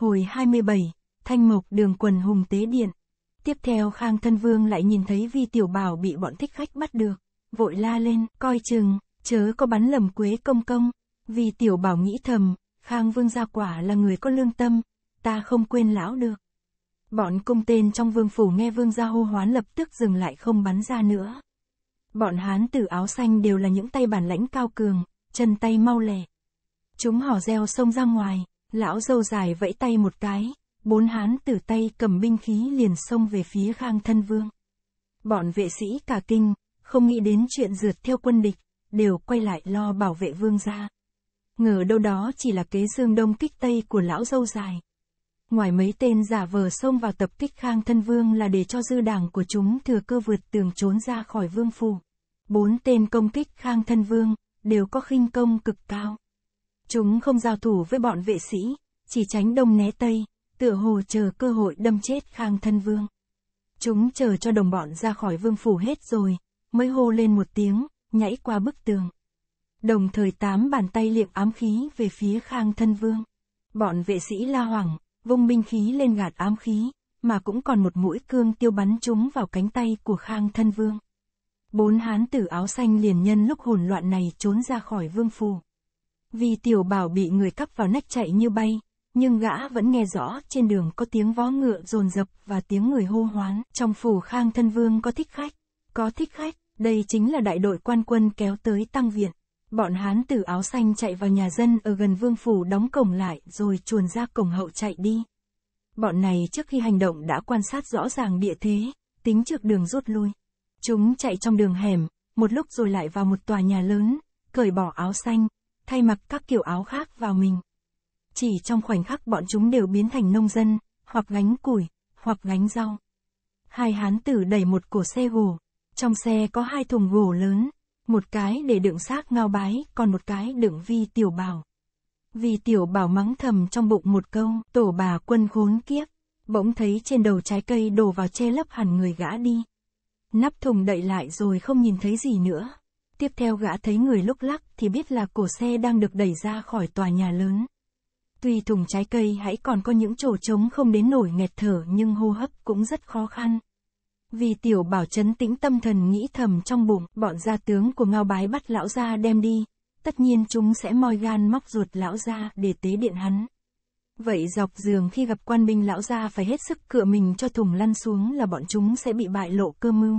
Hồi 27, Thanh Mộc đường quần hùng tế điện. Tiếp theo Khang Thân Vương lại nhìn thấy Vi Tiểu Bảo bị bọn thích khách bắt được, vội la lên, coi chừng, chớ có bắn lầm Quế Công Công. Vi Tiểu Bảo nghĩ thầm, Khang Vương gia quả là người có lương tâm, ta không quên lão được. Bọn cung tên trong vương phủ nghe vương gia hô hoán lập tức dừng lại không bắn ra nữa. Bọn hán tử áo xanh đều là những tay bản lãnh cao cường, chân tay mau lẻ. Chúng hò reo xông ra ngoài, Lão dâu dài vẫy tay một cái, bốn hán tử tay cầm binh khí liền xông về phía khang thân vương. Bọn vệ sĩ cả kinh, không nghĩ đến chuyện rượt theo quân địch, đều quay lại lo bảo vệ vương gia. Ngờ đâu đó chỉ là kế dương đông kích tây của lão dâu dài. Ngoài mấy tên giả vờ xông vào tập kích khang thân vương là để cho dư đảng của chúng thừa cơ vượt tường trốn ra khỏi vương phủ. Bốn tên công kích khang thân vương, đều có khinh công cực cao. Chúng không giao thủ với bọn vệ sĩ, chỉ tránh đông né tây, tựa hồ chờ cơ hội đâm chết khang thân vương. Chúng chờ cho đồng bọn ra khỏi vương phủ hết rồi, mới hô lên một tiếng, nhảy qua bức tường. Đồng thời tám bàn tay liệm ám khí về phía khang thân vương. Bọn vệ sĩ la hoảng, vung binh khí lên gạt ám khí, mà cũng còn một mũi cương tiêu bắn chúng vào cánh tay của khang thân vương. Bốn hán tử áo xanh liền nhân lúc hồn loạn này trốn ra khỏi vương phủ. Vì tiểu bảo bị người cắp vào nách chạy như bay, nhưng gã vẫn nghe rõ trên đường có tiếng vó ngựa rồn rập và tiếng người hô hoán. Trong phủ khang thân vương có thích khách, có thích khách, đây chính là đại đội quan quân kéo tới tăng viện. Bọn hán tử áo xanh chạy vào nhà dân ở gần vương phủ đóng cổng lại rồi chuồn ra cổng hậu chạy đi. Bọn này trước khi hành động đã quan sát rõ ràng địa thế, tính trước đường rút lui. Chúng chạy trong đường hẻm, một lúc rồi lại vào một tòa nhà lớn, cởi bỏ áo xanh, thay mặc các kiểu áo khác vào mình. Chỉ trong khoảnh khắc bọn chúng đều biến thành nông dân, hoặc gánh củi, hoặc gánh rau. Hai hán tử đẩy một cổ xe gồ, trong xe có hai thùng gỗ lớn, một cái để đựng xác ngao bái, còn một cái đựng vi tiểu bảo. Vi tiểu bảo mắng thầm trong bụng một câu, tổ bà quân khốn kiếp, bỗng thấy trên đầu trái cây đổ vào che lấp hẳn người gã đi. Nắp thùng đậy lại rồi không nhìn thấy gì nữa. Tiếp theo gã thấy người lúc lắc thì biết là cổ xe đang được đẩy ra khỏi tòa nhà lớn. Tuy thùng trái cây hãy còn có những chỗ trống không đến nổi nghẹt thở nhưng hô hấp cũng rất khó khăn. Vì tiểu bảo chấn tĩnh tâm thần nghĩ thầm trong bụng, bọn gia tướng của ngao bái bắt lão gia đem đi. Tất nhiên chúng sẽ moi gan móc ruột lão gia để tế điện hắn. Vậy dọc giường khi gặp quan binh lão gia phải hết sức cựa mình cho thùng lăn xuống là bọn chúng sẽ bị bại lộ cơ mưu.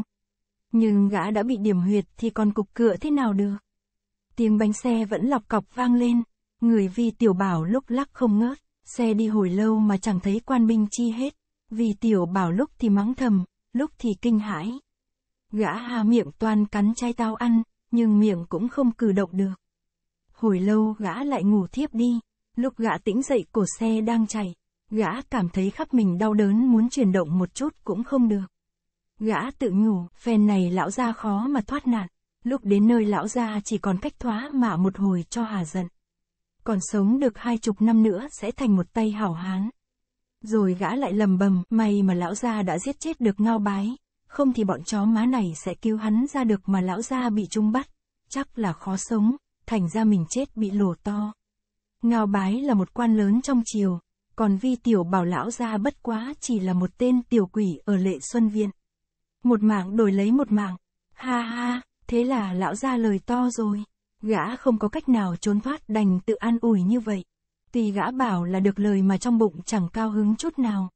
Nhưng gã đã bị điểm huyệt thì còn cục cựa thế nào được. Tiếng bánh xe vẫn lọc cọc vang lên, người vi tiểu bảo lúc lắc không ngớt, xe đi hồi lâu mà chẳng thấy quan binh chi hết, Vi tiểu bảo lúc thì mắng thầm, lúc thì kinh hãi. Gã hà miệng toàn cắn chai tao ăn, nhưng miệng cũng không cử động được. Hồi lâu gã lại ngủ thiếp đi, lúc gã tỉnh dậy cổ xe đang chạy, gã cảm thấy khắp mình đau đớn muốn chuyển động một chút cũng không được. Gã tự nhủ, phen này lão gia khó mà thoát nạn. Lúc đến nơi lão gia chỉ còn cách thoá mạ một hồi cho hà giận. Còn sống được hai chục năm nữa sẽ thành một tay hảo hán. Rồi gã lại lầm bầm, may mà lão gia đã giết chết được ngao bái. Không thì bọn chó má này sẽ cứu hắn ra được mà lão gia bị trung bắt. Chắc là khó sống, thành ra mình chết bị lổ to. Ngao bái là một quan lớn trong triều, còn vi tiểu bảo lão gia bất quá chỉ là một tên tiểu quỷ ở lệ xuân viện một mạng đổi lấy một mạng. Ha ha, thế là lão ra lời to rồi. Gã không có cách nào trốn thoát đành tự an ủi như vậy. Tuy gã bảo là được lời mà trong bụng chẳng cao hứng chút nào.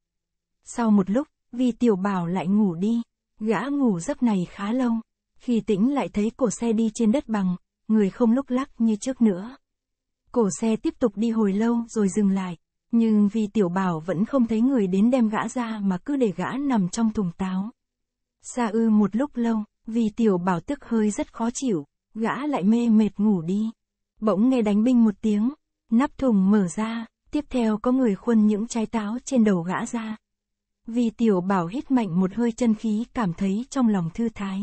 Sau một lúc, vì tiểu bảo lại ngủ đi. Gã ngủ giấc này khá lâu. Khi tỉnh lại thấy cổ xe đi trên đất bằng, người không lúc lắc như trước nữa. Cổ xe tiếp tục đi hồi lâu rồi dừng lại. Nhưng vì tiểu bảo vẫn không thấy người đến đem gã ra mà cứ để gã nằm trong thùng táo. Xa ư một lúc lâu, vì tiểu bảo tức hơi rất khó chịu, gã lại mê mệt ngủ đi. Bỗng nghe đánh binh một tiếng, nắp thùng mở ra, tiếp theo có người khuân những trái táo trên đầu gã ra. Vì tiểu bảo hít mạnh một hơi chân khí cảm thấy trong lòng thư thái.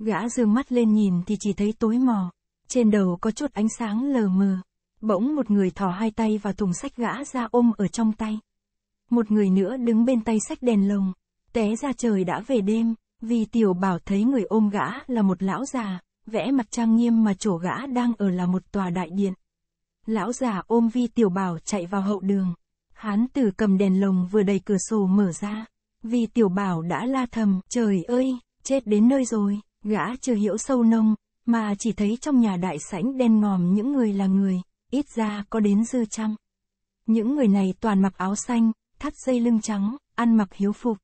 Gã dương mắt lên nhìn thì chỉ thấy tối mò, trên đầu có chút ánh sáng lờ mờ. Bỗng một người thò hai tay vào thùng sách gã ra ôm ở trong tay. Một người nữa đứng bên tay sách đèn lồng, Té ra trời đã về đêm, vì tiểu bảo thấy người ôm gã là một lão già, vẽ mặt trang nghiêm mà chỗ gã đang ở là một tòa đại điện. Lão già ôm vi tiểu bảo chạy vào hậu đường. Hán tử cầm đèn lồng vừa đầy cửa sổ mở ra. Vì tiểu bảo đã la thầm, trời ơi, chết đến nơi rồi, gã chưa hiểu sâu nông, mà chỉ thấy trong nhà đại sảnh đen ngòm những người là người, ít ra có đến dư trăm. Những người này toàn mặc áo xanh, thắt dây lưng trắng, ăn mặc hiếu phục.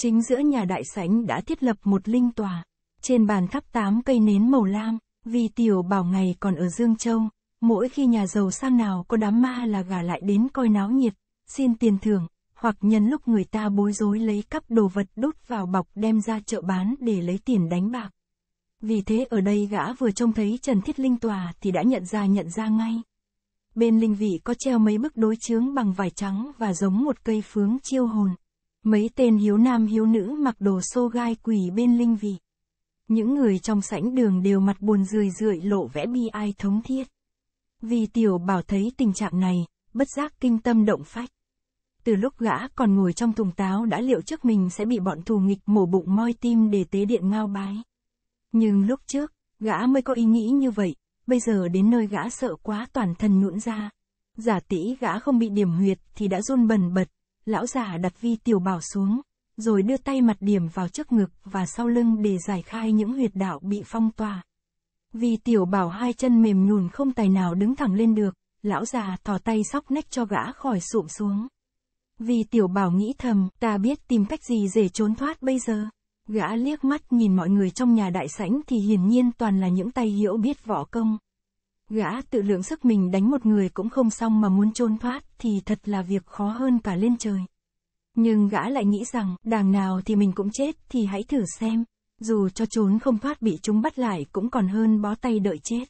Chính giữa nhà đại sảnh đã thiết lập một linh tòa. Trên bàn thắp tám cây nến màu lam, vì tiểu bảo ngày còn ở Dương Châu. Mỗi khi nhà giàu sang nào có đám ma là gà lại đến coi náo nhiệt, xin tiền thưởng, hoặc nhân lúc người ta bối rối lấy cắp đồ vật đốt vào bọc đem ra chợ bán để lấy tiền đánh bạc. Vì thế ở đây gã vừa trông thấy Trần Thiết Linh tòa thì đã nhận ra nhận ra ngay. Bên linh vị có treo mấy bức đối chướng bằng vải trắng và giống một cây phướng chiêu hồn. Mấy tên hiếu nam hiếu nữ mặc đồ xô gai quỳ bên linh vị. Những người trong sảnh đường đều mặt buồn rười rượi lộ vẽ bi ai thống thiết. Vì tiểu bảo thấy tình trạng này, bất giác kinh tâm động phách. Từ lúc gã còn ngồi trong thùng táo đã liệu trước mình sẽ bị bọn thù nghịch mổ bụng moi tim để tế điện ngao bái. Nhưng lúc trước, gã mới có ý nghĩ như vậy, bây giờ đến nơi gã sợ quá toàn thân nhũn ra. Giả tỷ gã không bị điểm huyệt thì đã run bần bật, lão già đặt vi tiểu bảo xuống, rồi đưa tay mặt điểm vào trước ngực và sau lưng để giải khai những huyệt đạo bị phong tỏa. vi tiểu bảo hai chân mềm nhùn không tài nào đứng thẳng lên được, lão già thò tay sóc nách cho gã khỏi sụm xuống. vi tiểu bảo nghĩ thầm, ta biết tìm cách gì để trốn thoát bây giờ. Gã liếc mắt nhìn mọi người trong nhà đại sảnh thì hiển nhiên toàn là những tay hiểu biết võ công. Gã tự lượng sức mình đánh một người cũng không xong mà muốn trôn thoát thì thật là việc khó hơn cả lên trời. Nhưng gã lại nghĩ rằng, đàng nào thì mình cũng chết thì hãy thử xem. Dù cho trốn không thoát bị chúng bắt lại cũng còn hơn bó tay đợi chết.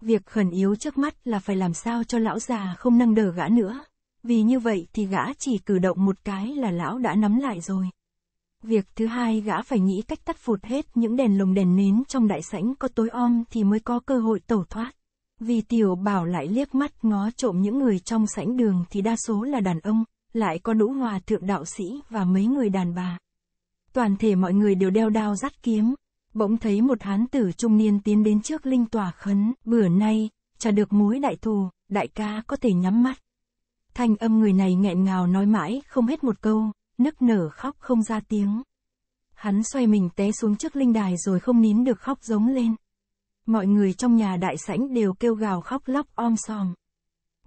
Việc khẩn yếu trước mắt là phải làm sao cho lão già không nâng đỡ gã nữa. Vì như vậy thì gã chỉ cử động một cái là lão đã nắm lại rồi. Việc thứ hai gã phải nghĩ cách tắt phụt hết những đèn lồng đèn nến trong đại sảnh có tối om thì mới có cơ hội tẩu thoát. Vì tiểu bảo lại liếc mắt ngó trộm những người trong sảnh đường thì đa số là đàn ông, lại có lũ hòa thượng đạo sĩ và mấy người đàn bà. Toàn thể mọi người đều đeo đao dắt kiếm, bỗng thấy một hán tử trung niên tiến đến trước linh tòa khấn, bữa nay, chả được mối đại thù, đại ca có thể nhắm mắt. Thanh âm người này nghẹn ngào nói mãi không hết một câu, nức nở khóc không ra tiếng. Hắn xoay mình té xuống trước linh đài rồi không nín được khóc giống lên. Mọi người trong nhà đại sảnh đều kêu gào khóc lóc om sòm.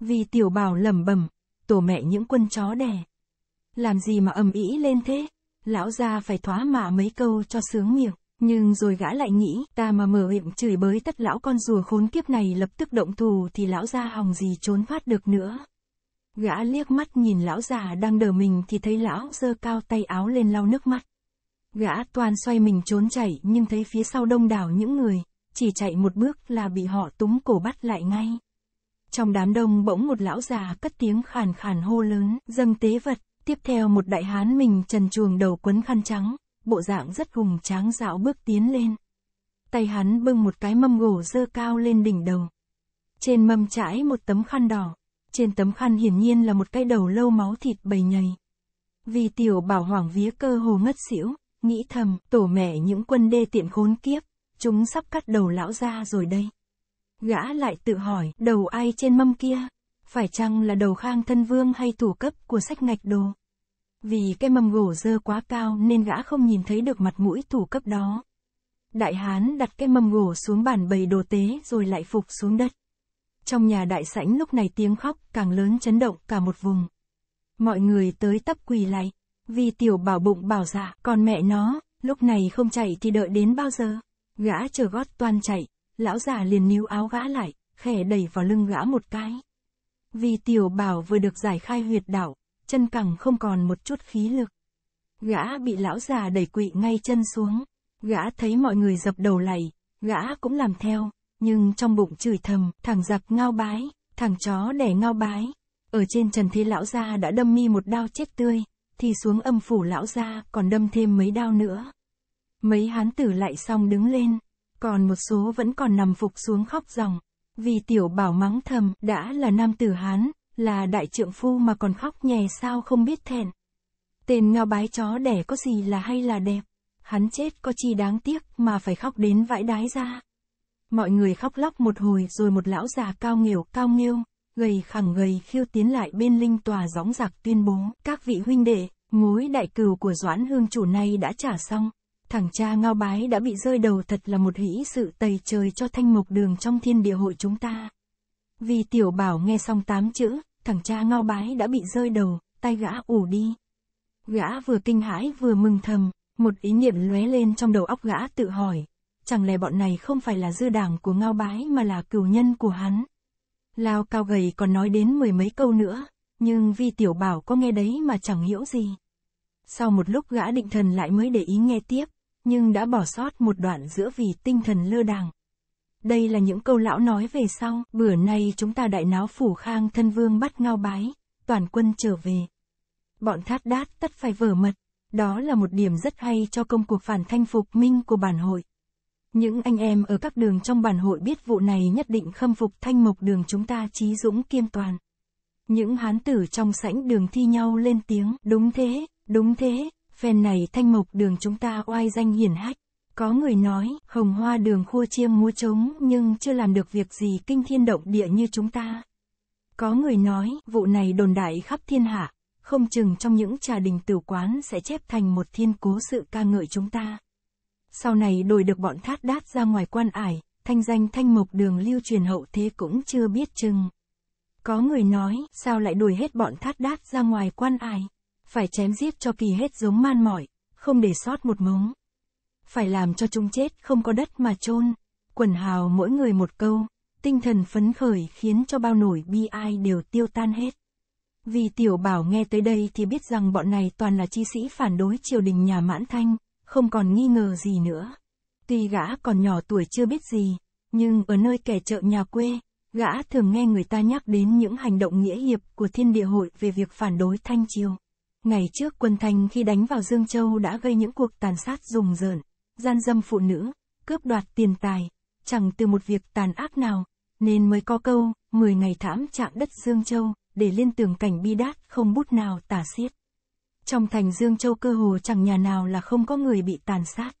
Vì tiểu bảo lẩm bẩm, tổ mẹ những quân chó đẻ. Làm gì mà ầm ĩ lên thế? Lão gia phải thoá mạ mấy câu cho sướng miệng, nhưng rồi gã lại nghĩ, ta mà mở miệng chửi bới tất lão con rùa khốn kiếp này lập tức động thù thì lão gia hòng gì trốn thoát được nữa. Gã liếc mắt nhìn lão già đang đờ mình thì thấy lão giơ cao tay áo lên lau nước mắt. Gã toàn xoay mình trốn chạy nhưng thấy phía sau đông đảo những người, chỉ chạy một bước là bị họ túm cổ bắt lại ngay. Trong đám đông bỗng một lão già cất tiếng khàn khàn hô lớn, dâng tế vật, tiếp theo một đại hán mình trần chuồng đầu quấn khăn trắng, bộ dạng rất hùng tráng dạo bước tiến lên. Tay hắn bưng một cái mâm gỗ dơ cao lên đỉnh đầu. Trên mâm trải một tấm khăn đỏ, trên tấm khăn hiển nhiên là một cái đầu lâu máu thịt bầy nhầy. Vì tiểu bảo hoàng vía cơ hồ ngất xỉu, nghĩ thầm, tổ mẹ những quân đê tiện khốn kiếp chúng sắp cắt đầu lão ra rồi đây. Gã lại tự hỏi, đầu ai trên mâm kia? Phải chăng là đầu khang thân vương hay thủ cấp của sách ngạch đồ? Vì cái mầm gỗ dơ quá cao nên gã không nhìn thấy được mặt mũi thủ cấp đó. Đại Hán đặt cái mầm gỗ xuống bàn bày đồ tế rồi lại phục xuống đất. Trong nhà đại sảnh lúc này tiếng khóc càng lớn chấn động cả một vùng. Mọi người tới tấp quỳ lại, vì tiểu bảo bụng bảo dạ, còn mẹ nó, lúc này không chạy thì đợi đến bao giờ? Gã chờ gót toan chạy, lão già liền níu áo gã lại, khẽ đẩy vào lưng gã một cái. Vì tiểu bảo vừa được giải khai huyệt đạo, chân cẳng không còn một chút khí lực. Gã bị lão già đẩy quỵ ngay chân xuống, gã thấy mọi người dập đầu lạy, gã cũng làm theo, nhưng trong bụng chửi thầm, thằng giặc ngao bái, thằng chó đẻ ngao bái. Ở trên trần thế lão gia đã đâm mi một đao chết tươi, thì xuống âm phủ lão gia còn đâm thêm mấy đao nữa. Mấy hán tử lại xong đứng lên, còn một số vẫn còn nằm phục xuống khóc ròng. Vì tiểu bảo mắng thầm, đã là nam tử hán, là đại trượng phu mà còn khóc nhè sao không biết thẹn. Tên ngao bái chó đẻ có gì là hay là đẹp, hắn chết có chi đáng tiếc mà phải khóc đến vãi đái ra. Mọi người khóc lóc một hồi rồi một lão già cao nghểu cao nghêu, gầy khẳng gầy khiêu tiến lại bên linh tòa gióng giặc tuyên bố, các vị huynh đệ, mối đại cừu của Doãn Hương chủ này đã trả xong, thằng cha ngao bái đã bị rơi đầu thật là một hỷ sự tầy trời cho thanh mục đường trong thiên địa hội chúng ta. Vì tiểu bảo nghe xong tám chữ, thằng cha ngao bái đã bị rơi đầu, tay gã ủ đi. Gã vừa kinh hãi vừa mừng thầm, một ý niệm lóe lên trong đầu óc gã tự hỏi, chẳng lẽ bọn này không phải là dư đảng của ngao bái mà là cửu nhân của hắn. Lao cao gầy còn nói đến mười mấy câu nữa, nhưng vi tiểu bảo có nghe đấy mà chẳng hiểu gì. Sau một lúc gã định thần lại mới để ý nghe tiếp nhưng đã bỏ sót một đoạn giữa vì tinh thần lơ đàng. Đây là những câu lão nói về sau, bữa nay chúng ta đại náo phủ khang thân vương bắt ngao bái, toàn quân trở về. Bọn thát đát tất phải vở mật, đó là một điểm rất hay cho công cuộc phản thanh phục minh của bản hội. Những anh em ở các đường trong bản hội biết vụ này nhất định khâm phục thanh mộc đường chúng ta trí dũng kiêm toàn. Những hán tử trong sảnh đường thi nhau lên tiếng, đúng thế, đúng thế, Phen này thanh mộc đường chúng ta oai danh hiển hách. Có người nói, hồng hoa đường khua chiêm múa trống nhưng chưa làm được việc gì kinh thiên động địa như chúng ta. Có người nói, vụ này đồn đại khắp thiên hạ, không chừng trong những trà đình tử quán sẽ chép thành một thiên cố sự ca ngợi chúng ta. Sau này đổi được bọn thát đát ra ngoài quan ải, thanh danh thanh mộc đường lưu truyền hậu thế cũng chưa biết chừng. Có người nói, sao lại đuổi hết bọn thát đát ra ngoài quan ải? phải chém giết cho kỳ hết giống man mỏi, không để sót một ngống. Phải làm cho chúng chết không có đất mà chôn. Quần hào mỗi người một câu, tinh thần phấn khởi khiến cho bao nổi bi ai đều tiêu tan hết. Vì tiểu bảo nghe tới đây thì biết rằng bọn này toàn là chi sĩ phản đối triều đình nhà mãn thanh, không còn nghi ngờ gì nữa. Tuy gã còn nhỏ tuổi chưa biết gì, nhưng ở nơi kẻ chợ nhà quê, gã thường nghe người ta nhắc đến những hành động nghĩa hiệp của thiên địa hội về việc phản đối thanh triều. Ngày trước quân Thanh khi đánh vào Dương Châu đã gây những cuộc tàn sát rùng rợn, gian dâm phụ nữ, cướp đoạt tiền tài, chẳng từ một việc tàn ác nào, nên mới có câu, 10 ngày thảm trạng đất Dương Châu, để liên tưởng cảnh bi đát không bút nào tả xiết. Trong thành Dương Châu cơ hồ chẳng nhà nào là không có người bị tàn sát.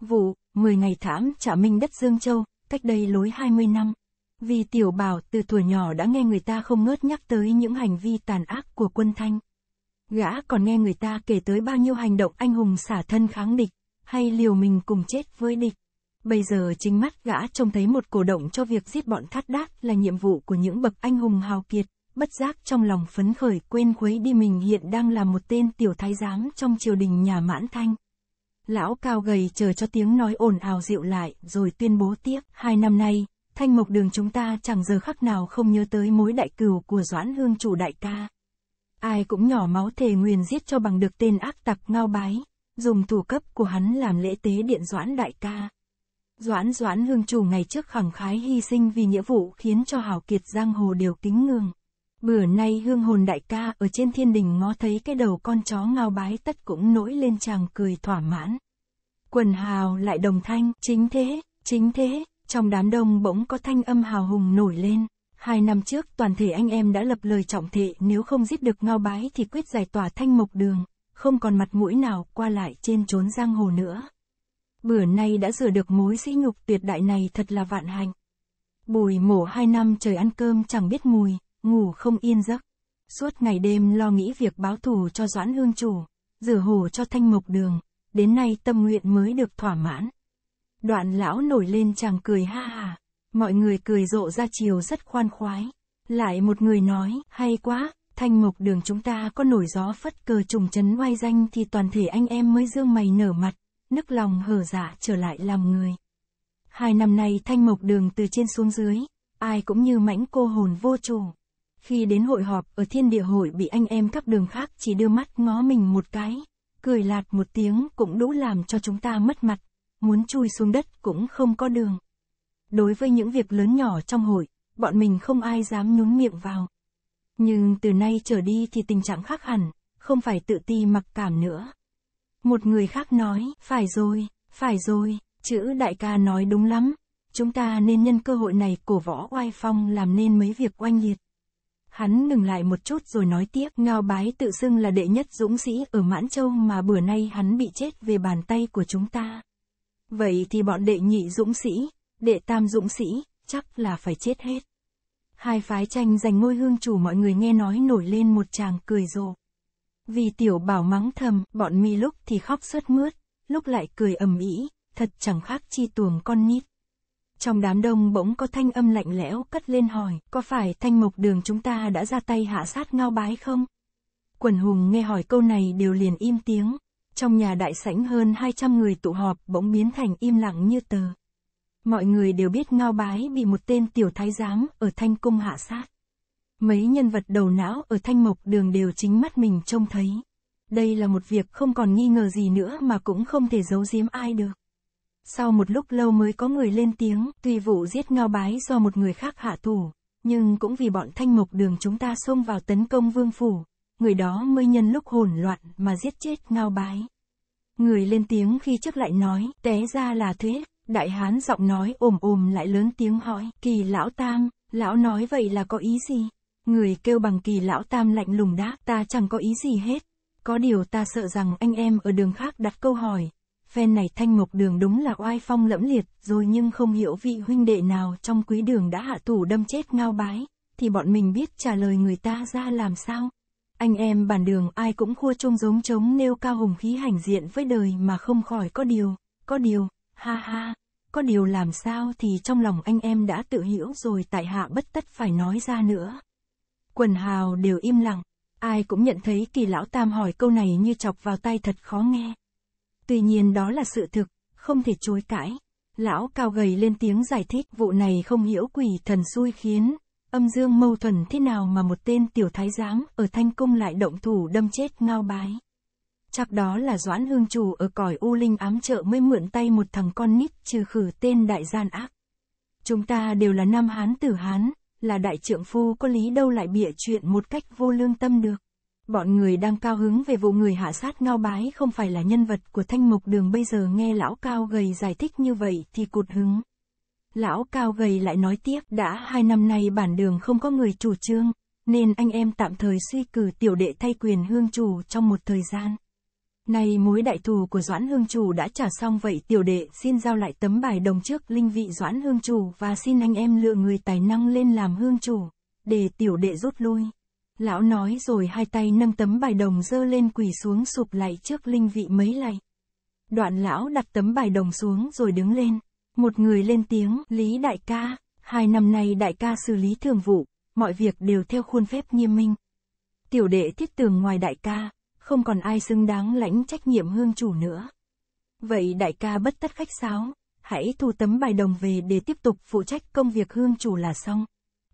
Vụ, 10 ngày thảm trả minh đất Dương Châu, cách đây lối 20 năm. Vì tiểu bảo từ tuổi nhỏ đã nghe người ta không ngớt nhắc tới những hành vi tàn ác của quân Thanh. Gã còn nghe người ta kể tới bao nhiêu hành động anh hùng xả thân kháng địch, hay liều mình cùng chết với địch. Bây giờ chính mắt gã trông thấy một cổ động cho việc giết bọn thát đát là nhiệm vụ của những bậc anh hùng hào kiệt, bất giác trong lòng phấn khởi quên khuấy đi mình hiện đang là một tên tiểu thái giám trong triều đình nhà mãn thanh. Lão cao gầy chờ cho tiếng nói ồn ào dịu lại, rồi tuyên bố tiếp, hai năm nay, thanh mộc đường chúng ta chẳng giờ khắc nào không nhớ tới mối đại cừu của Doãn Hương chủ đại ca. Ai cũng nhỏ máu thề nguyền giết cho bằng được tên ác tặc ngao bái, dùng thủ cấp của hắn làm lễ tế điện Doãn đại ca. Doãn Doãn hương chủ ngày trước khẳng khái hy sinh vì nghĩa vụ khiến cho hào kiệt giang hồ đều kính ngưỡng. Bữa nay hương hồn đại ca ở trên thiên đình ngó thấy cái đầu con chó ngao bái tất cũng nổi lên chàng cười thỏa mãn. Quần hào lại đồng thanh, chính thế, chính thế, trong đám đông bỗng có thanh âm hào hùng nổi lên. Hai năm trước toàn thể anh em đã lập lời trọng thệ nếu không giết được ngao bái thì quyết giải tỏa thanh mộc đường, không còn mặt mũi nào qua lại trên trốn giang hồ nữa. Bữa nay đã rửa được mối sĩ nhục tuyệt đại này thật là vạn hạnh. Bùi mổ hai năm trời ăn cơm chẳng biết mùi, ngủ không yên giấc. Suốt ngày đêm lo nghĩ việc báo thù cho Doãn Hương Chủ, rửa hồ cho Thanh Mộc Đường, đến nay tâm nguyện mới được thỏa mãn. Đoạn lão nổi lên chàng cười ha hà. Mọi người cười rộ ra chiều rất khoan khoái. Lại một người nói, hay quá, thanh mục đường chúng ta có nổi gió phất cờ trùng chấn oai danh thì toàn thể anh em mới dương mày nở mặt, nức lòng hở dạ trở lại làm người. Hai năm nay thanh mộc đường từ trên xuống dưới, ai cũng như mãnh cô hồn vô chủ. Khi đến hội họp ở thiên địa hội bị anh em các đường khác chỉ đưa mắt ngó mình một cái, cười lạt một tiếng cũng đủ làm cho chúng ta mất mặt, muốn chui xuống đất cũng không có đường đối với những việc lớn nhỏ trong hội, bọn mình không ai dám nhún miệng vào. Nhưng từ nay trở đi thì tình trạng khác hẳn, không phải tự ti mặc cảm nữa. Một người khác nói, phải rồi, phải rồi, chữ đại ca nói đúng lắm. Chúng ta nên nhân cơ hội này cổ võ oai phong làm nên mấy việc oanh liệt. Hắn ngừng lại một chút rồi nói tiếp, ngao bái tự xưng là đệ nhất dũng sĩ ở Mãn Châu mà bữa nay hắn bị chết về bàn tay của chúng ta. Vậy thì bọn đệ nhị dũng sĩ, đệ tam dũng sĩ, chắc là phải chết hết. Hai phái tranh giành ngôi hương chủ mọi người nghe nói nổi lên một chàng cười rộ. Vì tiểu bảo mắng thầm, bọn mi lúc thì khóc suốt mướt, lúc lại cười ầm ĩ, thật chẳng khác chi tuồng con nít. Trong đám đông bỗng có thanh âm lạnh lẽo cất lên hỏi, có phải thanh mộc đường chúng ta đã ra tay hạ sát ngao bái không? Quần hùng nghe hỏi câu này đều liền im tiếng. Trong nhà đại sảnh hơn 200 người tụ họp bỗng biến thành im lặng như tờ. Mọi người đều biết Ngao Bái bị một tên tiểu thái giám ở Thanh Cung hạ sát. Mấy nhân vật đầu não ở Thanh Mộc Đường đều chính mắt mình trông thấy. Đây là một việc không còn nghi ngờ gì nữa mà cũng không thể giấu giếm ai được. Sau một lúc lâu mới có người lên tiếng, tuy vụ giết Ngao Bái do một người khác hạ thủ, nhưng cũng vì bọn Thanh Mộc Đường chúng ta xông vào tấn công vương phủ, người đó mới nhân lúc hỗn loạn mà giết chết Ngao Bái. Người lên tiếng khi trước lại nói, té ra là thế, Đại hán giọng nói ồm ồm lại lớn tiếng hỏi, kỳ lão tam, lão nói vậy là có ý gì? Người kêu bằng kỳ lão tam lạnh lùng đáp, ta chẳng có ý gì hết. Có điều ta sợ rằng anh em ở đường khác đặt câu hỏi. Phen này thanh ngọc đường đúng là oai phong lẫm liệt, rồi nhưng không hiểu vị huynh đệ nào trong quý đường đã hạ thủ đâm chết ngao bái, thì bọn mình biết trả lời người ta ra làm sao. Anh em bản đường ai cũng khua chuông giống trống nêu cao hùng khí hành diện với đời mà không khỏi có điều, có điều, Ha ha, có điều làm sao thì trong lòng anh em đã tự hiểu rồi tại hạ bất tất phải nói ra nữa. Quần hào đều im lặng, ai cũng nhận thấy kỳ lão tam hỏi câu này như chọc vào tay thật khó nghe. Tuy nhiên đó là sự thực, không thể chối cãi. Lão cao gầy lên tiếng giải thích vụ này không hiểu quỷ thần xui khiến, âm dương mâu thuẫn thế nào mà một tên tiểu thái giám ở thanh cung lại động thủ đâm chết ngao bái chắc đó là Doãn Hương Chủ ở cõi U Linh ám trợ mới mượn tay một thằng con nít trừ khử tên đại gian ác. Chúng ta đều là nam Hán tử Hán, là đại trượng phu có lý đâu lại bịa chuyện một cách vô lương tâm được. Bọn người đang cao hứng về vụ người hạ sát ngao bái không phải là nhân vật của thanh mục đường bây giờ nghe lão cao gầy giải thích như vậy thì cụt hứng. Lão cao gầy lại nói tiếp đã hai năm nay bản đường không có người chủ trương, nên anh em tạm thời suy cử tiểu đệ thay quyền hương chủ trong một thời gian. Nay mối đại thù của Doãn Hương Chủ đã trả xong vậy tiểu đệ xin giao lại tấm bài đồng trước linh vị Doãn Hương Chủ và xin anh em lựa người tài năng lên làm Hương Chủ, để tiểu đệ rút lui. Lão nói rồi hai tay nâng tấm bài đồng dơ lên quỳ xuống sụp lại trước linh vị mấy lạy. Đoạn lão đặt tấm bài đồng xuống rồi đứng lên. Một người lên tiếng, Lý đại ca, hai năm nay đại ca xử lý thường vụ, mọi việc đều theo khuôn phép nghiêm minh. Tiểu đệ thiết tường ngoài đại ca, không còn ai xứng đáng lãnh trách nhiệm hương chủ nữa. Vậy đại ca bất tất khách sáo, hãy thu tấm bài đồng về để tiếp tục phụ trách công việc hương chủ là xong.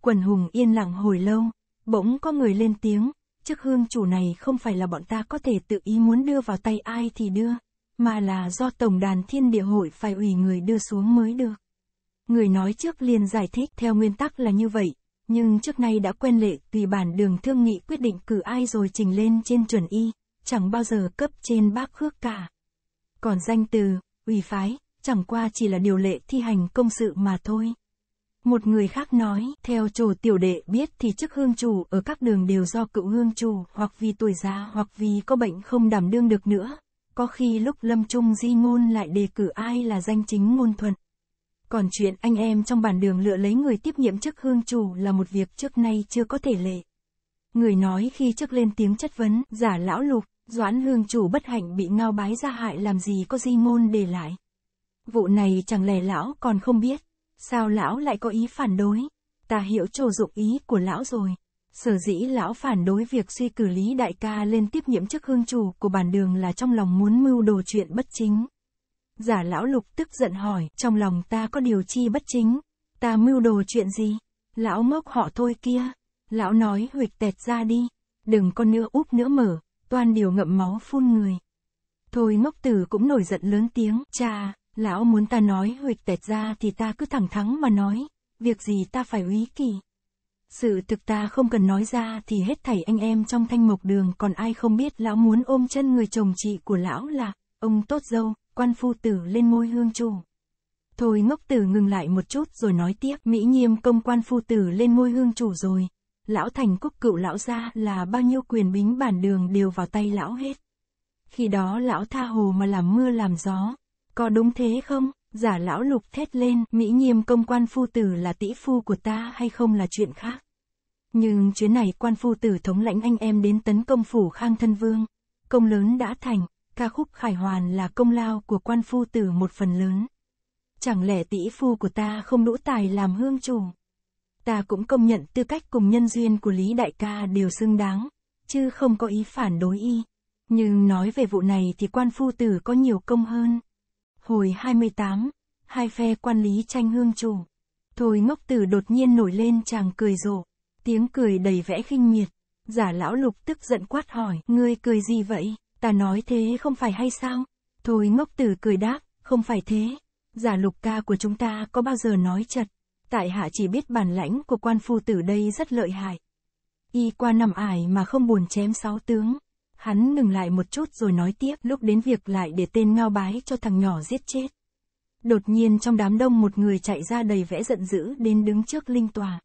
Quần hùng yên lặng hồi lâu, bỗng có người lên tiếng, chức hương chủ này không phải là bọn ta có thể tự ý muốn đưa vào tay ai thì đưa, mà là do Tổng đàn Thiên Địa Hội phải ủy người đưa xuống mới được. Người nói trước liền giải thích theo nguyên tắc là như vậy, nhưng trước nay đã quen lệ tùy bản đường thương nghị quyết định cử ai rồi trình lên trên chuẩn y, chẳng bao giờ cấp trên bác khước cả. Còn danh từ, ủy phái, chẳng qua chỉ là điều lệ thi hành công sự mà thôi. Một người khác nói, theo chủ tiểu đệ biết thì chức hương chủ ở các đường đều do cựu hương chủ hoặc vì tuổi già hoặc vì có bệnh không đảm đương được nữa. Có khi lúc lâm trung di ngôn lại đề cử ai là danh chính ngôn thuận. Còn chuyện anh em trong bản đường lựa lấy người tiếp nhiệm chức hương chủ là một việc trước nay chưa có thể lệ. Người nói khi trước lên tiếng chất vấn, giả lão lục, doãn hương chủ bất hạnh bị ngao bái ra hại làm gì có di ngôn để lại. Vụ này chẳng lẽ lão còn không biết, sao lão lại có ý phản đối, ta hiểu trồ dụng ý của lão rồi. Sở dĩ lão phản đối việc suy cử lý đại ca lên tiếp nhiệm chức hương chủ của bản đường là trong lòng muốn mưu đồ chuyện bất chính. Giả lão lục tức giận hỏi, trong lòng ta có điều chi bất chính, ta mưu đồ chuyện gì? Lão mốc họ thôi kia. Lão nói huyệt tẹt ra đi, đừng con nữa úp nữa mở, toan điều ngậm máu phun người. Thôi ngốc tử cũng nổi giận lớn tiếng, cha, lão muốn ta nói huyệt tẹt ra thì ta cứ thẳng thắn mà nói, việc gì ta phải úy kỳ. Sự thực ta không cần nói ra thì hết thảy anh em trong thanh mộc đường còn ai không biết lão muốn ôm chân người chồng chị của lão là, ông tốt dâu, quan phu tử lên môi hương chủ. Thôi ngốc tử ngừng lại một chút rồi nói tiếp, Mỹ nghiêm công quan phu tử lên môi hương chủ rồi, lão thành quốc cựu lão gia là bao nhiêu quyền bính bản đường đều vào tay lão hết. Khi đó lão tha hồ mà làm mưa làm gió, có đúng thế không? Giả lão lục thét lên, Mỹ nghiêm công quan phu tử là tỷ phu của ta hay không là chuyện khác. Nhưng chuyến này quan phu tử thống lãnh anh em đến tấn công phủ khang thân vương. Công lớn đã thành, ca khúc khải hoàn là công lao của quan phu tử một phần lớn. Chẳng lẽ tỷ phu của ta không đủ tài làm hương chủ? ta cũng công nhận tư cách cùng nhân duyên của Lý Đại ca đều xứng đáng, chứ không có ý phản đối y. Nhưng nói về vụ này thì quan phu tử có nhiều công hơn. Hồi 28, hai phe quan lý tranh hương chủ. Thôi ngốc tử đột nhiên nổi lên chàng cười rộ, tiếng cười đầy vẽ khinh miệt. Giả lão lục tức giận quát hỏi, ngươi cười gì vậy, ta nói thế không phải hay sao? Thôi ngốc tử cười đáp, không phải thế. Giả lục ca của chúng ta có bao giờ nói chật, tại hạ chỉ biết bản lãnh của quan phu tử đây rất lợi hại. Y qua nằm ải mà không buồn chém sáu tướng. Hắn ngừng lại một chút rồi nói tiếp lúc đến việc lại để tên ngao bái cho thằng nhỏ giết chết. Đột nhiên trong đám đông một người chạy ra đầy vẽ giận dữ đến đứng trước linh tòa.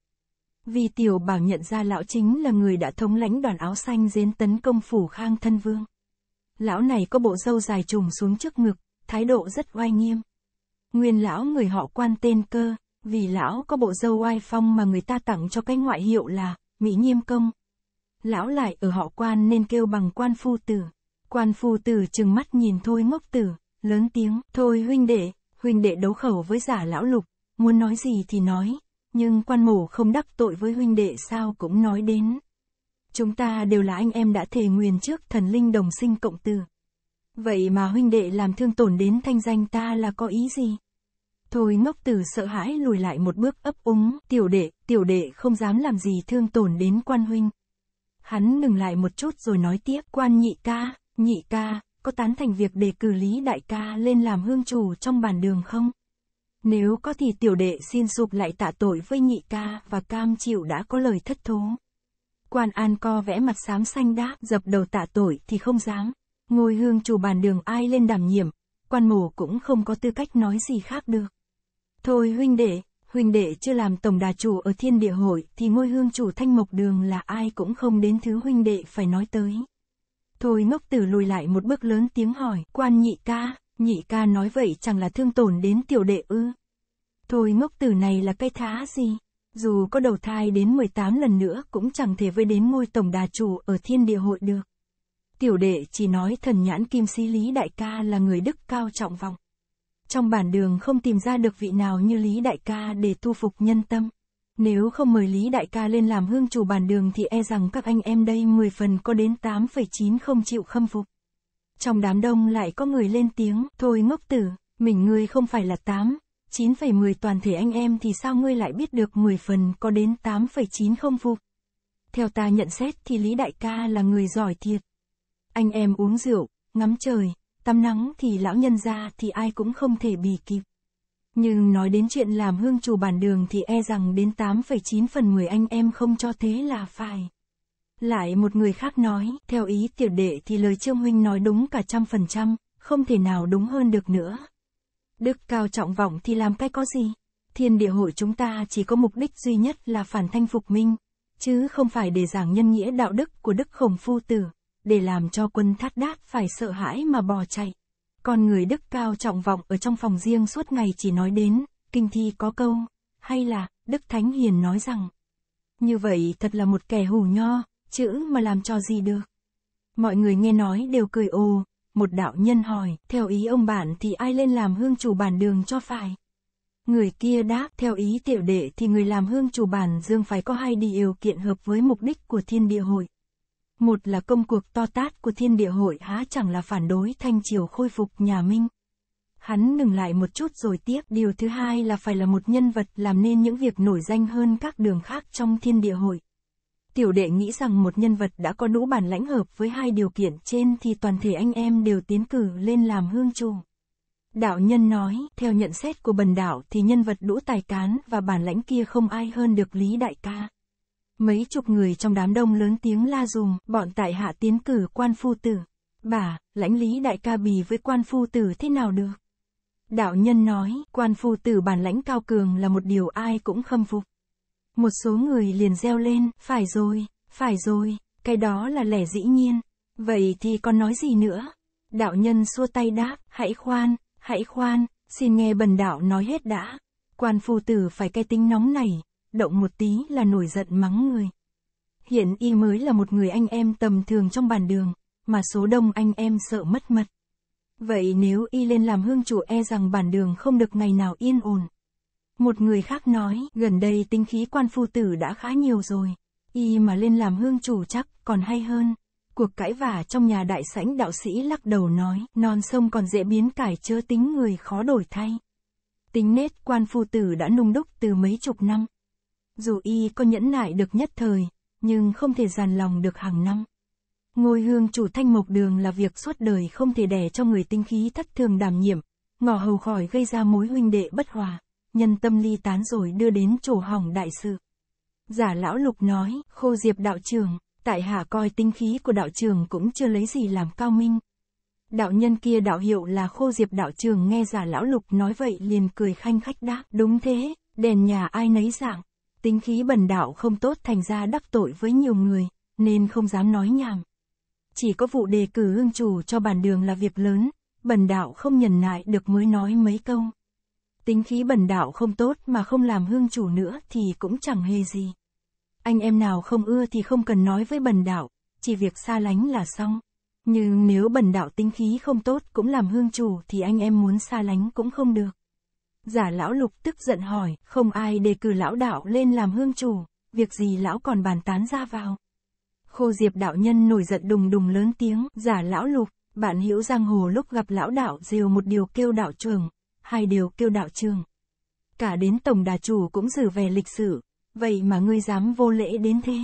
Vì tiểu bảo nhận ra lão chính là người đã thống lãnh đoàn áo xanh dến tấn công phủ khang thân vương. Lão này có bộ râu dài trùng xuống trước ngực, thái độ rất oai nghiêm. Nguyên lão người họ quan tên cơ, vì lão có bộ dâu oai phong mà người ta tặng cho cái ngoại hiệu là, Mỹ nghiêm Công. Lão lại ở họ quan nên kêu bằng quan phu tử. Quan phu tử chừng mắt nhìn thôi ngốc tử, lớn tiếng, thôi huynh đệ, huynh đệ đấu khẩu với giả lão lục, muốn nói gì thì nói, nhưng quan mổ không đắc tội với huynh đệ sao cũng nói đến. Chúng ta đều là anh em đã thề nguyền trước thần linh đồng sinh cộng tử. Vậy mà huynh đệ làm thương tổn đến thanh danh ta là có ý gì? Thôi ngốc tử sợ hãi lùi lại một bước ấp úng, tiểu đệ, tiểu đệ không dám làm gì thương tổn đến quan huynh. Hắn ngừng lại một chút rồi nói tiếp, quan nhị ca, nhị ca, có tán thành việc đề cử lý đại ca lên làm hương chủ trong bản đường không? Nếu có thì tiểu đệ xin sụp lại tạ tội với nhị ca và cam chịu đã có lời thất thố. Quan An co vẽ mặt xám xanh đáp, dập đầu tạ tội thì không dám. ngồi hương chủ bàn đường ai lên đảm nhiệm, quan mổ cũng không có tư cách nói gì khác được. Thôi huynh đệ, huynh đệ chưa làm tổng đà chủ ở thiên địa hội thì ngôi hương chủ thanh mộc đường là ai cũng không đến thứ huynh đệ phải nói tới. Thôi ngốc tử lùi lại một bước lớn tiếng hỏi, quan nhị ca, nhị ca nói vậy chẳng là thương tổn đến tiểu đệ ư. Thôi ngốc tử này là cây thá gì, dù có đầu thai đến 18 lần nữa cũng chẳng thể với đến ngôi tổng đà chủ ở thiên địa hội được. Tiểu đệ chỉ nói thần nhãn kim sĩ lý đại ca là người đức cao trọng vọng. Trong bản đường không tìm ra được vị nào như Lý Đại ca để tu phục nhân tâm. Nếu không mời Lý Đại ca lên làm hương chủ bản đường thì e rằng các anh em đây 10 phần có đến 8,9 không chịu khâm phục. Trong đám đông lại có người lên tiếng, thôi ngốc tử, mình ngươi không phải là 8, 9,10 toàn thể anh em thì sao ngươi lại biết được 10 phần có đến 8,9 không phục. Theo ta nhận xét thì Lý Đại ca là người giỏi thiệt. Anh em uống rượu, ngắm trời, tắm nắng thì lão nhân ra thì ai cũng không thể bì kịp. Nhưng nói đến chuyện làm hương chủ bản đường thì e rằng đến 8,9 phần 10 anh em không cho thế là phải. Lại một người khác nói, theo ý tiểu đệ thì lời Trương Huynh nói đúng cả trăm phần trăm, không thể nào đúng hơn được nữa. Đức cao trọng vọng thì làm cái có gì? Thiên địa hội chúng ta chỉ có mục đích duy nhất là phản thanh phục minh, chứ không phải để giảng nhân nghĩa đạo đức của Đức Khổng Phu Tử để làm cho quân thắt đát phải sợ hãi mà bỏ chạy. Còn người đức cao trọng vọng ở trong phòng riêng suốt ngày chỉ nói đến, kinh thi có câu, hay là, Đức Thánh Hiền nói rằng, như vậy thật là một kẻ hủ nho, chữ mà làm cho gì được. Mọi người nghe nói đều cười ồ, một đạo nhân hỏi, theo ý ông bạn thì ai lên làm hương chủ bản đường cho phải. Người kia đáp, theo ý tiểu đệ thì người làm hương chủ bản dương phải có hai điều kiện hợp với mục đích của thiên địa hội. Một là công cuộc to tát của thiên địa hội há chẳng là phản đối thanh triều khôi phục nhà Minh. Hắn ngừng lại một chút rồi tiếp. Điều thứ hai là phải là một nhân vật làm nên những việc nổi danh hơn các đường khác trong thiên địa hội. Tiểu đệ nghĩ rằng một nhân vật đã có đủ bản lãnh hợp với hai điều kiện trên thì toàn thể anh em đều tiến cử lên làm hương chủ. Đạo nhân nói, theo nhận xét của bần đạo thì nhân vật đũ tài cán và bản lãnh kia không ai hơn được Lý Đại ca. Mấy chục người trong đám đông lớn tiếng la dùm, bọn tại hạ tiến cử quan phu tử. Bà, lãnh lý đại ca bì với quan phu tử thế nào được? Đạo nhân nói, quan phu tử bản lãnh cao cường là một điều ai cũng khâm phục. Một số người liền reo lên, phải rồi, phải rồi, cái đó là lẽ dĩ nhiên. Vậy thì còn nói gì nữa? Đạo nhân xua tay đáp, hãy khoan, hãy khoan, xin nghe bần đạo nói hết đã. Quan phu tử phải cái tính nóng này, động một tí là nổi giận mắng người. Hiện y mới là một người anh em tầm thường trong bản đường, mà số đông anh em sợ mất mật. Vậy nếu y lên làm hương chủ e rằng bản đường không được ngày nào yên ổn. Một người khác nói, gần đây tinh khí quan phu tử đã khá nhiều rồi, y mà lên làm hương chủ chắc còn hay hơn. Cuộc cãi vả trong nhà đại sảnh đạo sĩ lắc đầu nói, non sông còn dễ biến cải chớ tính người khó đổi thay. Tính nết quan phu tử đã nung đúc từ mấy chục năm, dù y có nhẫn nại được nhất thời, nhưng không thể giàn lòng được hàng năm. Ngôi hương chủ thanh mộc đường là việc suốt đời không thể đẻ cho người tinh khí thất thường đảm nhiệm, ngỏ hầu khỏi gây ra mối huynh đệ bất hòa, nhân tâm ly tán rồi đưa đến chỗ hỏng đại sự. Giả lão lục nói, khô diệp đạo trường, tại hạ coi tinh khí của đạo trường cũng chưa lấy gì làm cao minh. Đạo nhân kia đạo hiệu là khô diệp đạo trường nghe giả lão lục nói vậy liền cười khanh khách đáp, đúng thế, đèn nhà ai nấy dạng. Tính khí bần đạo không tốt thành ra đắc tội với nhiều người, nên không dám nói nhảm. Chỉ có vụ đề cử ương chủ cho bản đường là việc lớn, bần đạo không nhần nại được mới nói mấy câu. Tính khí bần đạo không tốt mà không làm hương chủ nữa thì cũng chẳng hề gì. Anh em nào không ưa thì không cần nói với bần đạo, chỉ việc xa lánh là xong. Nhưng nếu bần đạo tính khí không tốt cũng làm hương chủ thì anh em muốn xa lánh cũng không được. Giả lão lục tức giận hỏi, không ai đề cử lão đạo lên làm hương chủ, việc gì lão còn bàn tán ra vào. Khô diệp đạo nhân nổi giận đùng đùng lớn tiếng, giả lão lục, bạn hữu giang hồ lúc gặp lão đạo rêu một điều kêu đạo trường, hai điều kêu đạo trường. Cả đến tổng đà chủ cũng xử về lịch sử, vậy mà ngươi dám vô lễ đến thế.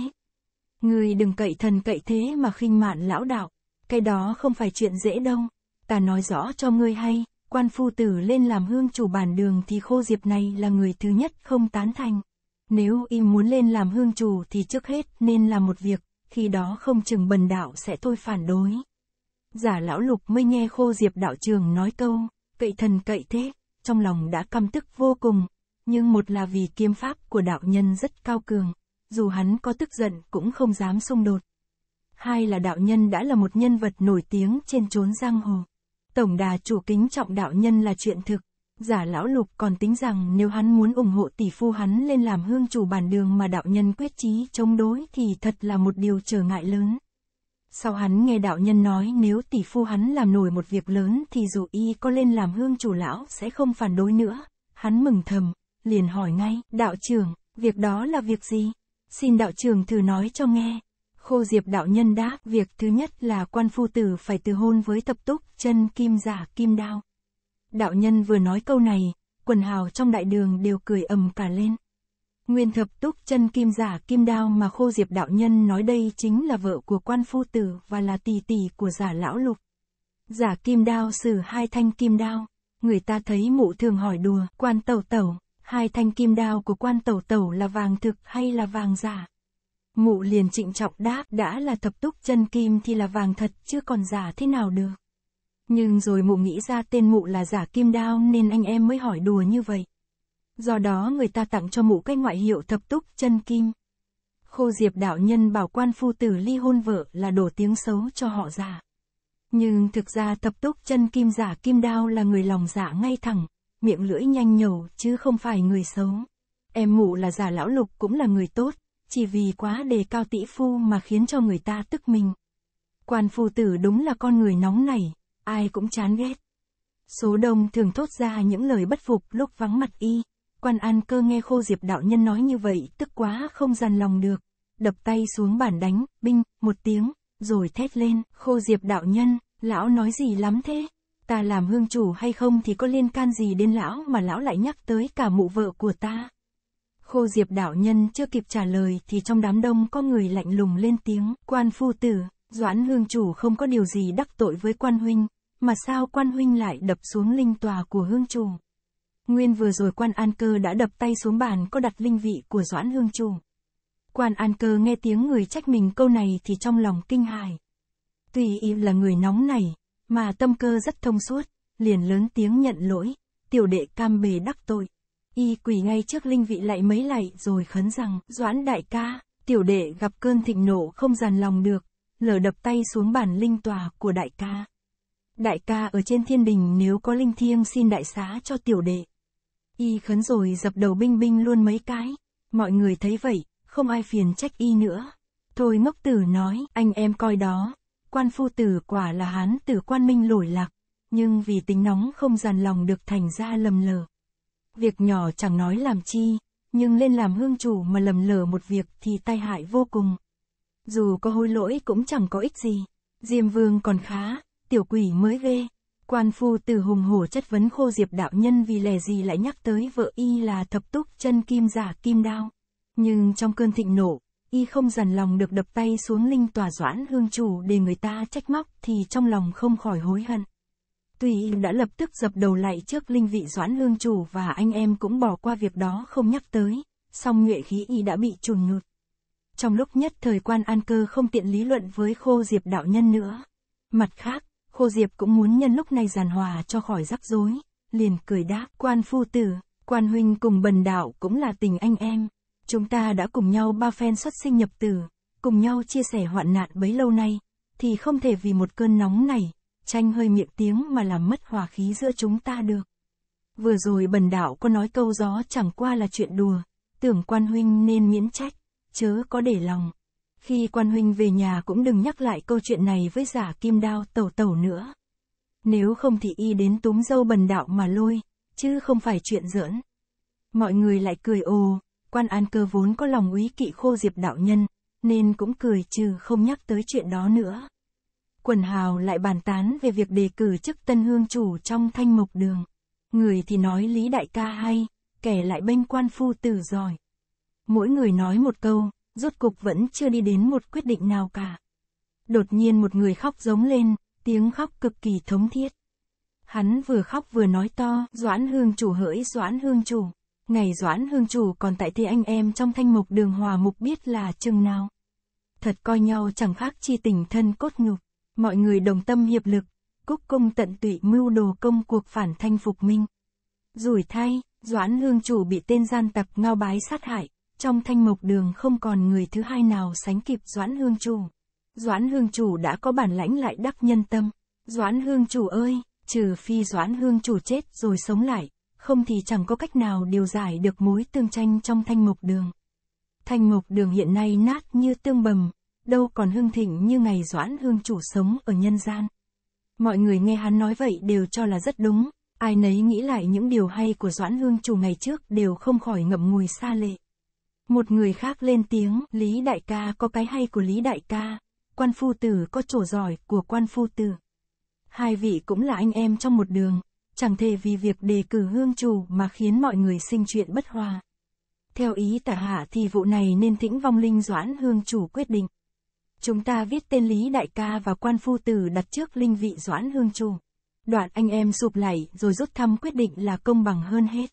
Ngươi đừng cậy thần cậy thế mà khinh mạn lão đạo, cái đó không phải chuyện dễ đâu, ta nói rõ cho ngươi hay, quan phu tử lên làm hương chủ bản đường thì khô diệp này là người thứ nhất không tán thành. Nếu y muốn lên làm hương chủ thì trước hết nên làm một việc, khi đó không chừng bần đạo sẽ thôi phản đối. Giả lão lục mới nghe khô diệp đạo trường nói câu, cậy thần cậy thế, trong lòng đã căm tức vô cùng, nhưng một là vì kiếm pháp của đạo nhân rất cao cường, dù hắn có tức giận cũng không dám xung đột. Hai là đạo nhân đã là một nhân vật nổi tiếng trên chốn giang hồ, Tổng đà chủ kính trọng đạo nhân là chuyện thực. Giả lão lục còn tính rằng nếu hắn muốn ủng hộ tỷ phu hắn lên làm hương chủ bản đường mà đạo nhân quyết chí chống đối thì thật là một điều trở ngại lớn. Sau hắn nghe đạo nhân nói nếu tỷ phu hắn làm nổi một việc lớn thì dù y có lên làm hương chủ lão sẽ không phản đối nữa. Hắn mừng thầm, liền hỏi ngay, đạo trưởng, việc đó là việc gì? Xin đạo trưởng thử nói cho nghe. Khô Diệp đạo nhân đáp, việc thứ nhất là quan phu tử phải từ hôn với tập túc, chân kim giả kim đao. Đạo nhân vừa nói câu này, quần hào trong đại đường đều cười ầm cả lên. Nguyên thập túc chân kim giả kim đao mà Khô Diệp đạo nhân nói đây chính là vợ của quan phu tử và là tỷ tỷ của giả lão lục. Giả kim đao sử hai thanh kim đao, người ta thấy mụ thường hỏi đùa, quan tẩu tẩu, hai thanh kim đao của quan tẩu tẩu là vàng thực hay là vàng giả? Mụ liền trịnh trọng đáp, đã là thập túc chân kim thì là vàng thật, chứ còn giả thế nào được. Nhưng rồi mụ nghĩ ra tên mụ là giả kim đao nên anh em mới hỏi đùa như vậy. Do đó người ta tặng cho mụ cái ngoại hiệu thập túc chân kim. Khô Diệp đạo nhân bảo quan phu tử ly hôn vợ là đổ tiếng xấu cho họ giả. Nhưng thực ra thập túc chân kim giả kim đao là người lòng dạ ngay thẳng, miệng lưỡi nhanh nhầu chứ không phải người xấu. Em mụ là giả lão lục cũng là người tốt, chỉ vì quá đề cao tỷ phu mà khiến cho người ta tức mình. Quan phu tử đúng là con người nóng nảy, ai cũng chán ghét. Số đông thường thốt ra những lời bất phục lúc vắng mặt y. Quan An Cơ nghe Khô Diệp đạo nhân nói như vậy, tức quá không dằn lòng được, đập tay xuống bàn đánh, binh, một tiếng, rồi thét lên, Khô Diệp đạo nhân, lão nói gì lắm thế? Ta làm hương chủ hay không thì có liên can gì đến lão mà lão lại nhắc tới cả mụ vợ của ta? Khô Diệp đạo nhân chưa kịp trả lời thì trong đám đông có người lạnh lùng lên tiếng, quan phu tử, Doãn hương chủ không có điều gì đắc tội với quan huynh, mà sao quan huynh lại đập xuống linh tòa của hương chủ. Nguyên vừa rồi quan an cơ đã đập tay xuống bàn có đặt linh vị của Doãn hương chủ. Quan an cơ nghe tiếng người trách mình câu này thì trong lòng kinh hài. Tuy y là người nóng này, mà tâm cơ rất thông suốt, liền lớn tiếng nhận lỗi, tiểu đệ cam bề đắc tội. Y quỳ ngay trước linh vị lại mấy lạy rồi khấn rằng, Doãn đại ca, tiểu đệ gặp cơn thịnh nộ không dàn lòng được, lở đập tay xuống bàn linh tòa của đại ca. Đại ca ở trên thiên đình nếu có linh thiêng xin đại xá cho tiểu đệ. Y khấn rồi dập đầu binh binh luôn mấy cái, mọi người thấy vậy, không ai phiền trách y nữa. Thôi ngốc tử nói, anh em coi đó, quan phu tử quả là hán tử quan minh lỗi lạc, nhưng vì tính nóng không dàn lòng được thành ra lầm lờ. Việc nhỏ chẳng nói làm chi, nhưng lên làm hương chủ mà lầm lờ một việc thì tai hại vô cùng. Dù có hối lỗi cũng chẳng có ích gì. Diêm vương còn khá, tiểu quỷ mới ghê. Quan phu từ hùng hổ chất vấn khô diệp đạo nhân vì lẽ gì lại nhắc tới vợ y là thập túc chân kim giả kim đao. Nhưng trong cơn thịnh nộ, y không dằn lòng được đập tay xuống linh tòa doãn hương chủ để người ta trách móc thì trong lòng không khỏi hối hận. Tuy y đã lập tức dập đầu lại trước linh vị doãn lương chủ và anh em cũng bỏ qua việc đó không nhắc tới, song nhuệ khí y đã bị trùn nhụt. Trong lúc nhất thời quan an cơ không tiện lý luận với khô diệp đạo nhân nữa. Mặt khác, khô diệp cũng muốn nhân lúc này giàn hòa cho khỏi rắc rối, liền cười đáp quan phu tử, quan huynh cùng bần đạo cũng là tình anh em. Chúng ta đã cùng nhau ba phen xuất sinh nhập tử, cùng nhau chia sẻ hoạn nạn bấy lâu nay, thì không thể vì một cơn nóng này tranh hơi miệng tiếng mà làm mất hòa khí giữa chúng ta được. Vừa rồi bần đạo có nói câu gió chẳng qua là chuyện đùa, tưởng quan huynh nên miễn trách, chớ có để lòng. Khi quan huynh về nhà cũng đừng nhắc lại câu chuyện này với giả kim đao tẩu tẩu nữa. Nếu không thì y đến túm dâu bần đạo mà lôi, chứ không phải chuyện giỡn. Mọi người lại cười ồ, quan an cơ vốn có lòng úy kỵ khô diệp đạo nhân, nên cũng cười trừ không nhắc tới chuyện đó nữa quần hào lại bàn tán về việc đề cử chức tân hương chủ trong thanh mộc đường. Người thì nói Lý Đại ca hay, kẻ lại bênh quan phu tử giỏi. Mỗi người nói một câu, rốt cục vẫn chưa đi đến một quyết định nào cả. Đột nhiên một người khóc giống lên, tiếng khóc cực kỳ thống thiết. Hắn vừa khóc vừa nói to, Doãn Hương chủ hỡi Doãn Hương chủ. Ngày Doãn Hương chủ còn tại thì anh em trong thanh mục đường hòa mục biết là chừng nào. Thật coi nhau chẳng khác chi tình thân cốt nhục. Mọi người đồng tâm hiệp lực, cúc công tận tụy mưu đồ công cuộc phản thanh phục minh. Rủi thay, Doãn Hương Chủ bị tên gian tặc ngao bái sát hại, trong thanh mộc đường không còn người thứ hai nào sánh kịp Doãn Hương Chủ. Doãn Hương Chủ đã có bản lãnh lại đắc nhân tâm. Doãn Hương Chủ ơi, trừ phi Doãn Hương Chủ chết rồi sống lại, không thì chẳng có cách nào điều giải được mối tương tranh trong thanh mộc đường. Thanh mộc đường hiện nay nát như tương bầm, đâu còn hưng thịnh như ngày Doãn Hương chủ sống ở nhân gian. Mọi người nghe hắn nói vậy đều cho là rất đúng, ai nấy nghĩ lại những điều hay của Doãn Hương chủ ngày trước đều không khỏi ngậm ngùi xa lệ. Một người khác lên tiếng, Lý Đại ca có cái hay của Lý Đại ca, quan phu tử có chỗ giỏi của quan phu tử. Hai vị cũng là anh em trong một đường, chẳng thể vì việc đề cử hương chủ mà khiến mọi người sinh chuyện bất hòa. Theo ý tả hạ thì vụ này nên thỉnh vong linh doãn hương chủ quyết định. Chúng ta viết tên Lý Đại ca và quan phu tử đặt trước linh vị Doãn Hương Chu. Đoạn anh em sụp lảy rồi rút thăm quyết định là công bằng hơn hết.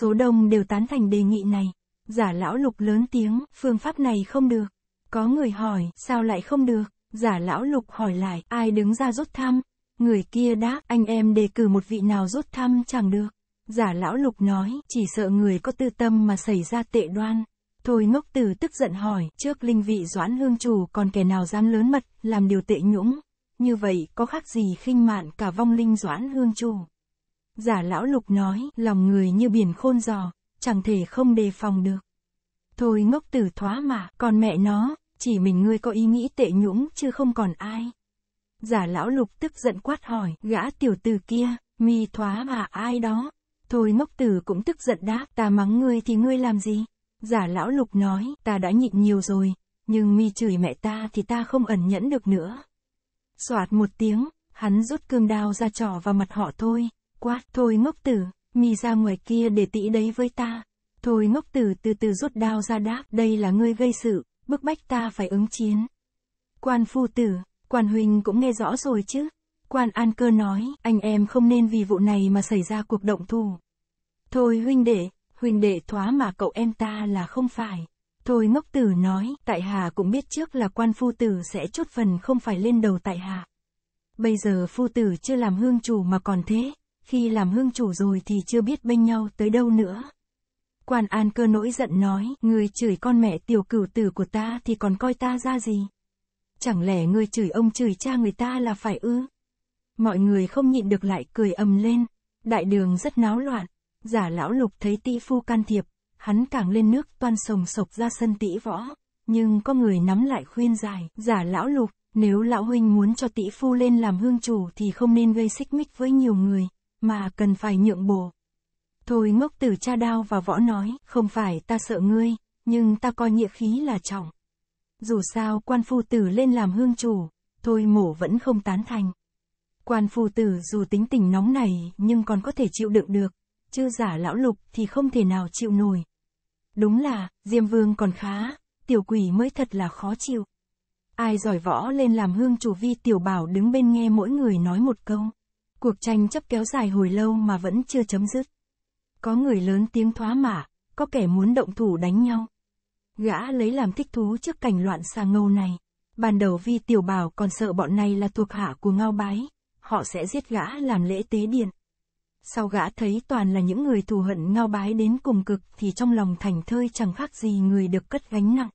Số đông đều tán thành đề nghị này. Giả lão lục lớn tiếng, phương pháp này không được. Có người hỏi, sao lại không được? Giả lão lục hỏi lại, ai đứng ra rút thăm? Người kia đáp, anh em đề cử một vị nào rút thăm chẳng được. Giả lão lục nói, chỉ sợ người có tư tâm mà xảy ra tệ đoan. Thôi ngốc tử tức giận hỏi, trước linh vị doãn hương chủ còn kẻ nào dám lớn mật, làm điều tệ nhũng. Như vậy có khác gì khinh mạn cả vong linh doãn hương chủ. Giả lão lục nói, lòng người như biển khôn giò, chẳng thể không đề phòng được. Thôi ngốc tử thoá mà, còn mẹ nó, chỉ mình ngươi có ý nghĩ tệ nhũng chứ không còn ai. Giả lão lục tức giận quát hỏi, gã tiểu tử kia, mi thoá mà ai đó. Thôi ngốc tử cũng tức giận đáp, ta mắng ngươi thì ngươi làm gì? Giả lão lục nói, ta đã nhịn nhiều rồi, nhưng mi chửi mẹ ta thì ta không ẩn nhẫn được nữa. Xoạt một tiếng, hắn rút cương đao ra trỏ vào mặt họ thôi, quát thôi ngốc tử, mi ra ngoài kia để tĩ đấy với ta. Thôi ngốc tử từ từ rút đao ra đáp, đây là ngươi gây sự, bức bách ta phải ứng chiến. Quan phu tử, quan huynh cũng nghe rõ rồi chứ. Quan An Cơ nói, anh em không nên vì vụ này mà xảy ra cuộc động thủ. Thôi huynh đệ, huynh đệ thoá mà cậu em ta là không phải. Thôi ngốc tử nói, tại hà cũng biết trước là quan phu tử sẽ chốt phần không phải lên đầu tại hà. Bây giờ phu tử chưa làm hương chủ mà còn thế, khi làm hương chủ rồi thì chưa biết bên nhau tới đâu nữa. Quan An cơ nỗi giận nói, người chửi con mẹ tiểu cửu tử của ta thì còn coi ta ra gì? Chẳng lẽ người chửi ông chửi cha người ta là phải ư? Mọi người không nhịn được lại cười ầm lên, đại đường rất náo loạn, Giả lão lục thấy tỷ phu can thiệp, hắn càng lên nước toan sồng sộc ra sân tỷ võ. Nhưng có người nắm lại khuyên giải, giả lão lục, nếu lão huynh muốn cho tỷ phu lên làm hương chủ thì không nên gây xích mích với nhiều người, mà cần phải nhượng bộ. Thôi ngốc tử cha đao và võ nói, không phải ta sợ ngươi, nhưng ta coi nghĩa khí là trọng. Dù sao quan phu tử lên làm hương chủ, thôi mổ vẫn không tán thành. Quan phu tử dù tính tình nóng này nhưng còn có thể chịu đựng được, chư giả lão lục thì không thể nào chịu nổi. Đúng là, Diêm Vương còn khá, tiểu quỷ mới thật là khó chịu. Ai giỏi võ lên làm hương chủ vi tiểu bảo đứng bên nghe mỗi người nói một câu. Cuộc tranh chấp kéo dài hồi lâu mà vẫn chưa chấm dứt. Có người lớn tiếng thoá mả, có kẻ muốn động thủ đánh nhau. Gã lấy làm thích thú trước cảnh loạn xa ngâu này. Ban đầu vi tiểu bảo còn sợ bọn này là thuộc hạ của ngao bái. Họ sẽ giết gã làm lễ tế điện. Sau gã thấy toàn là những người thù hận ngao bái đến cùng cực thì trong lòng thành thơi chẳng khác gì người được cất gánh nặng.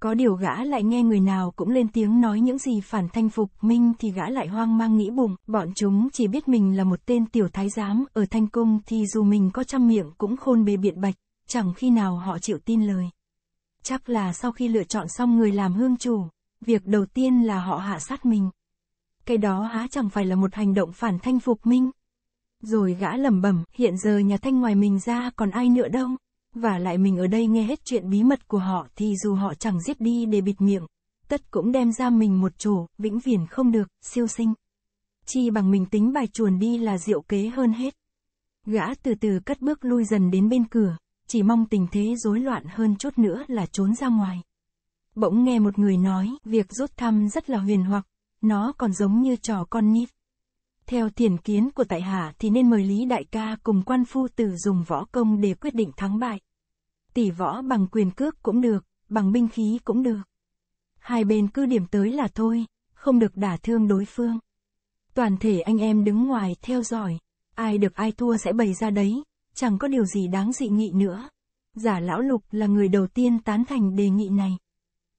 Có điều gã lại nghe người nào cũng lên tiếng nói những gì phản thanh phục minh thì gã lại hoang mang nghĩ bụng, bọn chúng chỉ biết mình là một tên tiểu thái giám ở thanh cung thì dù mình có trăm miệng cũng khôn bề biện bạch, chẳng khi nào họ chịu tin lời. Chắc là sau khi lựa chọn xong người làm hương chủ, việc đầu tiên là họ hạ sát mình. Cái đó há chẳng phải là một hành động phản thanh phục minh. Rồi gã lẩm bẩm, hiện giờ nhà Thanh ngoài mình ra còn ai nữa đâu. Và lại mình ở đây nghe hết chuyện bí mật của họ thì dù họ chẳng giết đi để bịt miệng, tất cũng đem ra mình một chỗ, vĩnh viễn không được, siêu sinh. Chi bằng mình tính bài chuồn đi là diệu kế hơn hết. Gã từ từ cất bước lui dần đến bên cửa, chỉ mong tình thế rối loạn hơn chút nữa là trốn ra ngoài. Bỗng nghe một người nói, việc rút thăm rất là huyền hoặc, nó còn giống như trò con nít. Theo tiền kiến của tại hạ thì nên mời Lý Đại ca cùng quan phu tử dùng võ công để quyết định thắng bại. Tỷ võ bằng quyền cước cũng được, bằng binh khí cũng được. Hai bên cứ điểm tới là thôi, không được đả thương đối phương. Toàn thể anh em đứng ngoài theo dõi, ai được ai thua sẽ bày ra đấy, chẳng có điều gì đáng dị nghị nữa. Giả lão lục là người đầu tiên tán thành đề nghị này.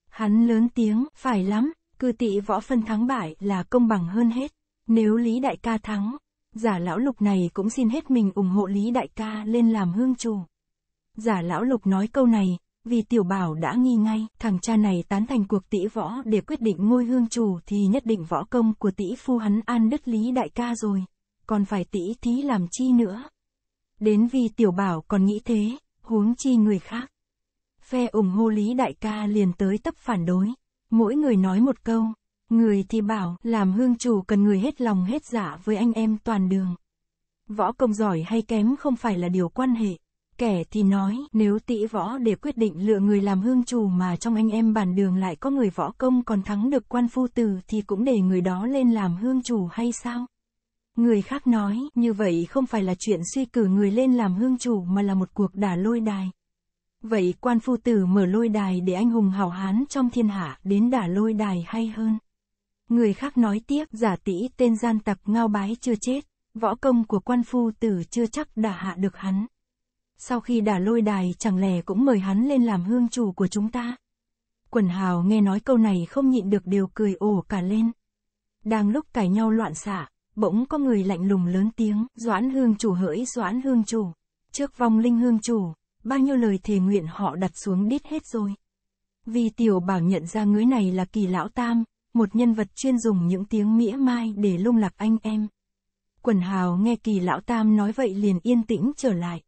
Hắn lớn tiếng, phải lắm, cư tị võ phân thắng bại là công bằng hơn hết. Nếu Lý Đại ca thắng, giả lão lục này cũng xin hết mình ủng hộ Lý Đại ca lên làm hương chủ. Giả lão lục nói câu này, vì tiểu bảo đã nghi ngay, thằng cha này tán thành cuộc tỷ võ để quyết định ngôi hương chủ thì nhất định võ công của tỷ phu hắn an đất Lý Đại ca rồi, còn phải tỷ thí làm chi nữa. Đến vì tiểu bảo còn nghĩ thế, huống chi người khác. Phe ủng hộ Lý Đại ca liền tới tấp phản đối, mỗi người nói một câu, Người thì bảo, làm hương chủ cần người hết lòng hết dạ với anh em toàn đường. Võ công giỏi hay kém không phải là điều quan hệ. Kẻ thì nói, nếu tỷ võ để quyết định lựa người làm hương chủ mà trong anh em bản đường lại có người võ công còn thắng được quan phu tử thì cũng để người đó lên làm hương chủ hay sao? Người khác nói, như vậy không phải là chuyện suy cử người lên làm hương chủ mà là một cuộc đả lôi đài. Vậy quan phu tử mở lôi đài để anh hùng hảo hán trong thiên hạ đến đả lôi đài hay hơn? Người khác nói tiếp giả tỷ tên gian tặc ngao bái chưa chết, võ công của quan phu tử chưa chắc đã hạ được hắn. Sau khi đả lôi đài chẳng lẽ cũng mời hắn lên làm hương chủ của chúng ta. Quần hào nghe nói câu này không nhịn được đều cười ồ cả lên. Đang lúc cãi nhau loạn xạ, bỗng có người lạnh lùng lớn tiếng, doãn hương chủ hỡi doãn hương chủ. Trước vong linh hương chủ, bao nhiêu lời thề nguyện họ đặt xuống đít hết rồi. Vì tiểu bảo nhận ra người này là kỳ lão tam, một nhân vật chuyên dùng những tiếng mỉa mai để lung lạc anh em. Quần hào nghe kỳ lão tam nói vậy liền yên tĩnh trở lại.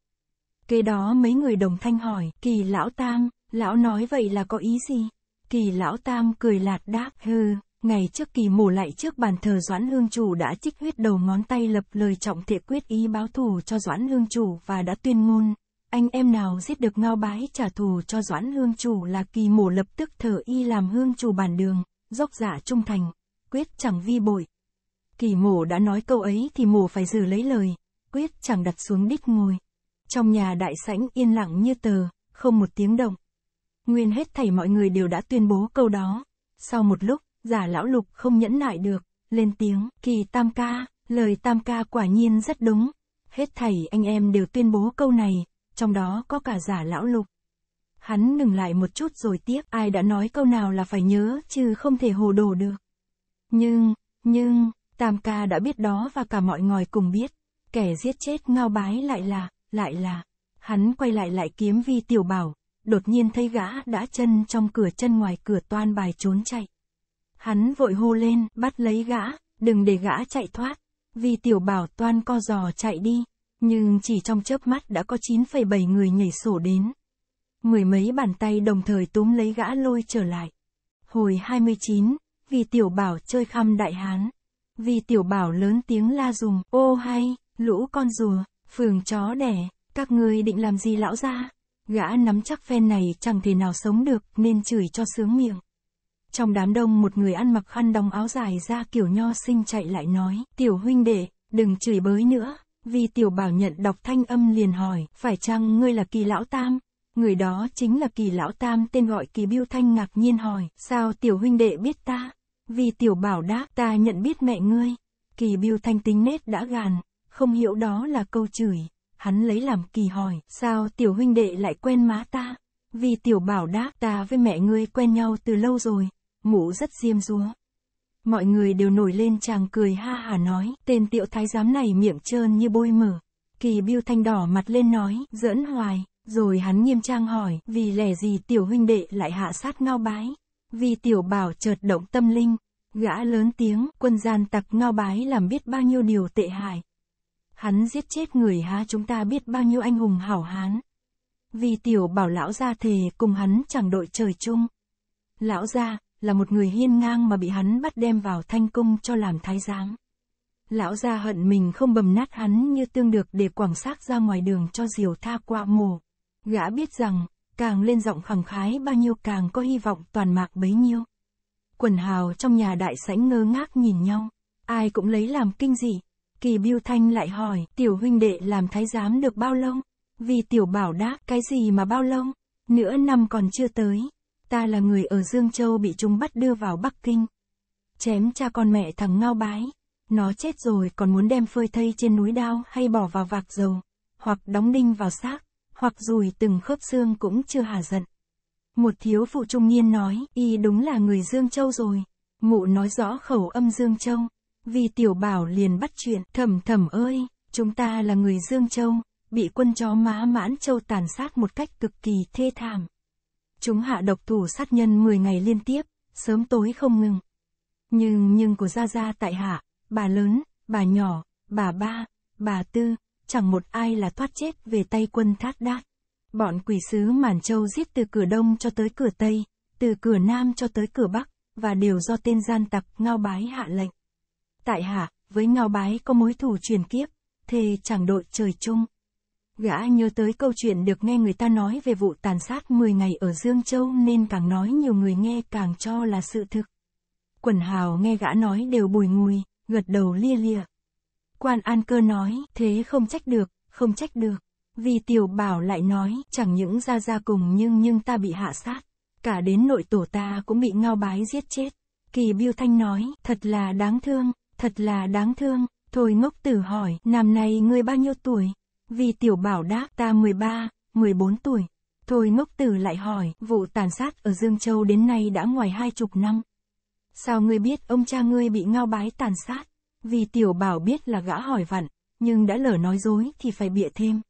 Kế đó mấy người đồng thanh hỏi, kỳ lão tam, lão nói vậy là có ý gì? Kỳ lão tam cười lạt đáp, hư ngày trước kỳ mổ lại trước bàn thờ Doãn Hương Chủ đã trích huyết đầu ngón tay lập lời trọng thiện quyết ý báo thù cho Doãn Hương Chủ và đã tuyên ngôn. Anh em nào giết được ngao bái trả thù cho Doãn Hương Chủ là kỳ mổ lập tức thờ y làm Hương Chủ bản đường dốc giả dạ trung thành, quyết chẳng vi bội. Kỳ mổ đã nói câu ấy thì mổ phải giữ lấy lời, quyết chẳng đặt xuống đít ngồi. Trong nhà đại sảnh yên lặng như tờ, không một tiếng động. Nguyên hết thảy mọi người đều đã tuyên bố câu đó. Sau một lúc, giả lão lục không nhẫn nại được, lên tiếng, kỳ tam ca, lời tam ca quả nhiên rất đúng. Hết thảy anh em đều tuyên bố câu này, trong đó có cả giả lão lục. Hắn ngừng lại một chút rồi tiếp, ai đã nói câu nào là phải nhớ, chứ không thể hồ đồ được. Nhưng, nhưng, Tam ca đã biết đó và cả mọi người cùng biết. Kẻ giết chết ngao bái lại là, lại là. Hắn quay lại lại kiếm vi tiểu bảo, đột nhiên thấy gã đã chân trong cửa chân ngoài cửa toan bài trốn chạy. Hắn vội hô lên, bắt lấy gã, đừng để gã chạy thoát. Vi tiểu bảo toan co giò chạy đi, nhưng chỉ trong chớp mắt đã có 9,7 người nhảy sổ đến mười mấy bàn tay đồng thời túm lấy gã lôi trở lại. Hồi 29, vì tiểu bảo chơi khăm đại hán. Vì tiểu bảo lớn tiếng la dùm, ô hay, lũ con rùa, phường chó đẻ, các ngươi định làm gì lão ra? Gã nắm chắc phen này chẳng thể nào sống được nên chửi cho sướng miệng. Trong đám đông một người ăn mặc khăn đóng áo dài ra kiểu nho sinh chạy lại nói, tiểu huynh đệ, đừng chửi bới nữa. Vì tiểu bảo nhận đọc thanh âm liền hỏi, phải chăng ngươi là kỳ lão tam? Người đó chính là kỳ lão tam tên gọi kỳ biêu thanh ngạc nhiên hỏi, sao tiểu huynh đệ biết ta? Vì tiểu bảo đáp, ta nhận biết mẹ ngươi. Kỳ biêu thanh tính nết đã gàn, không hiểu đó là câu chửi. Hắn lấy làm kỳ hỏi, sao tiểu huynh đệ lại quen má ta? Vì tiểu bảo đáp, ta với mẹ ngươi quen nhau từ lâu rồi, ngủ rất diêm dúa. Mọi người đều nổi lên chàng cười ha hả nói, tên tiểu thái giám này miệng trơn như bôi mở. Kỳ biêu thanh đỏ mặt lên nói, giỡn hoài, rồi hắn nghiêm trang hỏi, vì lẻ gì tiểu huynh đệ lại hạ sát ngao bái? Vì tiểu bảo chợt động tâm linh, gã lớn tiếng, quân gian tặc ngao bái làm biết bao nhiêu điều tệ hại. Hắn giết chết người há chúng ta biết bao nhiêu anh hùng hảo hán. Vì tiểu bảo lão gia thề cùng hắn chẳng đội trời chung. Lão gia, là một người hiên ngang mà bị hắn bắt đem vào thanh cung cho làm thái giám. Lão gia hận mình không bầm nát hắn như tương được để quảng sát ra ngoài đường cho diều tha qua mồ. Gã biết rằng, càng lên giọng khẳng khái bao nhiêu càng có hy vọng toàn mạc bấy nhiêu. Quần hào trong nhà đại sảnh ngơ ngác nhìn nhau, ai cũng lấy làm kinh dị. Kỳ Biêu Thanh lại hỏi, tiểu huynh đệ làm thái giám được bao lâu? Vì tiểu bảo đáp, cái gì mà bao lâu? Nửa năm còn chưa tới. Ta là người ở Dương Châu bị chúng bắt đưa vào Bắc Kinh. Chém cha con mẹ thằng Ngao Bái. Nó chết rồi còn muốn đem phơi thây trên núi đao hay bỏ vào vạc dầu, hoặc đóng đinh vào xác hoặc rùi từng khớp xương cũng chưa hà giận. Một thiếu phụ trung niên nói, y đúng là người Dương Châu rồi. Mụ nói rõ khẩu âm Dương Châu. Vì tiểu bảo liền bắt chuyện, thầm thầm ơi, chúng ta là người Dương Châu, bị quân chó má mãn châu tàn sát một cách cực kỳ thê thảm. Chúng hạ độc thủ sát nhân 10 ngày liên tiếp, sớm tối không ngừng. Nhưng nhưng của Gia Gia tại hạ, bà lớn, bà nhỏ, bà ba, bà tư, chẳng một ai là thoát chết về tay quân thác đát. Bọn quỷ sứ Màn Châu giết từ cửa Đông cho tới cửa Tây, từ cửa Nam cho tới cửa Bắc, và đều do tên gian tặc Ngao Bái hạ lệnh. Tại hạ, với Ngao Bái có mối thù truyền kiếp, thề chẳng đội trời chung. Gã nhớ tới câu chuyện được nghe người ta nói về vụ tàn sát 10 ngày ở Dương Châu nên càng nói nhiều người nghe càng cho là sự thực. Quần hào nghe gã nói đều bùi ngùi, gật đầu lia lia. Quan An Cơ nói, thế không trách được, không trách được. Vì tiểu bảo lại nói, chẳng những ra ra cùng nhưng nhưng ta bị hạ sát. Cả đến nội tổ ta cũng bị ngao bái giết chết. Kỳ Biêu Thanh nói, thật là đáng thương, thật là đáng thương. Thôi ngốc tử hỏi, năm nay ngươi bao nhiêu tuổi? Vì tiểu bảo đáp, ta 13, 14 tuổi. Thôi ngốc tử lại hỏi, vụ tàn sát ở Dương Châu đến nay đã ngoài hai chục năm. Sao ngươi biết ông cha ngươi bị ngao bái tàn sát? Vì tiểu bảo biết là gã hỏi vặn, nhưng đã lỡ nói dối thì phải bịa thêm.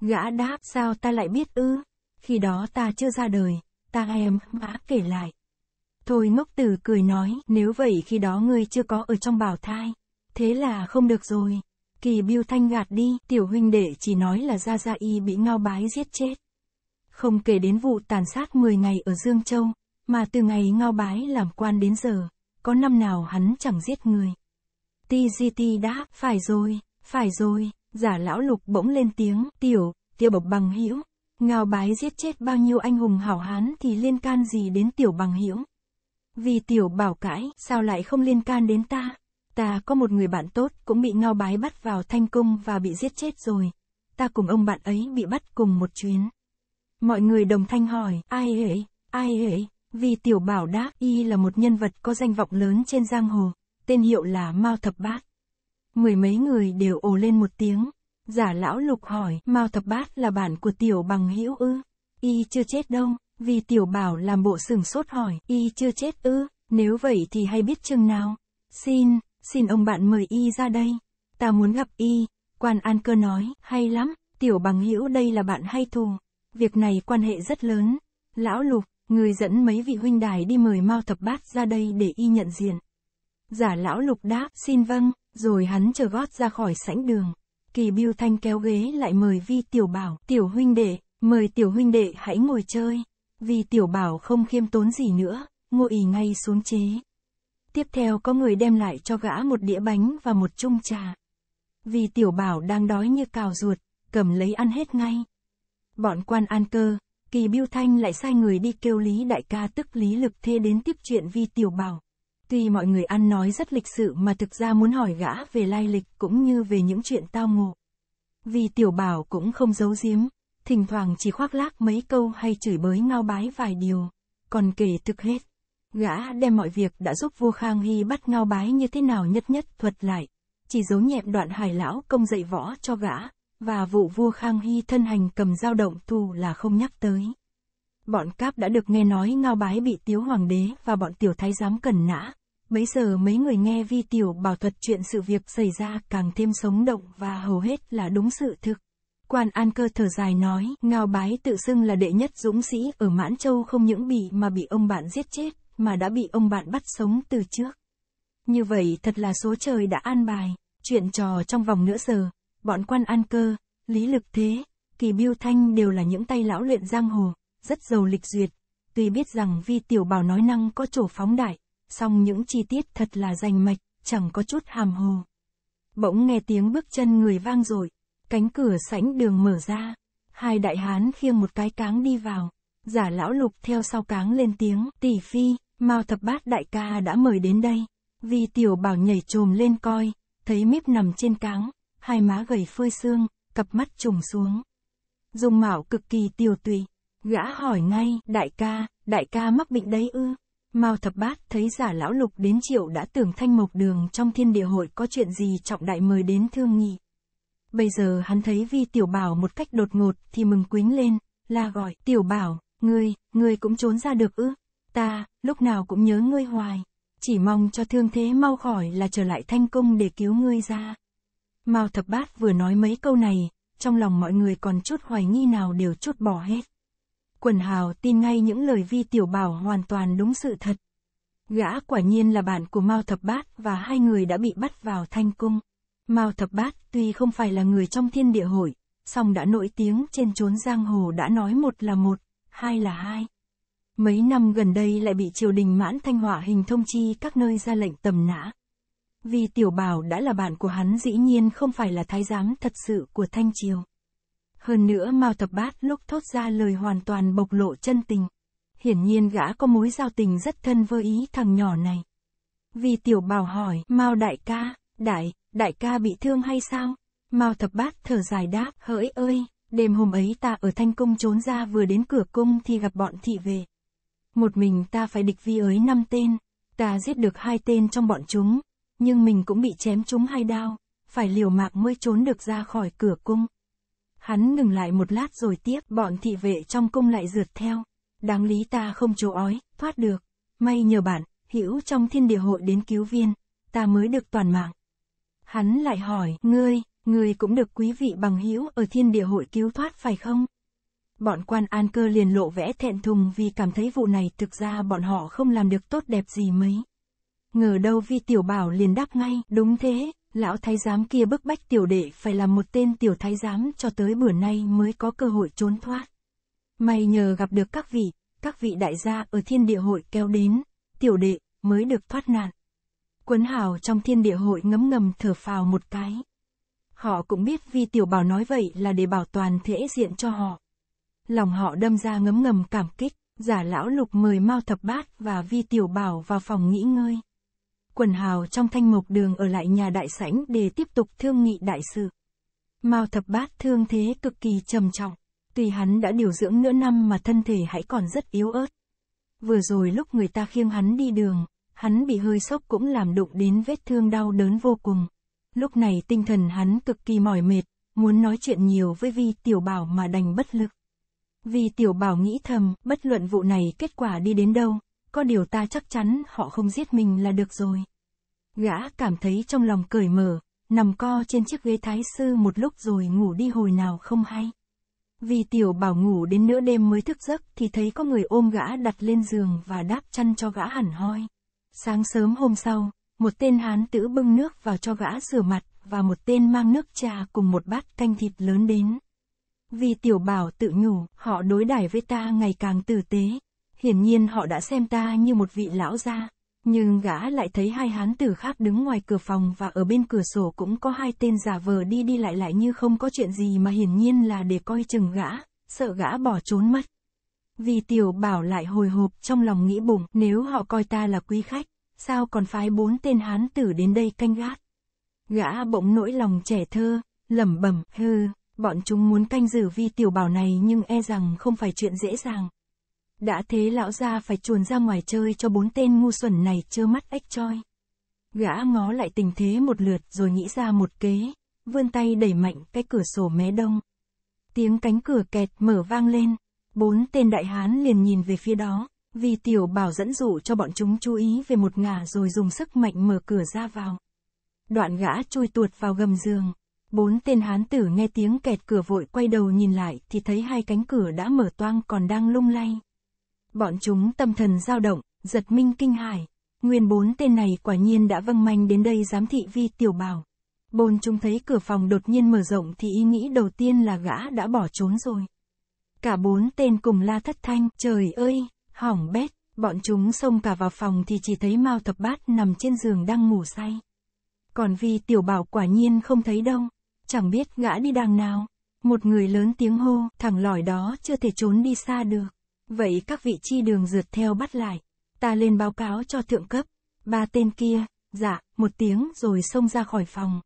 Gã đáp sao ta lại biết ư, khi đó ta chưa ra đời, ta em mã kể lại. Thôi ngốc tử cười nói, nếu vậy khi đó ngươi chưa có ở trong bào thai, thế là không được rồi. Kỳ biêu thanh gạt đi, tiểu huynh đệ chỉ nói là Gia Gia Y bị ngao bái giết chết. Không kể đến vụ tàn sát 10 ngày ở Dương Châu, mà từ ngày ngao bái làm quan đến giờ, có năm nào hắn chẳng giết người. TGT đã, phải rồi, phải rồi, giả lão lục bỗng lên tiếng, tiểu, tiểu bộc bằng hữu ngao bái giết chết bao nhiêu anh hùng hảo hán thì liên can gì đến tiểu bằng hữu Vì tiểu bảo cãi, sao lại không liên can đến ta? Ta có một người bạn tốt cũng bị ngao bái bắt vào thanh cung và bị giết chết rồi. Ta cùng ông bạn ấy bị bắt cùng một chuyến. Mọi người đồng thanh hỏi, ai ấy, ai ấy, vì tiểu bảo đáp y là một nhân vật có danh vọng lớn trên giang hồ tên hiệu là Mao Thập Bát. Mười mấy người đều ồ lên một tiếng. Giả lão lục hỏi, Mao Thập Bát là bạn của tiểu bằng hữu ư? Y chưa chết đâu, vì tiểu bảo làm bộ sừng sốt hỏi, y chưa chết ư, nếu vậy thì hay biết chừng nào. Xin, xin ông bạn mời y ra đây. Ta muốn gặp y, quan an cơ nói, hay lắm, tiểu bằng hữu đây là bạn hay thù. Việc này quan hệ rất lớn. Lão lục, người dẫn mấy vị huynh đài đi mời Mao Thập Bát ra đây để y nhận diện. Giả lão lục đáp, xin vâng, rồi hắn chờ gót ra khỏi sảnh đường. Kỳ Biêu Thanh kéo ghế lại mời Vi Tiểu Bảo, Tiểu huynh đệ, mời Tiểu huynh đệ hãy ngồi chơi. Vi Tiểu Bảo không khiêm tốn gì nữa, ngồi ì ngay xuống chế. Tiếp theo có người đem lại cho gã một đĩa bánh và một chung trà. Vi Tiểu Bảo đang đói như cào ruột, cầm lấy ăn hết ngay. Bọn quan an cơ, Kỳ Biêu Thanh lại sai người đi kêu Lý Đại ca tức Lý Lực Thê đến tiếp chuyện Vi Tiểu Bảo. Tuy mọi người ăn nói rất lịch sự mà thực ra muốn hỏi gã về lai lịch cũng như về những chuyện tao ngộ. Vì tiểu bảo cũng không giấu giếm, thỉnh thoảng chỉ khoác lác mấy câu hay chửi bới ngao bái vài điều, còn kể thực hết. Gã đem mọi việc đã giúp vua Khang Hy bắt ngao bái như thế nào nhất nhất thuật lại, chỉ giấu nhẹm đoạn hài lão công dạy võ cho gã, và vụ vua Khang Hy thân hành cầm dao động tù là không nhắc tới. Bọn cáp đã được nghe nói ngao bái bị tiếu hoàng đế và bọn tiểu thái giám cần nã. Bấy giờ mấy người nghe vi tiểu bảo thuật chuyện sự việc xảy ra càng thêm sống động và hầu hết là đúng sự thực. Quan An Cơ thở dài nói, Ngao Bái tự xưng là đệ nhất dũng sĩ ở Mãn Châu không những bị mà bị ông bạn giết chết, mà đã bị ông bạn bắt sống từ trước. Như vậy thật là số trời đã an bài, chuyện trò trong vòng nửa giờ, bọn Quan An Cơ, Lý Lực Thế, Kỳ Biêu Thanh đều là những tay lão luyện giang hồ, rất giàu lịch duyệt. Tuy biết rằng vi tiểu bảo nói năng có chỗ phóng đại, song những chi tiết thật là rành mạch, chẳng có chút hàm hồ. Bỗng nghe tiếng bước chân người vang dội, cánh cửa sảnh đường mở ra, hai đại hán khiêng một cái cáng đi vào, giả lão lục theo sau cáng lên tiếng, tỷ phi, Mao thập bát đại ca đã mời đến đây, vi tiểu bảo nhảy trồm lên coi, thấy míp nằm trên cáng, hai má gầy phơi xương, cặp mắt trùng xuống. dung mạo cực kỳ tiều tụy, Gã hỏi ngay, đại ca, đại ca mắc bệnh đấy ư? Mao thập bát thấy giả lão lục đến triệu đã tưởng thanh mộc đường trong thiên địa hội có chuyện gì trọng đại mời đến thương nghị. Bây giờ hắn thấy vi tiểu bảo một cách đột ngột thì mừng quính lên, la gọi, tiểu bảo, ngươi, ngươi cũng trốn ra được ư? Ta, lúc nào cũng nhớ ngươi hoài, chỉ mong cho thương thế mau khỏi là trở lại thanh công để cứu ngươi ra. Mao thập bát vừa nói mấy câu này, trong lòng mọi người còn chút hoài nghi nào đều chút bỏ hết. Quần hào tin ngay những lời vi tiểu bảo hoàn toàn đúng sự thật. Gã quả nhiên là bạn của Mao Thập Bát và hai người đã bị bắt vào thanh cung. Mao Thập Bát tuy không phải là người trong thiên địa hội, song đã nổi tiếng trên chốn giang hồ đã nói một là một, hai là hai. Mấy năm gần đây lại bị triều đình mãn thanh hỏa hình thông chi các nơi ra lệnh tầm nã. Vì tiểu bảo đã là bạn của hắn dĩ nhiên không phải là thái giám thật sự của thanh triều. Hơn nữa Mao Thập Bát lúc thốt ra lời hoàn toàn bộc lộ chân tình. Hiển nhiên gã có mối giao tình rất thân với ý thằng nhỏ này. Vì tiểu bảo hỏi, Mao đại ca, đại, đại ca bị thương hay sao? Mao Thập Bát thở dài đáp, hỡi ơi, đêm hôm ấy ta ở Thanh Cung trốn ra vừa đến cửa cung thì gặp bọn thị về. Một mình ta phải địch vi ới năm tên, ta giết được hai tên trong bọn chúng, nhưng mình cũng bị chém chúng hai đao, phải liều mạng mới trốn được ra khỏi cửa cung. Hắn ngừng lại một lát rồi tiếp, bọn thị vệ trong cung lại rượt theo. Đáng lý ta không chố ói, thoát được. May nhờ bạn, hữu trong thiên địa hội đến cứu viên, ta mới được toàn mạng. Hắn lại hỏi, ngươi, ngươi cũng được quý vị bằng hữu ở thiên địa hội cứu thoát phải không? Bọn quan an cơ liền lộ vẽ thẹn thùng vì cảm thấy vụ này thực ra bọn họ không làm được tốt đẹp gì mấy. Ngờ đâu vi tiểu bảo liền đáp ngay, đúng thế, lão thái giám kia bức bách tiểu đệ phải làm một tên tiểu thái giám cho tới bữa nay mới có cơ hội trốn thoát. May nhờ gặp được các vị, các vị đại gia ở thiên địa hội kéo đến, tiểu đệ mới được thoát nạn. Quấn hào trong thiên địa hội ngấm ngầm thở phào một cái. Họ cũng biết vì tiểu bảo nói vậy là để bảo toàn thể diện cho họ. Lòng họ đâm ra ngấm ngầm cảm kích, giả lão lục mời mau Thập Bát và vi tiểu bảo vào phòng nghỉ ngơi quần hào trong thanh mục đường ở lại nhà đại sảnh để tiếp tục thương nghị đại sự. Mao thập bát thương thế cực kỳ trầm trọng, tuy hắn đã điều dưỡng nửa năm mà thân thể hãy còn rất yếu ớt. Vừa rồi lúc người ta khiêng hắn đi đường, hắn bị hơi sốc cũng làm đụng đến vết thương đau đớn vô cùng. Lúc này tinh thần hắn cực kỳ mỏi mệt, muốn nói chuyện nhiều với Vi Tiểu Bảo mà đành bất lực. Vi Tiểu Bảo nghĩ thầm, bất luận vụ này kết quả đi đến đâu, có điều ta chắc chắn họ không giết mình là được rồi. Gã cảm thấy trong lòng cởi mở, nằm co trên chiếc ghế thái sư một lúc rồi ngủ đi hồi nào không hay. Vì tiểu bảo ngủ đến nửa đêm mới thức giấc thì thấy có người ôm gã đặt lên giường và đáp chăn cho gã hẳn hoi. Sáng sớm hôm sau, một tên hán tử bưng nước vào cho gã rửa mặt và một tên mang nước trà cùng một bát canh thịt lớn đến. Vì tiểu bảo tự nhủ, họ đối đãi với ta ngày càng tử tế, hiển nhiên họ đã xem ta như một vị lão gia. Nhưng gã lại thấy hai hán tử khác đứng ngoài cửa phòng và ở bên cửa sổ cũng có hai tên giả vờ đi đi lại lại như không có chuyện gì mà hiển nhiên là để coi chừng gã, sợ gã bỏ trốn mất. Vì tiểu bảo lại hồi hộp trong lòng nghĩ bụng nếu họ coi ta là quý khách, sao còn phái bốn tên hán tử đến đây canh gác. Gã bỗng nỗi lòng trẻ thơ, lẩm bẩm hư, bọn chúng muốn canh giữ vi tiểu bảo này nhưng e rằng không phải chuyện dễ dàng, đã thế lão ra phải chuồn ra ngoài chơi cho bốn tên ngu xuẩn này trơ mắt ếch choi. Gã ngó lại tình thế một lượt rồi nghĩ ra một kế, vươn tay đẩy mạnh cái cửa sổ mé đông. Tiếng cánh cửa kẹt mở vang lên, bốn tên đại hán liền nhìn về phía đó, vì tiểu bảo dẫn dụ cho bọn chúng chú ý về một ngả rồi dùng sức mạnh mở cửa ra vào. Đoạn gã chui tuột vào gầm giường, bốn tên hán tử nghe tiếng kẹt cửa vội quay đầu nhìn lại thì thấy hai cánh cửa đã mở toang còn đang lung lay. Bọn chúng tâm thần dao động, giật minh kinh hài. Nguyên bốn tên này quả nhiên đã vâng manh đến đây giám thị vi tiểu bảo. Bồn chúng thấy cửa phòng đột nhiên mở rộng thì ý nghĩ đầu tiên là gã đã bỏ trốn rồi. Cả bốn tên cùng la thất thanh, trời ơi, hỏng bét, bọn chúng xông cả vào phòng thì chỉ thấy Mao Thập Bát nằm trên giường đang ngủ say. Còn vi tiểu bảo quả nhiên không thấy đâu, chẳng biết gã đi đàng nào. Một người lớn tiếng hô, thằng lỏi đó chưa thể trốn đi xa được. Vậy các vị chi đường rượt theo bắt lại. Ta lên báo cáo cho thượng cấp. Ba tên kia, dạ, một tiếng rồi xông ra khỏi phòng.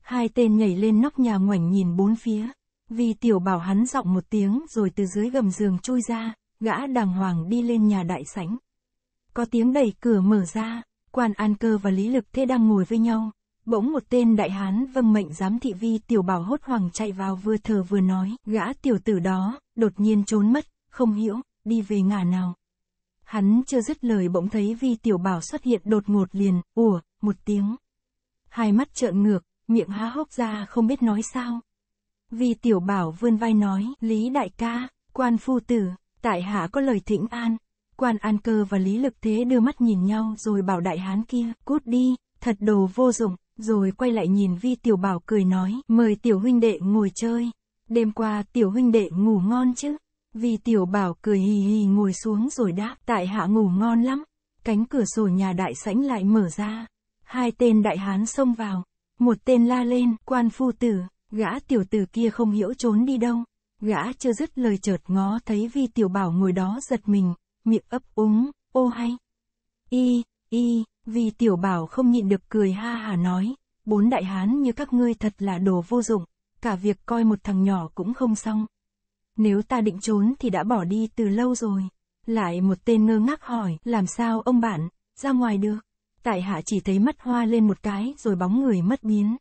Hai tên nhảy lên nóc nhà ngoảnh nhìn bốn phía. Vì tiểu bảo hắn giọng một tiếng rồi từ dưới gầm giường chui ra, gã đàng hoàng đi lên nhà đại sảnh. Có tiếng đẩy cửa mở ra, quan an cơ và lý lực thế đang ngồi với nhau. Bỗng một tên đại hán vâng mệnh giám thị vi tiểu bảo hốt hoảng chạy vào vừa thờ vừa nói, gã tiểu tử đó, đột nhiên trốn mất, không hiểu, đi về ngả nào. Hắn chưa dứt lời bỗng thấy vi tiểu bảo xuất hiện đột ngột liền, ủa, một tiếng. Hai mắt trợn ngược, miệng há hốc ra không biết nói sao. Vi tiểu bảo vươn vai nói, Lý đại ca, quan phu tử, tại hạ có lời thỉnh an. Quan an cơ và Lý lực thế đưa mắt nhìn nhau rồi bảo đại hán kia, cút đi, thật đồ vô dụng, rồi quay lại nhìn vi tiểu bảo cười nói, mời tiểu huynh đệ ngồi chơi. Đêm qua tiểu huynh đệ ngủ ngon chứ? Vì tiểu bảo cười hì hì ngồi xuống rồi đáp, tại hạ ngủ ngon lắm. Cánh cửa sổ nhà đại sảnh lại mở ra. Hai tên đại hán xông vào. Một tên la lên, quan phu tử, gã tiểu tử kia không hiểu trốn đi đâu. Gã chưa dứt lời chợt ngó thấy vi tiểu bảo ngồi đó giật mình, miệng ấp úng, ô hay. Y, y, Vi tiểu bảo không nhịn được cười ha hà nói, bốn đại hán như các ngươi thật là đồ vô dụng, cả việc coi một thằng nhỏ cũng không xong. Nếu ta định trốn thì đã bỏ đi từ lâu rồi. Lại một tên ngơ ngác hỏi, làm sao ông bạn, ra ngoài được. Tại hạ chỉ thấy mắt hoa lên một cái rồi bóng người mất biến.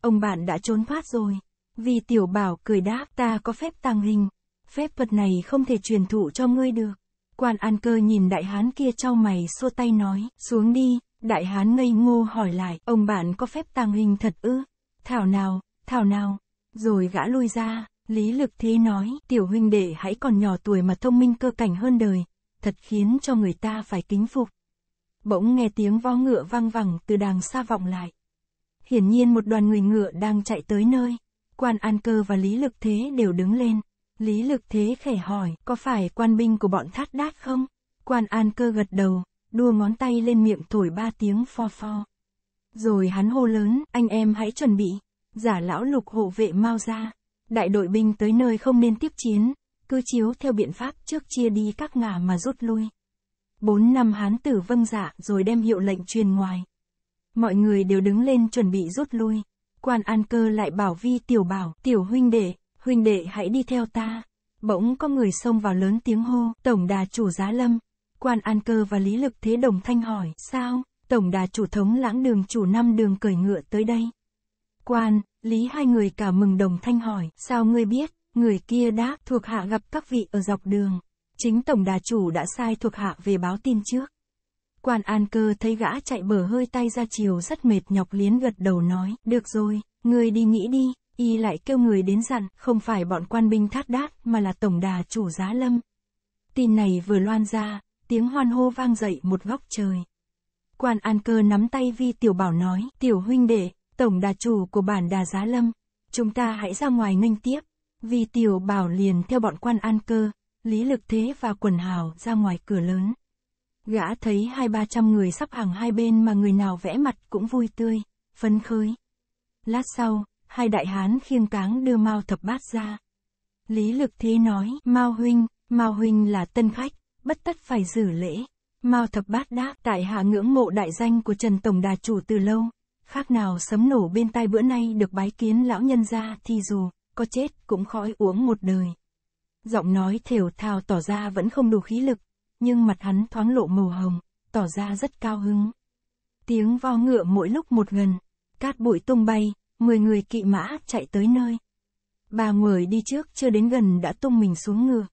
Ông bạn đã trốn thoát rồi. Vì tiểu bảo cười đáp ta có phép tàng hình. Phép vật này không thể truyền thụ cho ngươi được. Quan an cơ nhìn đại hán kia trao mày xô tay nói, xuống đi, đại hán ngây ngô hỏi lại, ông bạn có phép tàng hình thật ư? Thảo nào, thảo nào, rồi gã lui ra. Lý Lực Thế nói, tiểu huynh đệ hãy còn nhỏ tuổi mà thông minh cơ cảnh hơn đời, thật khiến cho người ta phải kính phục. Bỗng nghe tiếng vó ngựa vang vẳng từ đàng xa vọng lại. Hiển nhiên một đoàn người ngựa đang chạy tới nơi. Quan An Cơ và Lý Lực Thế đều đứng lên. Lý Lực Thế khẽ hỏi, có phải quan binh của bọn thát đát không? Quan An Cơ gật đầu, đua ngón tay lên miệng thổi ba tiếng pho pho. Rồi hắn hô lớn, anh em hãy chuẩn bị. Giả lão lục hộ vệ mau ra. Đại đội binh tới nơi không nên tiếp chiến, cứ chiếu theo biện pháp trước chia đi các ngả mà rút lui. Bốn năm hán tử vâng dạ rồi đem hiệu lệnh truyền ngoài. Mọi người đều đứng lên chuẩn bị rút lui. Quan An Cơ lại bảo Vi Tiểu Bảo, Tiểu Huynh Đệ, Huynh Đệ hãy đi theo ta. Bỗng có người xông vào lớn tiếng hô, Tổng đà chủ giá lâm. Quan An Cơ và Lý Lực Thế Đồng Thanh hỏi, sao, Tổng đà chủ thống lãng đường chủ năm đường cởi ngựa tới đây. Quan, Lý hai người cả mừng đồng thanh hỏi, sao ngươi biết, người kia đã thuộc hạ gặp các vị ở dọc đường. Chính tổng đà chủ đã sai thuộc hạ về báo tin trước. Quan an cơ thấy gã chạy bờ hơi tay ra chiều rất mệt nhọc liến gật đầu nói, được rồi, ngươi đi nghĩ đi, y lại kêu người đến dặn, không phải bọn quan binh thát đát mà là tổng đà chủ giá lâm. Tin này vừa loan ra, tiếng hoan hô vang dậy một góc trời. Quan An Cơ nắm tay Vi Tiểu Bảo nói, Tiểu huynh đệ, tổng đà chủ của bản đà giá lâm, chúng ta hãy ra ngoài nghênh tiếp. Vì tiểu bảo liền theo bọn quan an cơ, lý lực thế và quần hào ra ngoài cửa lớn. Gã thấy hai ba trăm người sắp hàng hai bên mà người nào vẽ mặt cũng vui tươi, phấn khơi. Lát sau, hai đại hán khiêng cáng đưa Mao thập bát ra. Lý lực thế nói, Mao huynh, Mao huynh là tân khách, bất tất phải giữ lễ. Mao thập bát đáp, tại hạ ngưỡng mộ đại danh của Trần Tổng Đà Chủ từ lâu, Khác nào sấm nổ bên tai bữa nay được bái kiến lão nhân ra thì dù có chết cũng khỏi uống một đời. Giọng nói thều thào tỏ ra vẫn không đủ khí lực, nhưng mặt hắn thoáng lộ màu hồng, tỏ ra rất cao hứng. Tiếng vo ngựa mỗi lúc một gần, cát bụi tung bay, mười người kỵ mã chạy tới nơi. Bà người đi trước chưa đến gần đã tung mình xuống ngựa.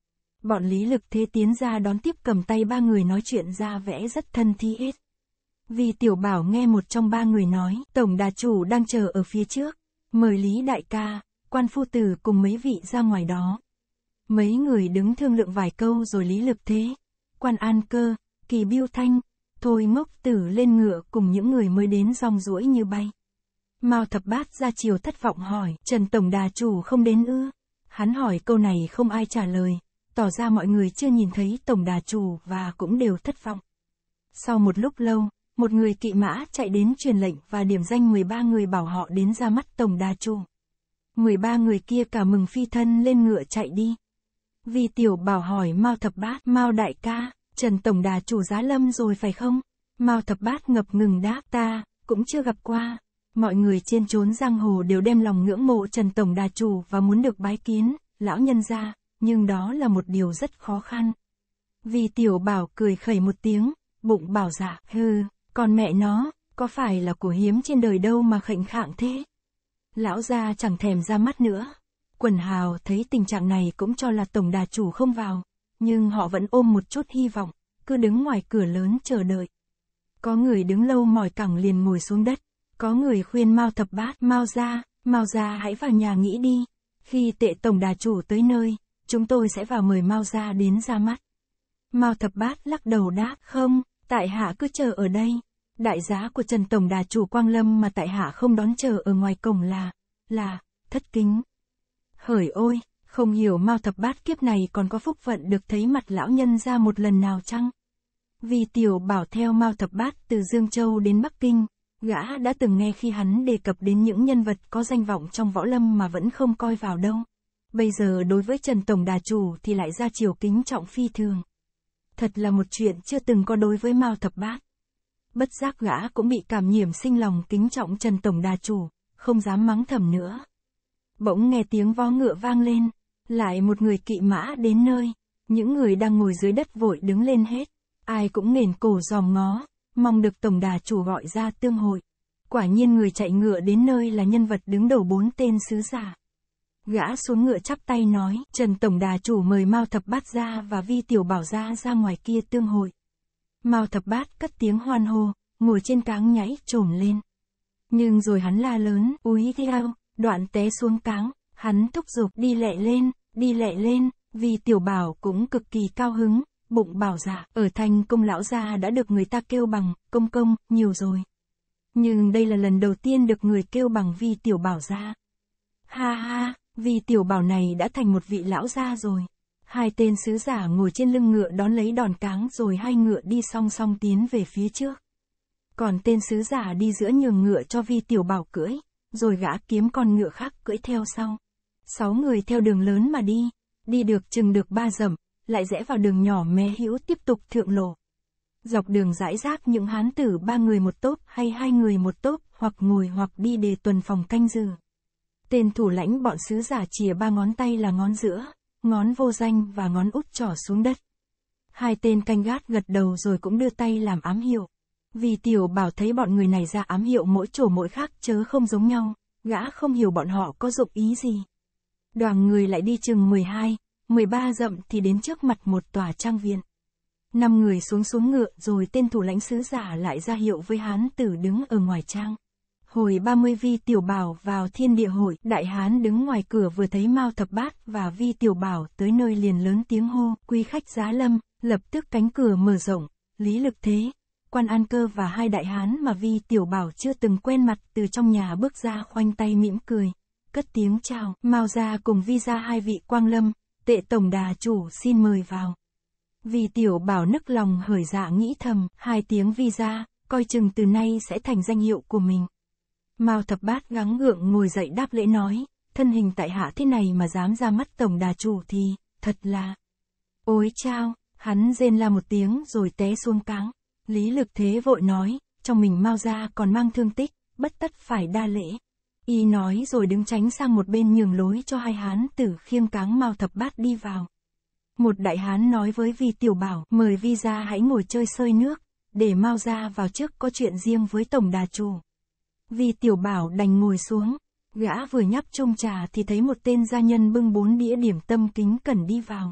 Bọn lý lực thế tiến ra đón tiếp cầm tay ba người nói chuyện ra vẽ rất thân thi hết. Vì tiểu bảo nghe một trong ba người nói, tổng đà chủ đang chờ ở phía trước. Mời Lý Đại ca, quan phu tử cùng mấy vị ra ngoài đó. Mấy người đứng thương lượng vài câu rồi lý lực thế. Quan an cơ, kỳ biêu thanh, thôi mốc tử lên ngựa cùng những người mới đến rong ruỗi như bay. Mao thập bát ra chiều thất vọng hỏi, Trần Tổng Đà Chủ không đến ư? Hắn hỏi câu này không ai trả lời, tỏ ra mọi người chưa nhìn thấy Tổng Đà Chủ và cũng đều thất vọng. Sau một lúc lâu, một người kỵ mã chạy đến truyền lệnh và điểm danh 13 người bảo họ đến ra mắt Tổng Đa Chu. 13 người kia cả mừng phi thân lên ngựa chạy đi. Vì tiểu bảo hỏi Mao Thập Bát, Mao Đại ca, Trần Tổng Đà chủ giá lâm rồi phải không? Mao Thập Bát ngập ngừng đáp ta, cũng chưa gặp qua. Mọi người trên trốn giang hồ đều đem lòng ngưỡng mộ Trần Tổng Đà chủ và muốn được bái kiến, lão nhân ra, nhưng đó là một điều rất khó khăn. Vì tiểu bảo cười khẩy một tiếng, bụng bảo dạ, hư. Còn mẹ nó, có phải là của hiếm trên đời đâu mà khệnh khạng thế? Lão gia chẳng thèm ra mắt nữa. Quần hào thấy tình trạng này cũng cho là tổng đà chủ không vào, nhưng họ vẫn ôm một chút hy vọng, cứ đứng ngoài cửa lớn chờ đợi. Có người đứng lâu mỏi cẳng liền ngồi xuống đất, có người khuyên mau thập bát, mau ra, mau ra hãy vào nhà nghĩ đi. Khi tệ tổng đà chủ tới nơi, chúng tôi sẽ vào mời mau ra đến ra mắt. Mao thập bát lắc đầu đáp không, Tại hạ cứ chờ ở đây. Đại giá của Trần Tổng Đà Chủ Quang Lâm mà tại hạ không đón chờ ở ngoài cổng là, là, thất kính. Hỡi ôi, không hiểu Mao Thập Bát kiếp này còn có phúc vận được thấy mặt lão nhân ra một lần nào chăng? Vì tiểu bảo theo Mao Thập Bát từ Dương Châu đến Bắc Kinh, gã đã từng nghe khi hắn đề cập đến những nhân vật có danh vọng trong võ lâm mà vẫn không coi vào đâu. Bây giờ đối với Trần Tổng Đà Chủ thì lại ra chiều kính trọng phi thường. Thật là một chuyện chưa từng có đối với Mao Thập Bát. Bất giác gã cũng bị cảm nhiễm sinh lòng kính trọng Trần Tổng Đà Chủ, không dám mắng thầm nữa. Bỗng nghe tiếng vó ngựa vang lên, lại một người kỵ mã đến nơi, những người đang ngồi dưới đất vội đứng lên hết, ai cũng nghển cổ giòm ngó, mong được Tổng Đà Chủ gọi ra tương hội. Quả nhiên người chạy ngựa đến nơi là nhân vật đứng đầu bốn tên sứ giả. Gã xuống ngựa chắp tay nói, Trần Tổng Đà Chủ mời Mao Thập Bát ra và Vi Tiểu Bảo ra ra ngoài kia tương hội. Mao Thập Bát cất tiếng hoan hô, ngồi trên cáng nhảy trồm lên. Nhưng rồi hắn la lớn, úi theo, đoạn té xuống cáng, hắn thúc giục đi lẹ lên, đi lẹ lên, vì tiểu bảo cũng cực kỳ cao hứng, bụng bảo dạ, ở thành công lão gia đã được người ta kêu bằng, công công, nhiều rồi. Nhưng đây là lần đầu tiên được người kêu bằng vi tiểu bảo gia. Ha ha, vì tiểu bảo này đã thành một vị lão gia rồi. Hai tên sứ giả ngồi trên lưng ngựa đón lấy đòn cáng rồi hai ngựa đi song song tiến về phía trước. Còn tên sứ giả đi giữa nhường ngựa cho vi tiểu bảo cưỡi, rồi gã kiếm con ngựa khác cưỡi theo sau. Sáu người theo đường lớn mà đi, đi được chừng được ba dặm, lại rẽ vào đường nhỏ mé hữu tiếp tục thượng lộ. Dọc đường rãi rác những hán tử ba người một tốp hay hai người một tốp, hoặc ngồi hoặc đi để tuần phòng canh giữ. Tên thủ lãnh bọn sứ giả chìa ba ngón tay là ngón giữa, ngón vô danh và ngón út trỏ xuống đất. Hai tên canh gác gật đầu rồi cũng đưa tay làm ám hiệu. Vì tiểu bảo thấy bọn người này ra ám hiệu mỗi chỗ mỗi khác chớ không giống nhau, gã không hiểu bọn họ có dụng ý gì. Đoàn người lại đi chừng 12, 13 dặm thì đến trước mặt một tòa trang viện. Năm người xuống xuống ngựa rồi tên thủ lãnh sứ giả lại ra hiệu với hán tử đứng ở ngoài trang. Hồi 30 Vi Tiểu Bảo vào thiên địa hội, Đại Hán đứng ngoài cửa vừa thấy Mao Thập Bát và Vi Tiểu Bảo tới nơi liền lớn tiếng hô, quý khách giá lâm, lập tức cánh cửa mở rộng, lý lực thế. Quan An Cơ và hai đại hán mà Vi Tiểu Bảo chưa từng quen mặt từ trong nhà bước ra khoanh tay mỉm cười, cất tiếng chào, Mao gia cùng Vi gia hai vị quang lâm, tệ tổng đà chủ xin mời vào. Vi Tiểu Bảo nức lòng hởi dạ nghĩ thầm, hai tiếng Vi gia, coi chừng từ nay sẽ thành danh hiệu của mình. Mao thập bát gắng gượng ngồi dậy đáp lễ nói, thân hình tại hạ thế này mà dám ra mắt tổng đà chủ thì, thật là. Ôi chao, hắn rên la một tiếng rồi té xuống cáng. Lý lực thế vội nói, trong mình mau ra còn mang thương tích, bất tất phải đa lễ. Y nói rồi đứng tránh sang một bên nhường lối cho hai hán tử khiêng cáng mau thập bát đi vào. Một đại hán nói với Vi Tiểu Bảo, mời Vi ra hãy ngồi chơi sơi nước, để mau ra vào trước có chuyện riêng với tổng đà chủ. Vì tiểu bảo đành ngồi xuống, gã vừa nhấp chung trà thì thấy một tên gia nhân bưng bốn đĩa điểm tâm kính cẩn đi vào.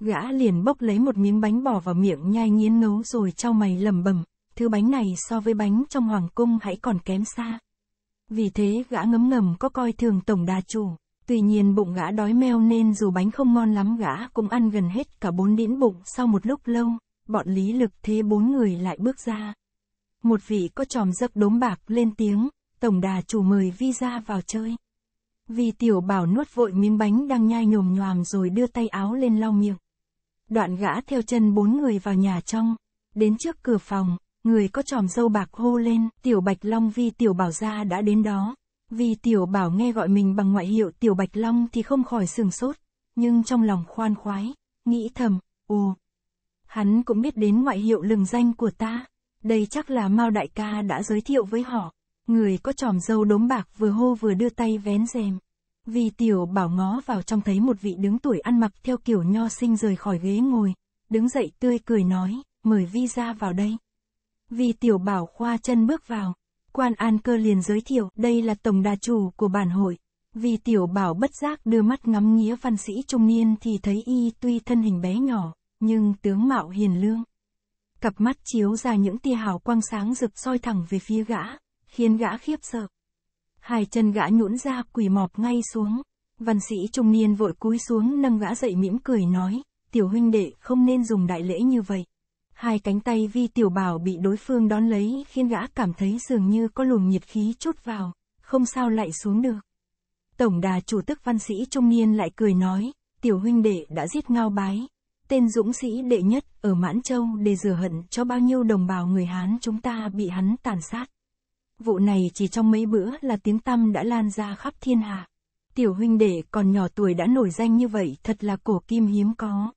Gã liền bốc lấy một miếng bánh bỏ vào miệng nhai nghiến ngấu rồi trao mày lẩm bẩm, thứ bánh này so với bánh trong hoàng cung hãy còn kém xa. Vì thế gã ngấm ngầm có coi thường tổng đà chủ, tuy nhiên bụng gã đói meo nên dù bánh không ngon lắm gã cũng ăn gần hết cả bốn đĩa bụng sau một lúc lâu, bọn lý lực thế bốn người lại bước ra một vị có tròm dấp đốm bạc lên tiếng, tổng đà chủ mời vi ra vào chơi. Vì tiểu bảo nuốt vội miếng bánh đang nhai nhồm nhòm rồi đưa tay áo lên lau miệng. Đoạn gã theo chân bốn người vào nhà trong, đến trước cửa phòng, người có tròm dâu bạc hô lên, tiểu bạch long vi tiểu bảo ra đã đến đó. Vì tiểu bảo nghe gọi mình bằng ngoại hiệu tiểu bạch long thì không khỏi sừng sốt, nhưng trong lòng khoan khoái, nghĩ thầm, ồ. Hắn cũng biết đến ngoại hiệu lừng danh của ta. Đây chắc là Mao đại ca đã giới thiệu với họ. Người có tròm dâu đốm bạc vừa hô vừa đưa tay vén rèm. Vì tiểu bảo ngó vào trong thấy một vị đứng tuổi ăn mặc theo kiểu nho sinh rời khỏi ghế ngồi. Đứng dậy tươi cười nói, mời vi ra vào đây. Vì tiểu bảo khoa chân bước vào. Quan An Cơ liền giới thiệu, đây là tổng đà chủ của bản hội. Vì tiểu bảo bất giác đưa mắt ngắm nghía văn sĩ trung niên thì thấy y tuy thân hình bé nhỏ, nhưng tướng mạo hiền lương. Cặp mắt chiếu ra những tia hào quang sáng rực soi thẳng về phía gã, khiến gã khiếp sợ. Hai chân gã nhũn ra quỳ mọp ngay xuống. Văn sĩ trung niên vội cúi xuống nâng gã dậy mỉm cười nói, tiểu huynh đệ không nên dùng đại lễ như vậy. Hai cánh tay vi tiểu bảo bị đối phương đón lấy khiến gã cảm thấy dường như có luồng nhiệt khí chút vào, không sao lại xuống được. Tổng đà chủ tức văn sĩ trung niên lại cười nói, tiểu huynh đệ đã giết ngao bái, tên dũng sĩ đệ nhất ở Mãn Châu để rửa hận cho bao nhiêu đồng bào người Hán chúng ta bị hắn tàn sát. Vụ này chỉ trong mấy bữa là tiếng tăm đã lan ra khắp thiên hạ. Tiểu huynh đệ còn nhỏ tuổi đã nổi danh như vậy thật là cổ kim hiếm có.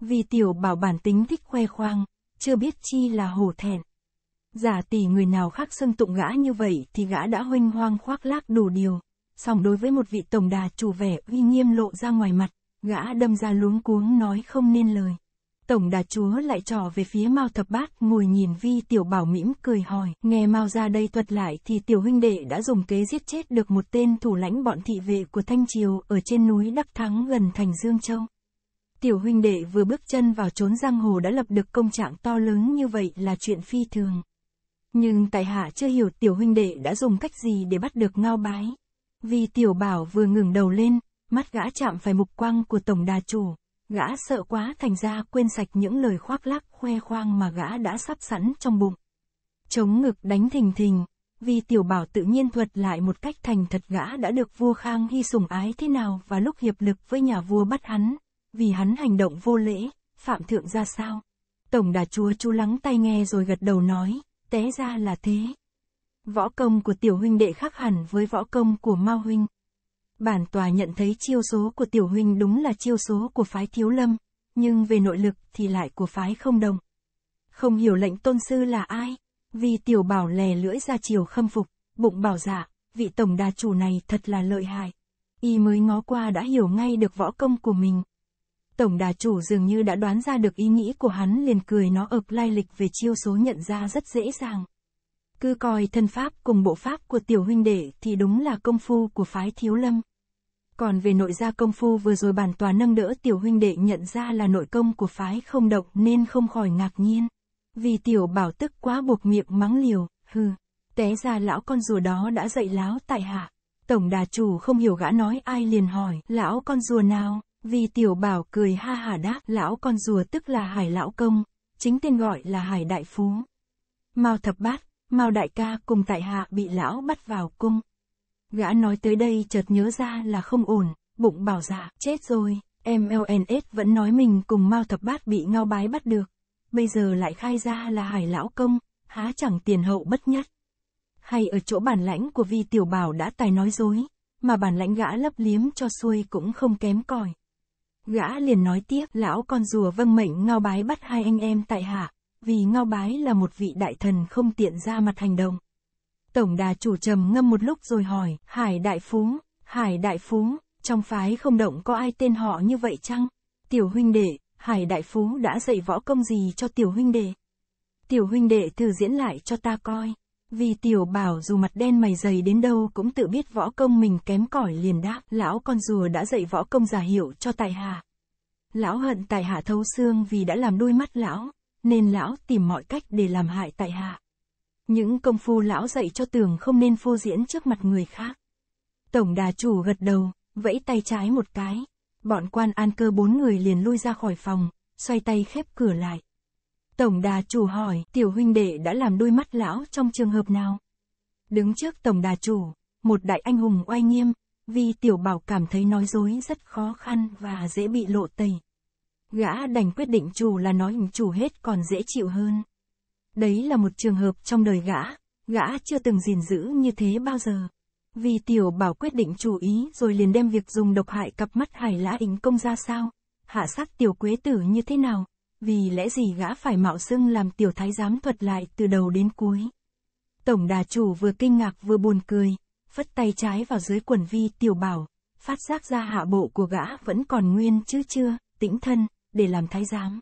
Vì tiểu bảo bản tính thích khoe khoang, chưa biết chi là hổ thẹn. Giả tỷ người nào khác xưng tụng gã như vậy thì gã đã huynh hoang khoác lác đủ điều. Song đối với một vị tổng đà chủ vẻ uy nghiêm lộ ra ngoài mặt gã đâm ra luống cuống nói không nên lời. Tổng đà chúa lại trò về phía Mao Thập Bát ngồi nhìn Vi Tiểu Bảo mỉm cười hỏi, nghe Mao ra đây thuật lại thì Tiểu Huynh Đệ đã dùng kế giết chết được một tên thủ lãnh bọn thị vệ của Thanh Triều ở trên núi Đắc Thắng gần thành Dương Châu. Tiểu Huynh Đệ vừa bước chân vào trốn giang hồ đã lập được công trạng to lớn như vậy là chuyện phi thường. Nhưng tại hạ chưa hiểu Tiểu Huynh Đệ đã dùng cách gì để bắt được ngao bái. Vì Tiểu Bảo vừa ngừng đầu lên, Mắt gã chạm phải mục quang của tổng đà chủ, gã sợ quá thành ra quên sạch những lời khoác lác khoe khoang mà gã đã sắp sẵn trong bụng. Chống ngực đánh thình thình, vì tiểu bảo tự nhiên thuật lại một cách thành thật gã đã được vua Khang Hy sủng ái thế nào và lúc hiệp lực với nhà vua bắt hắn, vì hắn hành động vô lễ, phạm thượng ra sao. Tổng đà chúa chú lắng tay nghe rồi gật đầu nói, té ra là thế. Võ công của tiểu huynh đệ khác hẳn với võ công của Mao huynh. Bản tòa nhận thấy chiêu số của tiểu huynh đúng là chiêu số của phái thiếu lâm, nhưng về nội lực thì lại của phái không đồng. Không hiểu lệnh tôn sư là ai, vì tiểu bảo lè lưỡi ra chiều khâm phục, bụng bảo dạ, vị tổng đà chủ này thật là lợi hại. Y mới ngó qua đã hiểu ngay được võ công của mình. Tổng đà chủ dường như đã đoán ra được ý nghĩ của hắn liền cười nó ực lai lịch về chiêu số nhận ra rất dễ dàng. Cứ coi thân pháp cùng bộ pháp của tiểu huynh đệ thì đúng là công phu của phái thiếu lâm. Còn về nội gia công phu vừa rồi bản tòa nâng đỡ tiểu huynh đệ nhận ra là nội công của phái không động nên không khỏi ngạc nhiên. Vì tiểu bảo tức quá buộc miệng mắng liều, hừ, té ra lão con rùa đó đã dạy láo tại hạ. Tổng đà chủ không hiểu gã nói ai liền hỏi, lão con rùa nào, vì tiểu bảo cười ha hà đáp, lão con rùa tức là hải lão công, chính tên gọi là hải đại phú. Mao thập bát, Mao đại ca cùng tại hạ bị lão bắt vào cung. Gã nói tới đây chợt nhớ ra là không ổn, bụng bảo dạ, chết rồi, MLNS vẫn nói mình cùng Mao Thập Bát bị ngao bái bắt được. Bây giờ lại khai ra là hải lão công, há chẳng tiền hậu bất nhất. Hay ở chỗ bản lãnh của vi tiểu bảo đã tài nói dối, mà bản lãnh gã lấp liếm cho xuôi cũng không kém cỏi. Gã liền nói tiếp, lão con rùa vâng mệnh ngao bái bắt hai anh em tại hạ, vì ngao bái là một vị đại thần không tiện ra mặt hành động. Tổng đà chủ trầm ngâm một lúc rồi hỏi, Hải Đại Phú, Hải Đại Phú, trong phái không động có ai tên họ như vậy chăng? Tiểu huynh đệ, Hải Đại Phú đã dạy võ công gì cho tiểu huynh đệ? Tiểu huynh đệ thử diễn lại cho ta coi. Vì tiểu bảo dù mặt đen mày dày đến đâu cũng tự biết võ công mình kém cỏi liền đáp, lão con rùa đã dạy võ công giả hiệu cho tài hạ. Lão hận tài hạ thấu xương vì đã làm đôi mắt lão, nên lão tìm mọi cách để làm hại tại hạ. Những công phu lão dạy cho tưởng không nên phô diễn trước mặt người khác. Tổng đà chủ gật đầu, vẫy tay trái một cái. Bọn quan an cơ bốn người liền lui ra khỏi phòng, xoay tay khép cửa lại. Tổng đà chủ hỏi, tiểu huynh đệ đã làm đôi mắt lão trong trường hợp nào? Đứng trước tổng đà chủ, một đại anh hùng oai nghiêm, vì tiểu bảo cảm thấy nói dối rất khó khăn và dễ bị lộ tẩy. Gã đành quyết định chủ là nói chủ hết còn dễ chịu hơn. Đấy là một trường hợp trong đời gã, gã chưa từng gìn giữ như thế bao giờ. Vì tiểu bảo quyết định chủ ý rồi liền đem việc dùng độc hại cặp mắt hải lã ính công ra sao, hạ sát tiểu quế tử như thế nào, vì lẽ gì gã phải mạo xưng làm tiểu thái giám thuật lại từ đầu đến cuối. Tổng đà chủ vừa kinh ngạc vừa buồn cười, phất tay trái vào dưới quần vi tiểu bảo, phát giác ra hạ bộ của gã vẫn còn nguyên chứ chưa, tĩnh thân, để làm thái giám.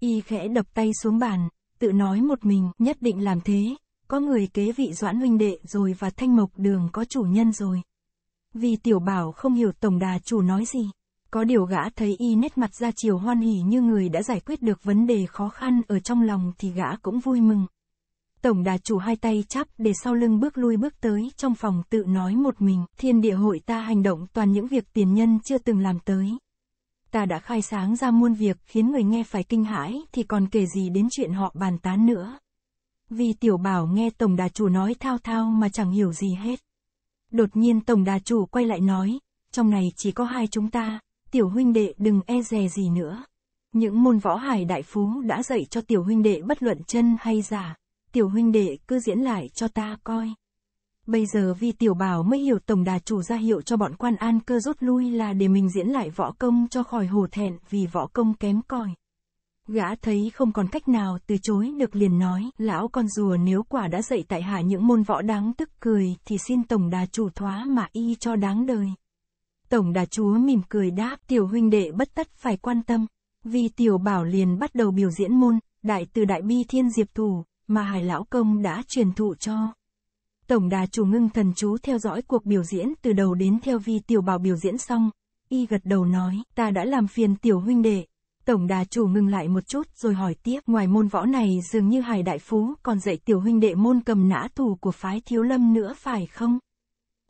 Y khẽ đập tay xuống bàn, tự nói một mình, nhất định làm thế, có người kế vị Doãn huynh đệ rồi và Thanh Mộc Đường có chủ nhân rồi. Vì tiểu bảo không hiểu tổng đà chủ nói gì, có điều gã thấy y nét mặt ra chiều hoan hỉ như người đã giải quyết được vấn đề khó khăn ở trong lòng thì gã cũng vui mừng. Tổng đà chủ hai tay chắp để sau lưng bước lui bước tới trong phòng tự nói một mình, thiên địa hội ta hành động toàn những việc tiền nhân chưa từng làm tới ta đã khai sáng ra muôn việc khiến người nghe phải kinh hãi thì còn kể gì đến chuyện họ bàn tán nữa. Vì tiểu bảo nghe tổng đà chủ nói thao thao mà chẳng hiểu gì hết. Đột nhiên tổng đà chủ quay lại nói, trong này chỉ có hai chúng ta, tiểu huynh đệ đừng e dè gì nữa. Những môn võ hải đại phú đã dạy cho tiểu huynh đệ bất luận chân hay giả, tiểu huynh đệ cứ diễn lại cho ta coi. Bây giờ vì tiểu bảo mới hiểu tổng đà chủ ra hiệu cho bọn quan an cơ rút lui là để mình diễn lại võ công cho khỏi hồ thẹn vì võ công kém cỏi. Gã thấy không còn cách nào từ chối được liền nói, lão con rùa nếu quả đã dạy tại hạ những môn võ đáng tức cười thì xin tổng đà chủ thoá mà y cho đáng đời. Tổng đà chúa mỉm cười đáp tiểu huynh đệ bất tất phải quan tâm, vì tiểu bảo liền bắt đầu biểu diễn môn, đại từ đại bi thiên diệp thủ, mà hải lão công đã truyền thụ cho. Tổng đà chủ ngưng thần chú theo dõi cuộc biểu diễn từ đầu đến theo vi tiểu bảo biểu diễn xong. Y gật đầu nói, ta đã làm phiền tiểu huynh đệ. Tổng đà chủ ngừng lại một chút rồi hỏi tiếp, ngoài môn võ này dường như Hải Đại Phú còn dạy tiểu huynh đệ môn cầm nã thủ của phái thiếu lâm nữa phải không?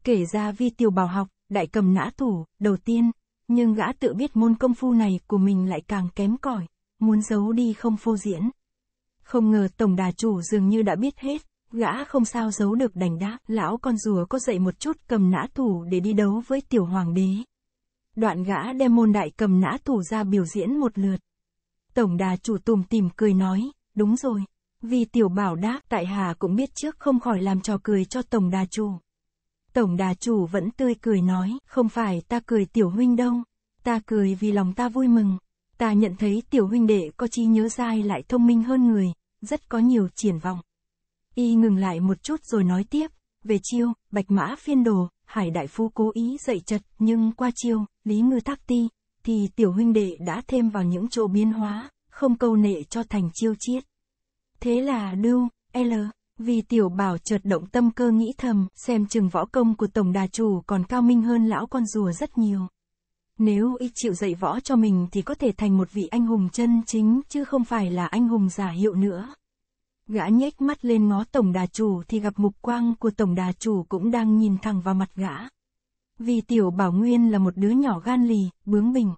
Kể ra vi tiểu bảo học, đại cầm nã thủ, đầu tiên, nhưng gã tự biết môn công phu này của mình lại càng kém cỏi, muốn giấu đi không phô diễn. Không ngờ tổng đà chủ dường như đã biết hết, Gã không sao giấu được đành đáp, lão con rùa có dậy một chút cầm nã thủ để đi đấu với tiểu hoàng đế. Đoạn gã đem môn đại cầm nã thủ ra biểu diễn một lượt. Tổng đà chủ tùm tìm cười nói, đúng rồi. Vì tiểu bảo đáp, tại hà cũng biết trước không khỏi làm trò cười cho tổng đà chủ. Tổng đà chủ vẫn tươi cười nói, không phải ta cười tiểu huynh đâu. Ta cười vì lòng ta vui mừng. Ta nhận thấy tiểu huynh đệ có trí nhớ dai lại thông minh hơn người, rất có nhiều triển vọng. Y ngừng lại một chút rồi nói tiếp, về chiêu, bạch mã phiên đồ, hải đại phu cố ý dậy chật, nhưng qua chiêu, lý ngư tác ti, thì tiểu huynh đệ đã thêm vào những chỗ biến hóa, không câu nệ cho thành chiêu chiết. Thế là lưu, L, vì tiểu bảo chợt động tâm cơ nghĩ thầm, xem chừng võ công của tổng đà chủ còn cao minh hơn lão con rùa rất nhiều. Nếu y chịu dạy võ cho mình thì có thể thành một vị anh hùng chân chính chứ không phải là anh hùng giả hiệu nữa. Gã nhếch mắt lên ngó tổng đà chủ thì gặp mục quang của tổng đà chủ cũng đang nhìn thẳng vào mặt gã. Vì tiểu bảo nguyên là một đứa nhỏ gan lì, bướng bỉnh.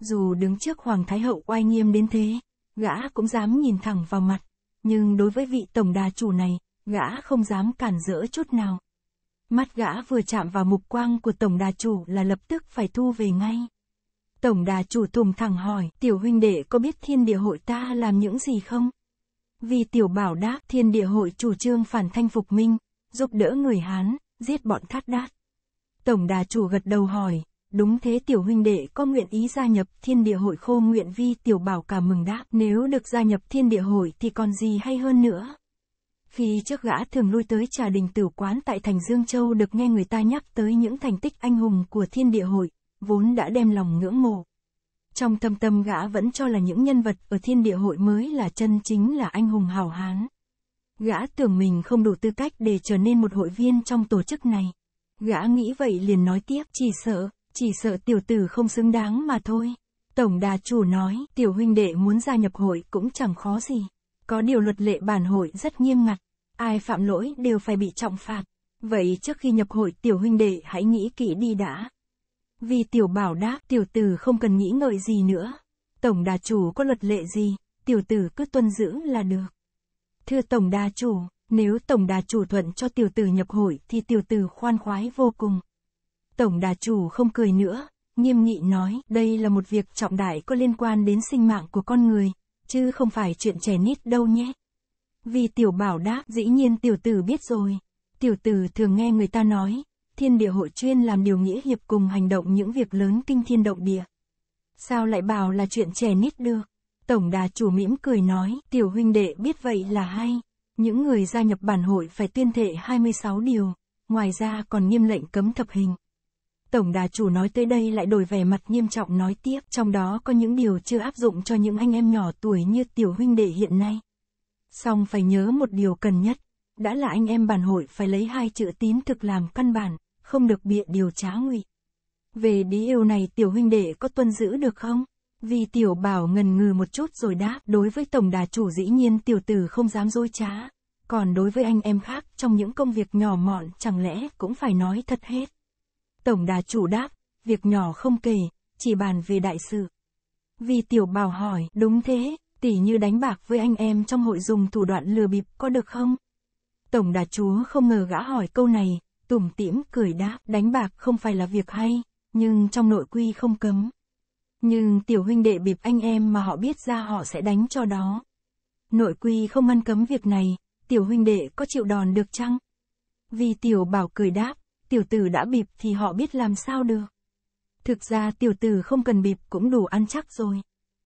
Dù đứng trước hoàng thái hậu oai nghiêm đến thế, gã cũng dám nhìn thẳng vào mặt. Nhưng đối với vị tổng đà chủ này, gã không dám cản rỡ chút nào. Mắt gã vừa chạm vào mục quang của tổng đà chủ là lập tức phải thu về ngay. Tổng đà chủ tùm thẳng hỏi, tiểu huynh đệ có biết thiên địa hội ta làm những gì không? Vì tiểu bảo đáp thiên địa hội chủ trương phản thanh phục minh, giúp đỡ người Hán, giết bọn thát đát. Tổng đà chủ gật đầu hỏi, đúng thế tiểu huynh đệ có nguyện ý gia nhập thiên địa hội khô nguyện vi tiểu bảo cả mừng đáp nếu được gia nhập thiên địa hội thì còn gì hay hơn nữa. Khi trước gã thường lui tới trà đình tử quán tại thành Dương Châu được nghe người ta nhắc tới những thành tích anh hùng của thiên địa hội, vốn đã đem lòng ngưỡng mộ. Trong thâm tâm gã vẫn cho là những nhân vật ở thiên địa hội mới là chân chính là anh hùng hào hán. Gã tưởng mình không đủ tư cách để trở nên một hội viên trong tổ chức này. Gã nghĩ vậy liền nói tiếp, chỉ sợ, chỉ sợ tiểu tử không xứng đáng mà thôi. Tổng đà chủ nói, tiểu huynh đệ muốn gia nhập hội cũng chẳng khó gì. Có điều luật lệ bản hội rất nghiêm ngặt, ai phạm lỗi đều phải bị trọng phạt. Vậy trước khi nhập hội tiểu huynh đệ hãy nghĩ kỹ đi đã vì tiểu bảo đáp, tiểu tử không cần nghĩ ngợi gì nữa. Tổng đà chủ có luật lệ gì, tiểu tử cứ tuân giữ là được. Thưa tổng đà chủ, nếu tổng đà chủ thuận cho tiểu tử nhập hội thì tiểu tử khoan khoái vô cùng. Tổng đà chủ không cười nữa, nghiêm nghị nói, đây là một việc trọng đại có liên quan đến sinh mạng của con người, chứ không phải chuyện trẻ nít đâu nhé. Vì tiểu bảo đáp, dĩ nhiên tiểu tử biết rồi. Tiểu tử thường nghe người ta nói, thiên địa hội chuyên làm điều nghĩa hiệp cùng hành động những việc lớn kinh thiên động địa. Sao lại bảo là chuyện trẻ nít được? Tổng đà chủ mỉm cười nói, tiểu huynh đệ biết vậy là hay. Những người gia nhập bản hội phải tuyên thệ 26 điều, ngoài ra còn nghiêm lệnh cấm thập hình. Tổng đà chủ nói tới đây lại đổi vẻ mặt nghiêm trọng nói tiếp, trong đó có những điều chưa áp dụng cho những anh em nhỏ tuổi như tiểu huynh đệ hiện nay. Song phải nhớ một điều cần nhất, đã là anh em bản hội phải lấy hai chữ tín thực làm căn bản, không được bịa điều trá ngụy. Về đi yêu này tiểu huynh đệ có tuân giữ được không? Vì tiểu bảo ngần ngừ một chút rồi đáp, đối với tổng đà chủ dĩ nhiên tiểu tử không dám dối trá, còn đối với anh em khác trong những công việc nhỏ mọn chẳng lẽ cũng phải nói thật hết. Tổng đà chủ đáp, việc nhỏ không kể, chỉ bàn về đại sự. Vì tiểu bảo hỏi, đúng thế, tỷ như đánh bạc với anh em trong hội dùng thủ đoạn lừa bịp có được không? Tổng đà chúa không ngờ gã hỏi câu này, tủm tỉm cười đáp, đánh bạc không phải là việc hay, nhưng trong nội quy không cấm. Nhưng tiểu huynh đệ bịp anh em mà họ biết ra họ sẽ đánh cho đó. Nội quy không ngăn cấm việc này, tiểu huynh đệ có chịu đòn được chăng? Vì tiểu bảo cười đáp, tiểu tử đã bịp thì họ biết làm sao được. Thực ra tiểu tử không cần bịp cũng đủ ăn chắc rồi.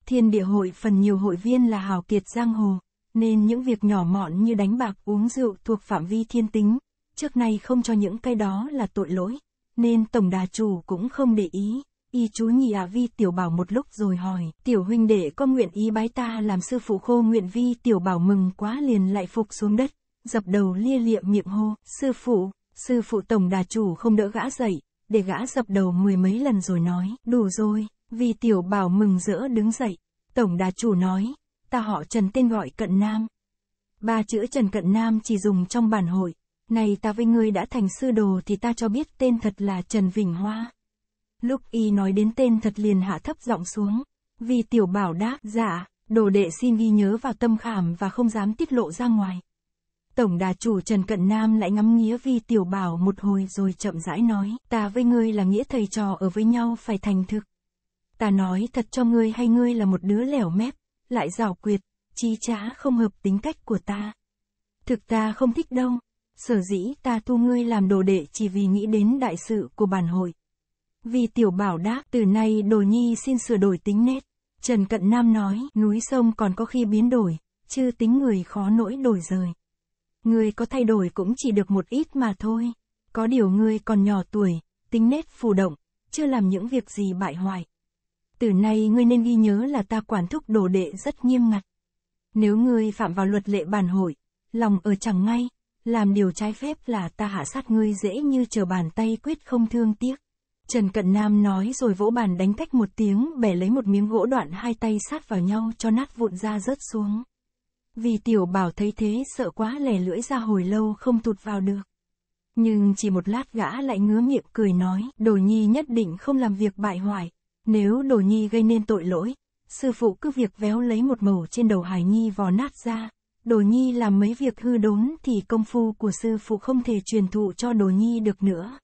Thiên địa hội phần nhiều hội viên là hào kiệt giang hồ, nên những việc nhỏ mọn như đánh bạc uống rượu thuộc phạm vi thiên tính, trước nay không cho những cái đó là tội lỗi, nên tổng đà chủ cũng không để ý. Y chú nhị à vi tiểu bảo một lúc rồi hỏi, tiểu huynh đệ có nguyện ý bái ta làm sư phụ khô nguyện vi tiểu bảo mừng quá liền lại phục xuống đất, dập đầu lia lịa miệng hô, sư phụ, sư phụ tổng đà chủ không đỡ gã dậy, để gã dập đầu mười mấy lần rồi nói, đủ rồi, vì tiểu bảo mừng rỡ đứng dậy, tổng đà chủ nói, ta họ Trần tên gọi Cận Nam. Ba chữ Trần Cận Nam chỉ dùng trong bản hội, này ta với ngươi đã thành sư đồ thì ta cho biết tên thật là Trần Vĩnh Hoa. Lúc y nói đến tên thật liền hạ thấp giọng xuống, vì tiểu bảo đáp, dạ, đồ đệ xin ghi nhớ vào tâm khảm và không dám tiết lộ ra ngoài. Tổng đà chủ Trần Cận Nam lại ngắm nghía vi tiểu bảo một hồi rồi chậm rãi nói, ta với ngươi là nghĩa thầy trò ở với nhau phải thành thực. Ta nói thật cho ngươi hay ngươi là một đứa lẻo mép, lại rào quyệt, chi trá không hợp tính cách của ta. Thực ta không thích đâu, sở dĩ ta thu ngươi làm đồ đệ chỉ vì nghĩ đến đại sự của bản hội. Vì tiểu bảo đáp từ nay đồ nhi xin sửa đổi tính nết. Trần Cận Nam nói, núi sông còn có khi biến đổi, chứ tính người khó nỗi đổi rời. ngươi có thay đổi cũng chỉ được một ít mà thôi. Có điều ngươi còn nhỏ tuổi, tính nết phù động, chưa làm những việc gì bại hoại. Từ nay ngươi nên ghi nhớ là ta quản thúc đồ đệ rất nghiêm ngặt. Nếu ngươi phạm vào luật lệ bản hội, lòng ở chẳng ngay, làm điều trái phép là ta hạ sát ngươi dễ như chờ bàn tay quyết không thương tiếc. Trần Cận Nam nói rồi vỗ bàn đánh cách một tiếng bẻ lấy một miếng gỗ đoạn hai tay sát vào nhau cho nát vụn ra rớt xuống. Vì tiểu bảo thấy thế sợ quá lẻ lưỡi ra hồi lâu không tụt vào được. Nhưng chỉ một lát gã lại ngứa miệng cười nói, đồ nhi nhất định không làm việc bại hoại, nếu đồ nhi gây nên tội lỗi, sư phụ cứ việc véo lấy một mẩu trên đầu hải nhi vò nát ra. Đồ nhi làm mấy việc hư đốn thì công phu của sư phụ không thể truyền thụ cho đồ nhi được nữa.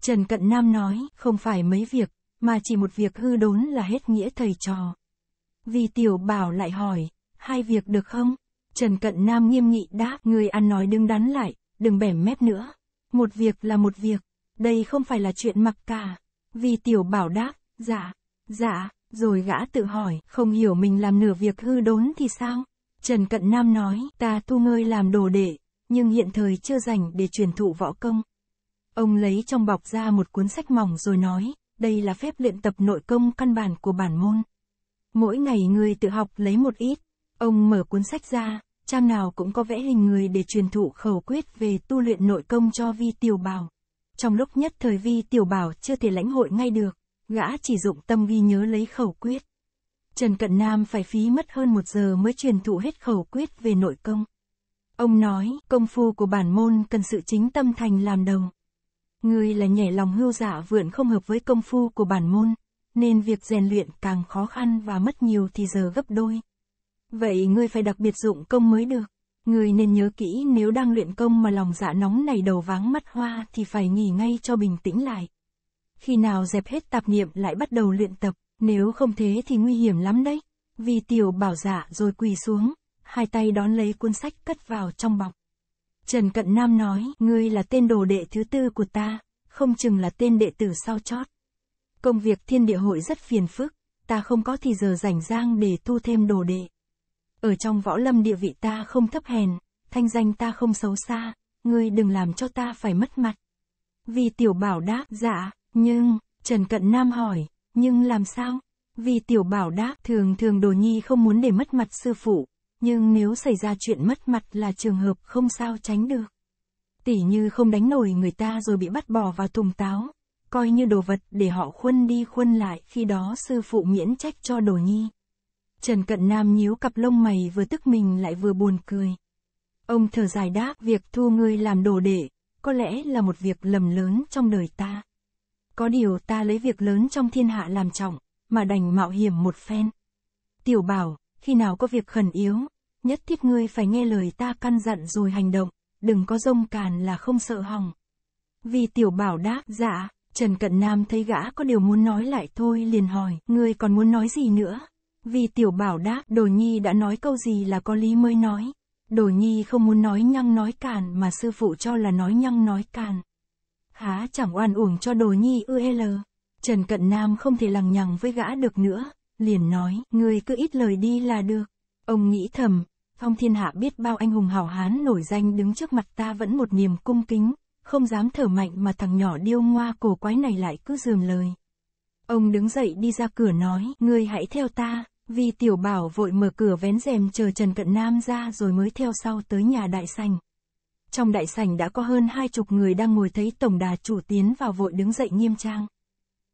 Trần Cận Nam nói, không phải mấy việc, mà chỉ một việc hư đốn là hết nghĩa thầy trò. Vì tiểu bảo lại hỏi, hai việc được không? Trần Cận Nam nghiêm nghị đáp, người ăn nói đừng đắn lại, đừng bẻ mép nữa. Một việc là một việc, đây không phải là chuyện mặc cả. Vì tiểu bảo đáp, Dạ, dạ, rồi gã tự hỏi, không hiểu mình làm nửa việc hư đốn thì sao? Trần Cận Nam nói, ta tu ngơi làm đồ đệ, nhưng hiện thời chưa dành để truyền thụ võ công. Ông lấy trong bọc ra một cuốn sách mỏng rồi nói, đây là phép luyện tập nội công căn bản của bản môn. Mỗi ngày người tự học lấy một ít, ông mở cuốn sách ra, trang nào cũng có vẽ hình người để truyền thụ khẩu quyết về tu luyện nội công cho vi tiểu bảo. Trong lúc nhất thời vi tiểu bảo chưa thể lãnh hội ngay được, gã chỉ dụng tâm ghi nhớ lấy khẩu quyết. Trần Cận Nam phải phí mất hơn một giờ mới truyền thụ hết khẩu quyết về nội công. Ông nói, công phu của bản môn cần sự chính tâm thành làm đầu. Người là nhảy lòng hưu dạ vượn không hợp với công phu của bản môn, nên việc rèn luyện càng khó khăn và mất nhiều thì giờ gấp đôi. Vậy ngươi phải đặc biệt dụng công mới được. Ngươi nên nhớ kỹ nếu đang luyện công mà lòng dạ nóng này đầu váng mắt hoa thì phải nghỉ ngay cho bình tĩnh lại khi nào dẹp hết tạp niệm lại bắt đầu luyện tập, nếu không thế thì nguy hiểm lắm đấy. Vi tiểu bảo dạ rồi quỳ xuống, hai tay đón lấy cuốn sách cất vào trong bọc. Trần Cận Nam nói, ngươi là tên đồ đệ thứ tư của ta, không chừng là tên đệ tử sau chót. Công việc thiên địa hội rất phiền phức, ta không có thì giờ rảnh rang để tu thêm đồ đệ. Ở trong võ lâm địa vị ta không thấp hèn, thanh danh ta không xấu xa, ngươi đừng làm cho ta phải mất mặt. Vì tiểu bảo đáp, dạ, nhưng, Trần Cận Nam hỏi, nhưng làm sao? Vì tiểu bảo đáp thường thường đồ nhi không muốn để mất mặt sư phụ, nhưng nếu xảy ra chuyện mất mặt là trường hợp không sao tránh được. tỷ như không đánh nổi người ta rồi bị bắt bỏ vào thùng táo, coi như đồ vật để họ khuân đi khuân lại khi đó sư phụ miễn trách cho đồ nhi. Trần Cận Nam nhíu cặp lông mày vừa tức mình lại vừa buồn cười. Ông thở dài đáp việc thu ngươi làm đồ đệ, có lẽ là một việc lầm lớn trong đời ta. Có điều ta lấy việc lớn trong thiên hạ làm trọng, mà đành mạo hiểm một phen. Tiểu bảo, khi nào có việc khẩn yếu, nhất thiết ngươi phải nghe lời ta căn dặn rồi hành động, đừng có rông càn là không sợ hỏng. Vì tiểu bảo đáp, dạ, Trần Cận Nam thấy gã có điều muốn nói lại thôi liền hỏi, ngươi còn muốn nói gì nữa? Vì tiểu bảo đáp, đồ nhi đã nói câu gì là có lý mới nói. Đồ nhi không muốn nói nhăng nói càn mà sư phụ cho là nói nhăng nói càn. Há chẳng oan uổng cho đồ nhi ư l. Trần Cận Nam không thể lằng nhằng với gã được nữa, liền nói, người cứ ít lời đi là được. Ông nghĩ thầm, phong thiên hạ biết bao anh hùng hảo hán nổi danh đứng trước mặt ta vẫn một niềm cung kính, không dám thở mạnh mà thằng nhỏ điêu ngoa cổ quái này lại cứ dườm lời. Ông đứng dậy đi ra cửa nói, người hãy theo ta, vì tiểu bảo vội mở cửa vén rèm chờ Trần Cận Nam ra rồi mới theo sau tới nhà đại sành trong đại sảnh đã có hơn hai chục người đang ngồi thấy tổng đà chủ tiến vào vội đứng dậy nghiêm trang.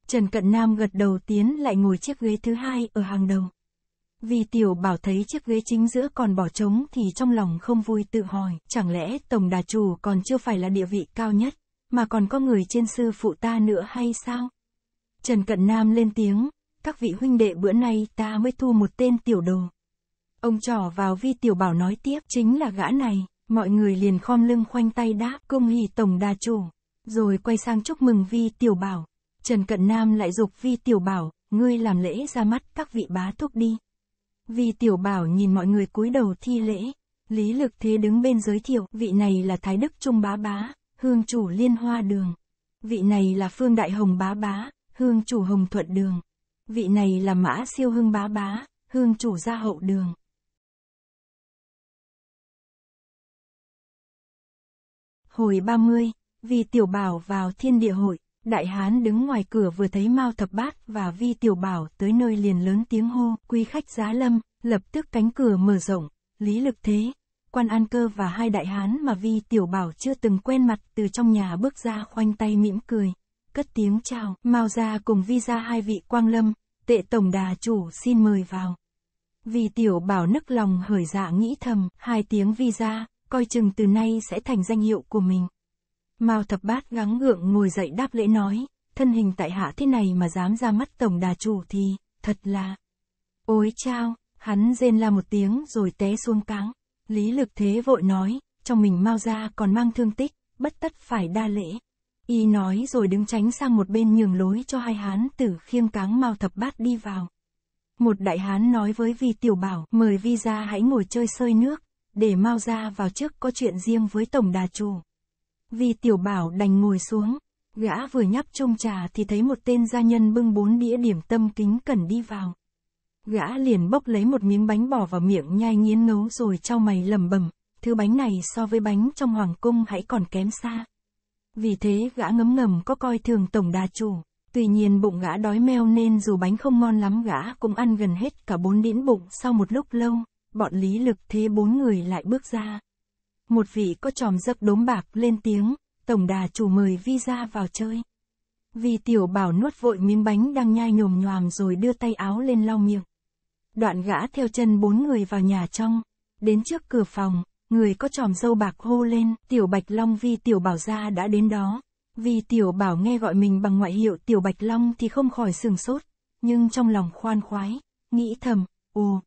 Trần Cận Nam gật đầu tiến lại ngồi chiếc ghế thứ hai ở hàng đầu. Vì tiểu bảo thấy chiếc ghế chính giữa còn bỏ trống thì trong lòng không vui tự hỏi, chẳng lẽ tổng đà chủ còn chưa phải là địa vị cao nhất, mà còn có người trên sư phụ ta nữa hay sao? Trần Cận Nam lên tiếng, các vị huynh đệ bữa nay ta mới thu một tên tiểu đồ. Ông trỏ vào vi tiểu bảo nói tiếp chính là gã này. Mọi người liền khom lưng khoanh tay đáp công hỷ tổng đà chủ. Rồi quay sang chúc mừng Vi Tiểu Bảo. Trần Cận Nam lại dục Vi Tiểu Bảo, ngươi làm lễ ra mắt các vị bá thúc đi. Vi Tiểu Bảo nhìn mọi người cúi đầu thi lễ. Lý Lực Thế đứng bên giới thiệu, vị này là Thái Đức Trung Bá Bá, hương chủ Liên Hoa Đường. Vị này là Phương Đại Hồng Bá Bá, hương chủ Hồng Thuận Đường. Vị này là Mã Siêu Hưng Bá Bá, hương chủ Gia Hậu Đường. Hồi 30, Vi Tiểu Bảo vào thiên địa hội, Đại Hán đứng ngoài cửa vừa thấy Mao Thập Bát và Vi Tiểu Bảo tới nơi liền lớn tiếng hô, quý khách giá lâm, lập tức cánh cửa mở rộng, Lý Lực Thế, Quan An Cơ và hai Đại Hán mà Vi Tiểu Bảo chưa từng quen mặt từ trong nhà bước ra khoanh tay mỉm cười, cất tiếng chào, Mao gia cùng Vi gia hai vị quang lâm, tệ tổng đà chủ xin mời vào. vì Tiểu Bảo nức lòng hởi dạ nghĩ thầm, hai tiếng Vi gia, coi chừng từ nay sẽ thành danh hiệu của mình. Mao thập bát gắng gượng ngồi dậy đáp lễ nói, thân hình tại hạ thế này mà dám ra mắt tổng đà chủ thì, thật là. Ôi chao, hắn rên la một tiếng rồi té xuống cáng. Lý lực thế vội nói, trong mình Mao ra còn mang thương tích, bất tất phải đa lễ. Y nói rồi đứng tránh sang một bên nhường lối cho hai hán tử khiêng cáng Mao thập bát đi vào. Một đại hán nói với Vi Tiểu Bảo, mời Vi ra hãy ngồi chơi sơi nước để mau ra vào trước có chuyện riêng với tổng đà chủ. Vì tiểu bảo đành ngồi xuống, gã vừa nhấp chung trà thì thấy một tên gia nhân bưng bốn đĩa điểm tâm kính cần đi vào. Gã liền bốc lấy một miếng bánh bỏ vào miệng nhai nghiến nấu rồi trao mày lầm bẩm thứ bánh này so với bánh trong hoàng cung hãy còn kém xa. Vì thế gã ngấm ngầm có coi thường tổng đà chủ, tuy nhiên bụng gã đói meo nên dù bánh không ngon lắm gã cũng ăn gần hết cả bốn đĩa bụng sau một lúc lâu bọn lý lực thế bốn người lại bước ra. Một vị có tròm dấp đốm bạc lên tiếng, tổng đà chủ mời vi ra vào chơi. vì tiểu bảo nuốt vội miếng bánh đang nhai nhồm nhòm rồi đưa tay áo lên lau miệng. Đoạn gã theo chân bốn người vào nhà trong, đến trước cửa phòng, người có tròm dâu bạc hô lên, tiểu bạch long vi tiểu bảo ra đã đến đó. Vì tiểu bảo nghe gọi mình bằng ngoại hiệu tiểu bạch long thì không khỏi sừng sốt, nhưng trong lòng khoan khoái, nghĩ thầm, ồ,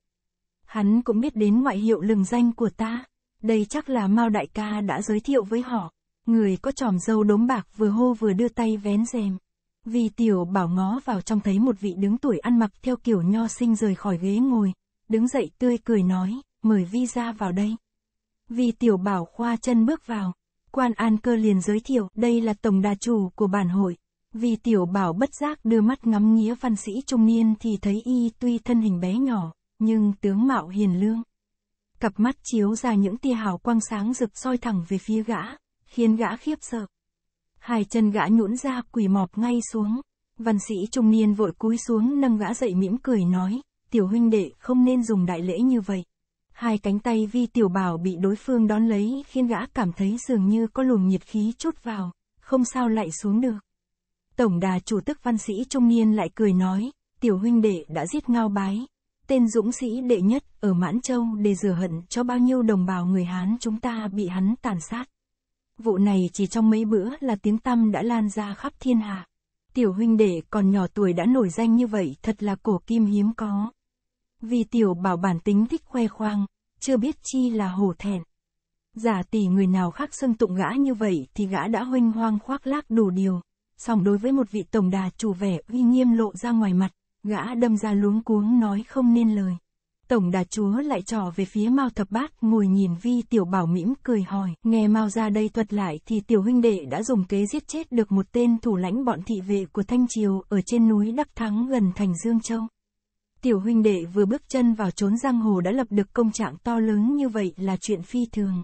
Hắn cũng biết đến ngoại hiệu lừng danh của ta. Đây chắc là Mao Đại ca đã giới thiệu với họ. Người có tròm dâu đốm bạc vừa hô vừa đưa tay vén rèm. Vì tiểu bảo ngó vào trong thấy một vị đứng tuổi ăn mặc theo kiểu nho sinh rời khỏi ghế ngồi. Đứng dậy tươi cười nói, mời vi ra vào đây. Vì tiểu bảo khoa chân bước vào. Quan An Cơ liền giới thiệu, đây là tổng đà chủ của bản hội. Vì tiểu bảo bất giác đưa mắt ngắm nghĩa văn sĩ trung niên thì thấy y tuy thân hình bé nhỏ, nhưng tướng mạo hiền lương. Cặp mắt chiếu ra những tia hào quang sáng rực soi thẳng về phía gã, khiến gã khiếp sợ. Hai chân gã nhũn ra quỳ mọp ngay xuống, văn sĩ trung niên vội cúi xuống nâng gã dậy mỉm cười nói, tiểu huynh đệ không nên dùng đại lễ như vậy. Hai cánh tay vi tiểu bảo bị đối phương đón lấy khiến gã cảm thấy dường như có luồng nhiệt khí chút vào, không sao lại xuống được. Tổng đà chủ tức văn sĩ trung niên lại cười nói, tiểu huynh đệ đã giết ngao bái, tên dũng sĩ đệ nhất ở Mãn Châu để rửa hận cho bao nhiêu đồng bào người Hán chúng ta bị hắn tàn sát. Vụ này chỉ trong mấy bữa là tiếng tăm đã lan ra khắp thiên hạ. Tiểu huynh đệ còn nhỏ tuổi đã nổi danh như vậy thật là cổ kim hiếm có. Vì tiểu bảo bản tính thích khoe khoang, chưa biết chi là hổ thẹn. Giả tỷ người nào khác xưng tụng gã như vậy thì gã đã huynh hoang khoác lác đủ điều. Song đối với một vị tổng đà chủ vẻ uy nghiêm lộ ra ngoài mặt, gã đâm ra luống cuống nói không nên lời. Tổng đà chúa lại trò về phía Mao Thập Bát, ngồi nhìn Vi Tiểu Bảo mỉm cười hỏi, nghe Mao ra đây thuật lại thì Tiểu Huynh Đệ đã dùng kế giết chết được một tên thủ lãnh bọn thị vệ của Thanh Triều ở trên núi Đắc Thắng gần thành Dương Châu. Tiểu Huynh Đệ vừa bước chân vào trốn giang hồ đã lập được công trạng to lớn như vậy là chuyện phi thường.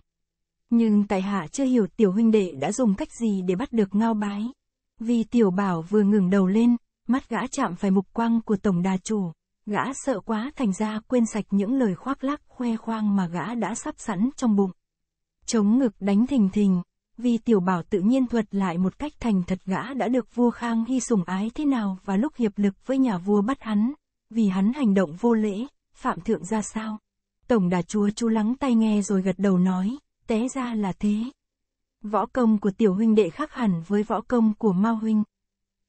Nhưng tại hạ chưa hiểu Tiểu Huynh Đệ đã dùng cách gì để bắt được ngao bái. Vì Tiểu Bảo vừa ngừng đầu lên, Mắt gã chạm phải mục quang của tổng đà chủ, gã sợ quá thành ra quên sạch những lời khoác lác khoe khoang mà gã đã sắp sẵn trong bụng. Chống ngực đánh thình thình, vì tiểu bảo tự nhiên thuật lại một cách thành thật gã đã được vua Khang Hy sủng ái thế nào và lúc hiệp lực với nhà vua bắt hắn, vì hắn hành động vô lễ, phạm thượng ra sao. Tổng đà chúa chú lắng tai nghe rồi gật đầu nói, té ra là thế. Võ công của tiểu huynh đệ khác hẳn với võ công của Mao huynh,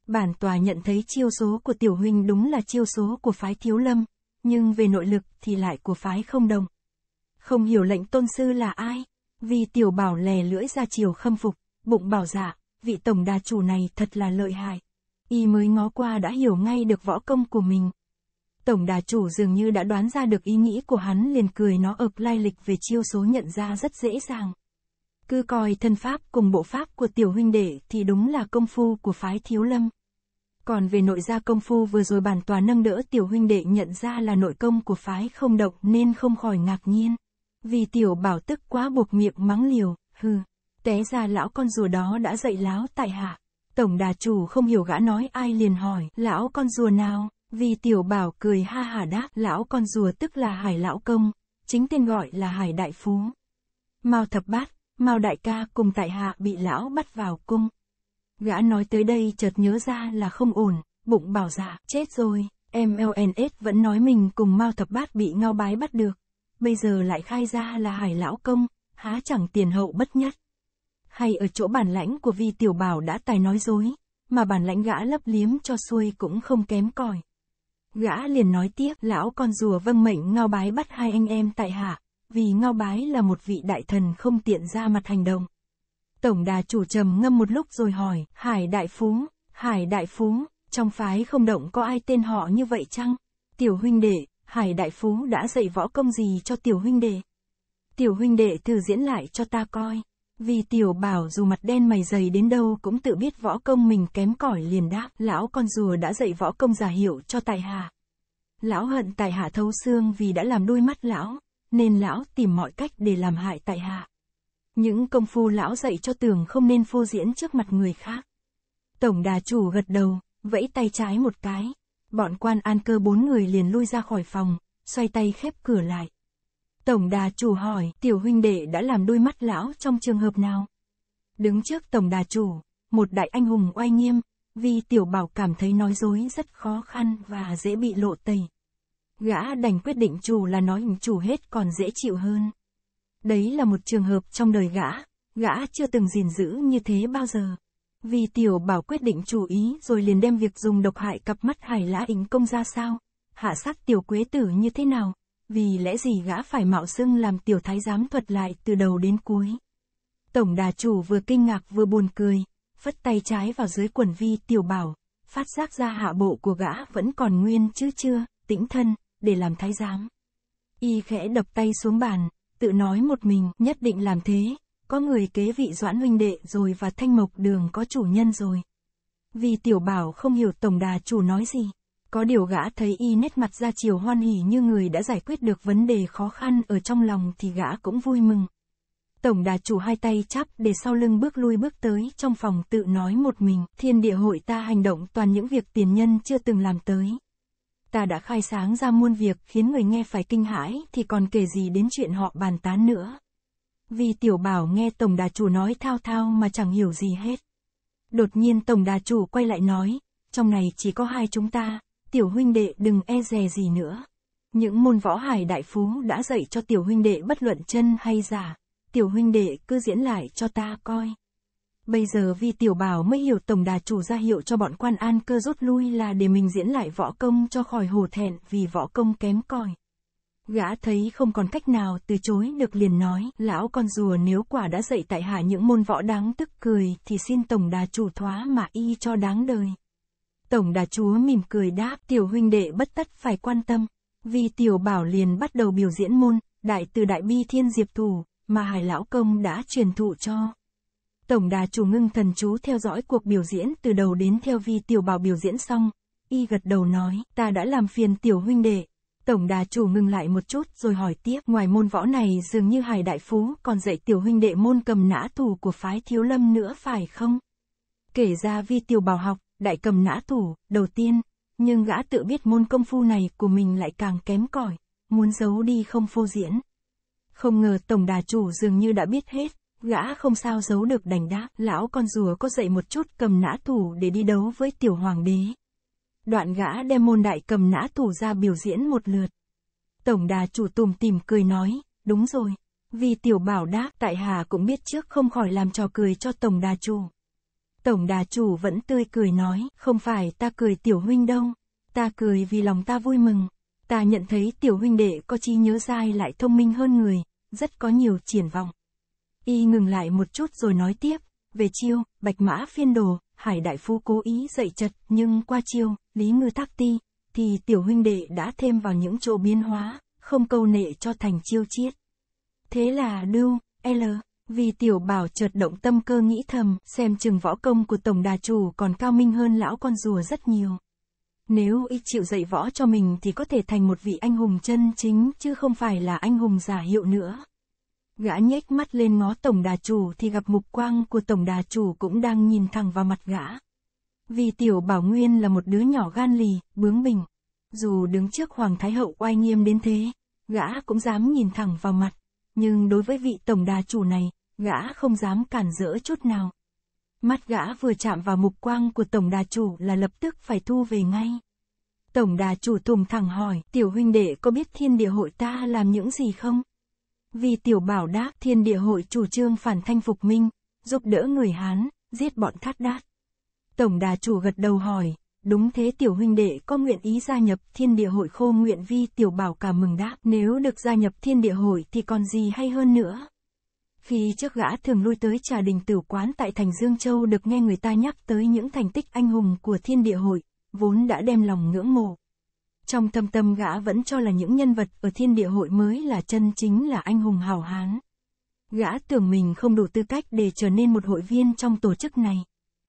Bản tòa nhận thấy chiêu số của tiểu huynh đúng là chiêu số của phái thiếu lâm, nhưng về nội lực thì lại của phái không đồng. Không hiểu lệnh tôn sư là ai, vì tiểu bảo lè lưỡi ra chiều khâm phục, bụng bảo dạ, vị tổng đà chủ này thật là lợi hại. Y mới ngó qua đã hiểu ngay được võ công của mình. Tổng đà chủ dường như đã đoán ra được ý nghĩ của hắn liền cười nó ợp lai lịch về chiêu số nhận ra rất dễ dàng. Cứ coi thân pháp cùng bộ pháp của tiểu huynh đệ thì đúng là công phu của phái thiếu lâm. Còn về nội gia công phu vừa rồi bản tòa nâng đỡ tiểu huynh đệ nhận ra là nội công của phái không động nên không khỏi ngạc nhiên. Vì tiểu bảo tức quá buộc miệng mắng liều, hừ, té ra lão con rùa đó đã dạy láo tại hạ. Tổng đà chủ không hiểu gã nói ai liền hỏi, lão con rùa nào, vì tiểu bảo cười ha hà đáp, lão con rùa tức là hải lão công, chính tên gọi là hải đại phú. Mao thập bát, Mao đại ca cùng tại hạ bị lão bắt vào cung. Gã nói tới đây chợt nhớ ra là không ổn, bụng bảo dạ chết rồi, MLNS vẫn nói mình cùng Mao thập bát bị ngao bái bắt được. Bây giờ lại khai ra là hải lão công, há chẳng tiền hậu bất nhất. Hay ở chỗ bản lãnh của vi tiểu bảo đã tài nói dối, mà bản lãnh gã lấp liếm cho xuôi cũng không kém cỏi. Gã liền nói tiếp, lão con rùa vâng mệnh ngao bái bắt hai anh em tại hạ, vì Ngao Bái là một vị đại thần không tiện ra mặt hành động. Tổng đà chủ trầm ngâm một lúc rồi hỏi, Hải Đại Phú, Hải Đại Phú, trong phái không động có ai tên họ như vậy chăng? Tiểu huynh đệ, Hải Đại Phú đã dạy võ công gì cho tiểu huynh đệ? Tiểu huynh đệ thử diễn lại cho ta coi. Vì tiểu bảo dù mặt đen mày dày đến đâu cũng tự biết võ công mình kém cỏi liền đáp, lão con rùa đã dạy võ công giả hiệu cho tài hạ. Lão hận tài hạ thấu xương vì đã làm đôi mắt lão nên lão tìm mọi cách để làm hại tại hạ. Những công phu lão dạy cho tường không nên phô diễn trước mặt người khác. Tổng đà chủ gật đầu, vẫy tay trái một cái. Bọn quan an cơ bốn người liền lui ra khỏi phòng, xoay tay khép cửa lại. Tổng đà chủ hỏi, tiểu huynh đệ đã làm đôi mắt lão trong trường hợp nào? Đứng trước tổng đà chủ, một đại anh hùng oai nghiêm, vì tiểu bảo cảm thấy nói dối rất khó khăn và dễ bị lộ tẩy. Gã đành quyết định chủ là nói chủ hết còn dễ chịu hơn. Đấy là một trường hợp trong đời gã, gã chưa từng gìn giữ như thế bao giờ. Vì tiểu bảo quyết định chủ ý rồi liền đem việc dùng độc hại cặp mắt hải lã ính công ra sao, hạ sát tiểu quế tử như thế nào, vì lẽ gì gã phải mạo xưng làm tiểu thái giám thuật lại từ đầu đến cuối. Tổng đà chủ vừa kinh ngạc vừa buồn cười, phất tay trái vào dưới quần vi tiểu bảo, phát giác ra hạ bộ của gã vẫn còn nguyên chứ chưa, tĩnh thân, để làm thái giám. Y khẽ đập tay xuống bàn, tự nói một mình, nhất định làm thế, có người kế vị doãn huynh đệ rồi và thanh mộc đường có chủ nhân rồi. Vì tiểu bảo không hiểu tổng đà chủ nói gì, có điều gã thấy y nét mặt ra chiều hoan hỉ như người đã giải quyết được vấn đề khó khăn ở trong lòng thì gã cũng vui mừng. Tổng đà chủ hai tay chắp để sau lưng bước lui bước tới trong phòng tự nói một mình, thiên địa hội ta hành động toàn những việc tiền nhân chưa từng làm tới ta đã khai sáng ra muôn việc khiến người nghe phải kinh hãi thì còn kể gì đến chuyện họ bàn tán nữa. Vì tiểu bảo nghe tổng đà chủ nói thao thao mà chẳng hiểu gì hết. Đột nhiên tổng đà chủ quay lại nói, trong này chỉ có hai chúng ta, tiểu huynh đệ đừng e dè gì nữa. Những môn võ hải đại phú đã dạy cho tiểu huynh đệ bất luận chân hay giả, tiểu huynh đệ cứ diễn lại cho ta coi. Bây giờ vì tiểu bảo mới hiểu tổng đà chủ ra hiệu cho bọn quan an cơ rút lui là để mình diễn lại võ công cho khỏi hổ thẹn vì võ công kém cỏi. Gã thấy không còn cách nào từ chối được liền nói, lão con rùa nếu quả đã dạy tại hạ những môn võ đáng tức cười thì xin tổng đà chủ thoá mà y cho đáng đời. Tổng đà chúa mỉm cười đáp, tiểu huynh đệ bất tất phải quan tâm, vì tiểu bảo liền bắt đầu biểu diễn môn, đại từ đại bi thiên diệp thủ, mà hải lão công đã truyền thụ cho. Tổng đà chủ ngưng thần chú theo dõi cuộc biểu diễn từ đầu đến theo vi tiểu bảo biểu diễn xong. Y gật đầu nói, ta đã làm phiền tiểu huynh đệ. Tổng đà chủ ngừng lại một chút rồi hỏi tiếp, ngoài môn võ này dường như Hải Đại Phú còn dạy tiểu huynh đệ môn cầm nã thủ của phái thiếu lâm nữa phải không? Kể ra vi tiểu bảo học, đại cầm nã thủ, đầu tiên, nhưng gã tự biết môn công phu này của mình lại càng kém cỏi, muốn giấu đi không phô diễn. Không ngờ tổng đà chủ dường như đã biết hết, Gã không sao giấu được đành đáp, lão con rùa có dậy một chút cầm nã thủ để đi đấu với tiểu hoàng đế. Đoạn gã đem môn đại cầm nã thủ ra biểu diễn một lượt. Tổng đà chủ tùm tìm cười nói, đúng rồi. Vì tiểu bảo đáp, tại hà cũng biết trước không khỏi làm trò cười cho tổng đà chủ. Tổng đà chủ vẫn tươi cười nói, không phải ta cười tiểu huynh đâu. Ta cười vì lòng ta vui mừng. Ta nhận thấy tiểu huynh đệ có trí nhớ dai lại thông minh hơn người, rất có nhiều triển vọng. Y ngừng lại một chút rồi nói tiếp, về chiêu, bạch mã phiên đồ, hải đại phu cố ý dậy chật, nhưng qua chiêu, lý ngư tác ti, thì tiểu huynh đệ đã thêm vào những chỗ biến hóa, không câu nệ cho thành chiêu chiết. Thế là đưu, L, vì tiểu bảo chợt động tâm cơ nghĩ thầm, xem chừng võ công của tổng đà chủ còn cao minh hơn lão con rùa rất nhiều. Nếu y chịu dạy võ cho mình thì có thể thành một vị anh hùng chân chính, chứ không phải là anh hùng giả hiệu nữa. Gã nhếch mắt lên ngó tổng đà chủ thì gặp mục quang của tổng đà chủ cũng đang nhìn thẳng vào mặt gã. Vì tiểu bảo nguyên là một đứa nhỏ gan lì, bướng bỉnh. Dù đứng trước Hoàng Thái Hậu oai nghiêm đến thế, gã cũng dám nhìn thẳng vào mặt. Nhưng đối với vị tổng đà chủ này, gã không dám cản rỡ chút nào. Mắt gã vừa chạm vào mục quang của tổng đà chủ là lập tức phải thu về ngay. Tổng đà chủ thùng thẳng hỏi, tiểu huynh đệ có biết thiên địa hội ta làm những gì không? Vì tiểu bảo đát thiên địa hội chủ trương phản thanh phục minh, giúp đỡ người Hán, giết bọn thát đát. Tổng đà chủ gật đầu hỏi, đúng thế tiểu huynh đệ có nguyện ý gia nhập thiên địa hội khô nguyện vi tiểu bảo cả mừng đáp nếu được gia nhập thiên địa hội thì còn gì hay hơn nữa. Khi trước gã thường lui tới trà đình tử quán tại thành Dương Châu được nghe người ta nhắc tới những thành tích anh hùng của thiên địa hội, vốn đã đem lòng ngưỡng mộ. Trong thâm tâm gã vẫn cho là những nhân vật ở thiên địa hội mới là chân chính là anh hùng hào hán. Gã tưởng mình không đủ tư cách để trở nên một hội viên trong tổ chức này.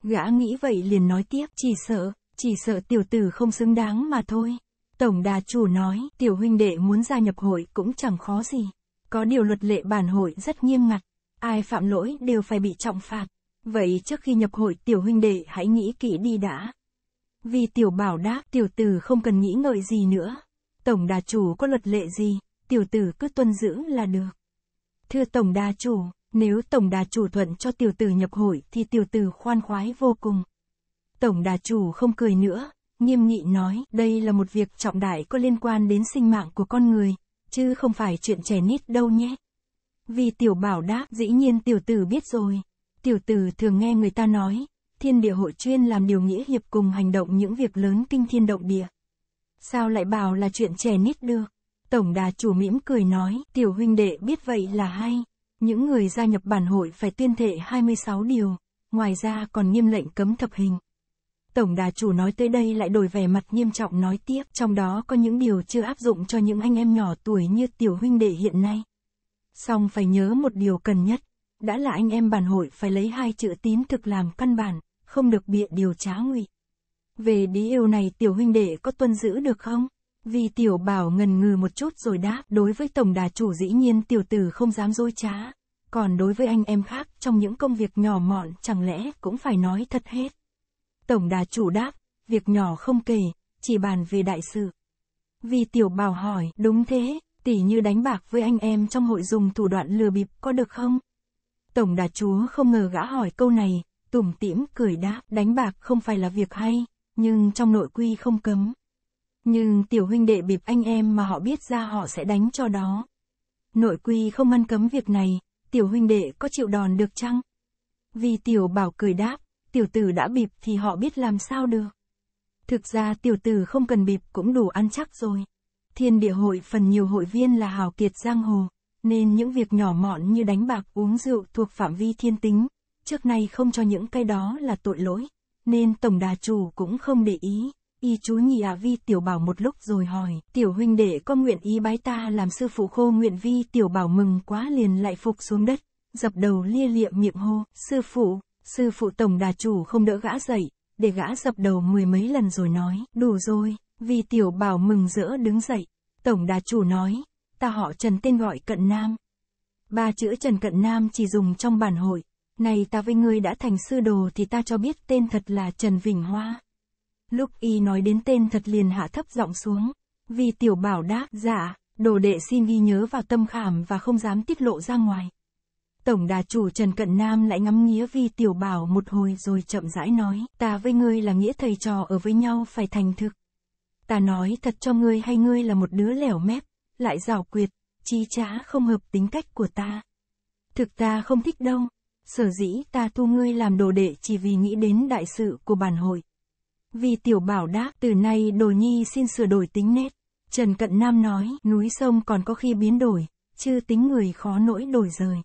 Gã nghĩ vậy liền nói tiếp, chỉ sợ, chỉ sợ tiểu tử không xứng đáng mà thôi. Tổng đà chủ nói, tiểu huynh đệ muốn gia nhập hội cũng chẳng khó gì. Có điều luật lệ bản hội rất nghiêm ngặt, ai phạm lỗi đều phải bị trọng phạt. Vậy trước khi nhập hội tiểu huynh đệ hãy nghĩ kỹ đi đã. Vì tiểu bảo đáp tiểu tử không cần nghĩ ngợi gì nữa. Tổng đà chủ có luật lệ gì, tiểu tử cứ tuân giữ là được. Thưa tổng đà chủ, nếu tổng đà chủ thuận cho tiểu tử nhập hội thì tiểu tử khoan khoái vô cùng. Tổng đà chủ không cười nữa, nghiêm nghị nói, đây là một việc trọng đại có liên quan đến sinh mạng của con người, chứ không phải chuyện trẻ nít đâu nhé. Vì tiểu bảo đáp, dĩ nhiên tiểu tử biết rồi. Tiểu tử thường nghe người ta nói, thiên địa hội chuyên làm điều nghĩa hiệp cùng hành động những việc lớn kinh thiên động địa. Sao lại bảo là chuyện trẻ nít được? Tổng đà chủ mỉm cười nói, tiểu huynh đệ biết vậy là hay. Những người gia nhập bản hội phải tuyên thệ 26 điều, ngoài ra còn nghiêm lệnh cấm thập hình. Tổng đà chủ nói tới đây lại đổi vẻ mặt nghiêm trọng nói tiếp, trong đó có những điều chưa áp dụng cho những anh em nhỏ tuổi như tiểu huynh đệ hiện nay. Song phải nhớ một điều cần nhất, đã là anh em bản hội phải lấy hai chữ tín thực làm căn bản, không được bịa điều trá ngụy. Về đi yêu này tiểu huynh đệ có tuân giữ được không? Vì tiểu bảo ngần ngừ một chút rồi đáp, đối với tổng đà chủ dĩ nhiên tiểu tử không dám dối trá. Còn đối với anh em khác, trong những công việc nhỏ mọn, chẳng lẽ cũng phải nói thật hết. Tổng đà chủ đáp, việc nhỏ không kể, chỉ bàn về đại sự. Vì tiểu bảo hỏi, đúng thế, tỉ như đánh bạc với anh em trong hội dùng thủ đoạn lừa bịp có được không? Tổng đà chúa không ngờ gã hỏi câu này, tủm tỉm cười đáp, đánh bạc không phải là việc hay, nhưng trong nội quy không cấm. Nhưng tiểu huynh đệ bịp anh em mà họ biết ra họ sẽ đánh cho đó. Nội quy không ngăn cấm việc này, tiểu huynh đệ có chịu đòn được chăng? Vì tiểu bảo cười đáp, tiểu tử đã bịp thì họ biết làm sao được. Thực ra tiểu tử không cần bịp cũng đủ ăn chắc rồi. Thiên địa hội phần nhiều hội viên là hào kiệt giang hồ, nên những việc nhỏ mọn như đánh bạc uống rượu thuộc phạm vi thiên tính, trước nay không cho những cái đó là tội lỗi, nên tổng đà chủ cũng không để ý. Y chú nhị à vi tiểu bảo một lúc rồi hỏi, tiểu huynh đệ có nguyện ý bái ta làm sư phụ khô nguyện vi tiểu bảo mừng quá liền lại phục xuống đất, dập đầu lia lịa miệng hô, sư phụ, sư phụ tổng đà chủ không đỡ gã dậy, để gã dập đầu mười mấy lần rồi nói, đủ rồi, vì tiểu bảo mừng rỡ đứng dậy, tổng đà chủ nói, ta họ Trần tên gọi Cận Nam. Ba chữ Trần Cận Nam chỉ dùng trong bản hội, này ta với ngươi đã thành sư đồ thì ta cho biết tên thật là Trần Vĩnh Hoa. Lúc y nói đến tên thật liền hạ thấp giọng xuống. Vì tiểu bảo đáp, dạ, đồ đệ xin ghi nhớ vào tâm khảm và không dám tiết lộ ra ngoài. Tổng đà chủ Trần Cận Nam lại ngắm nghĩa vi tiểu bảo một hồi rồi chậm rãi nói, ta với ngươi là nghĩa thầy trò ở với nhau phải thành thực. Ta nói thật cho ngươi hay ngươi là một đứa lẻo mép, lại rào quyệt, chi trá không hợp tính cách của ta. Thực ta không thích đâu, Sở dĩ ta thu ngươi làm đồ đệ chỉ vì nghĩ đến đại sự của bản hội. Vì tiểu bảo đã, từ nay đồ nhi xin sửa đổi tính nết. Trần Cận Nam nói, núi sông còn có khi biến đổi, chứ tính người khó nỗi đổi rời.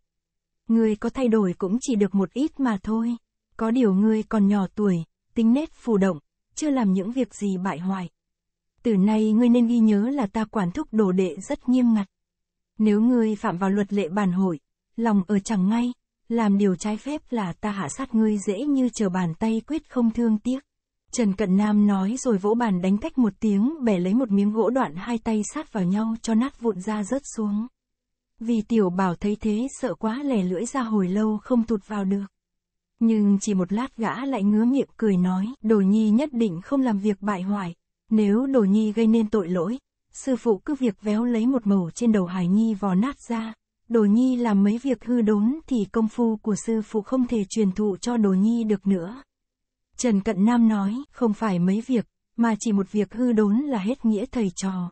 Người có thay đổi cũng chỉ được một ít mà thôi. Có điều ngươi còn nhỏ tuổi, tính nết phù động, chưa làm những việc gì bại hoại. Từ nay ngươi nên ghi nhớ là ta quản thúc đồ đệ rất nghiêm ngặt. Nếu ngươi phạm vào luật lệ bản hội, lòng ở chẳng ngay, làm điều trái phép là ta hạ sát ngươi dễ như chờ bàn tay quyết không thương tiếc. Trần Cận Nam nói rồi vỗ bàn đánh cách một tiếng bẻ lấy một miếng gỗ đoạn hai tay sát vào nhau cho nát vụn ra rớt xuống. Vì tiểu bảo thấy thế sợ quá lè lưỡi ra hồi lâu không tụt vào được. Nhưng chỉ một lát gã lại ngứa miệng cười nói, đồ nhi nhất định không làm việc bại hoại. Nếu đồ nhi gây nên tội lỗi, sư phụ cứ việc véo lấy một màu trên đầu hải nhi vò nát ra, Đồ Nhi làm mấy việc hư đốn thì công phu của sư phụ không thể truyền thụ cho Đồ Nhi được nữa. Trần Cận Nam nói, không phải mấy việc, mà chỉ một việc hư đốn là hết nghĩa thầy trò.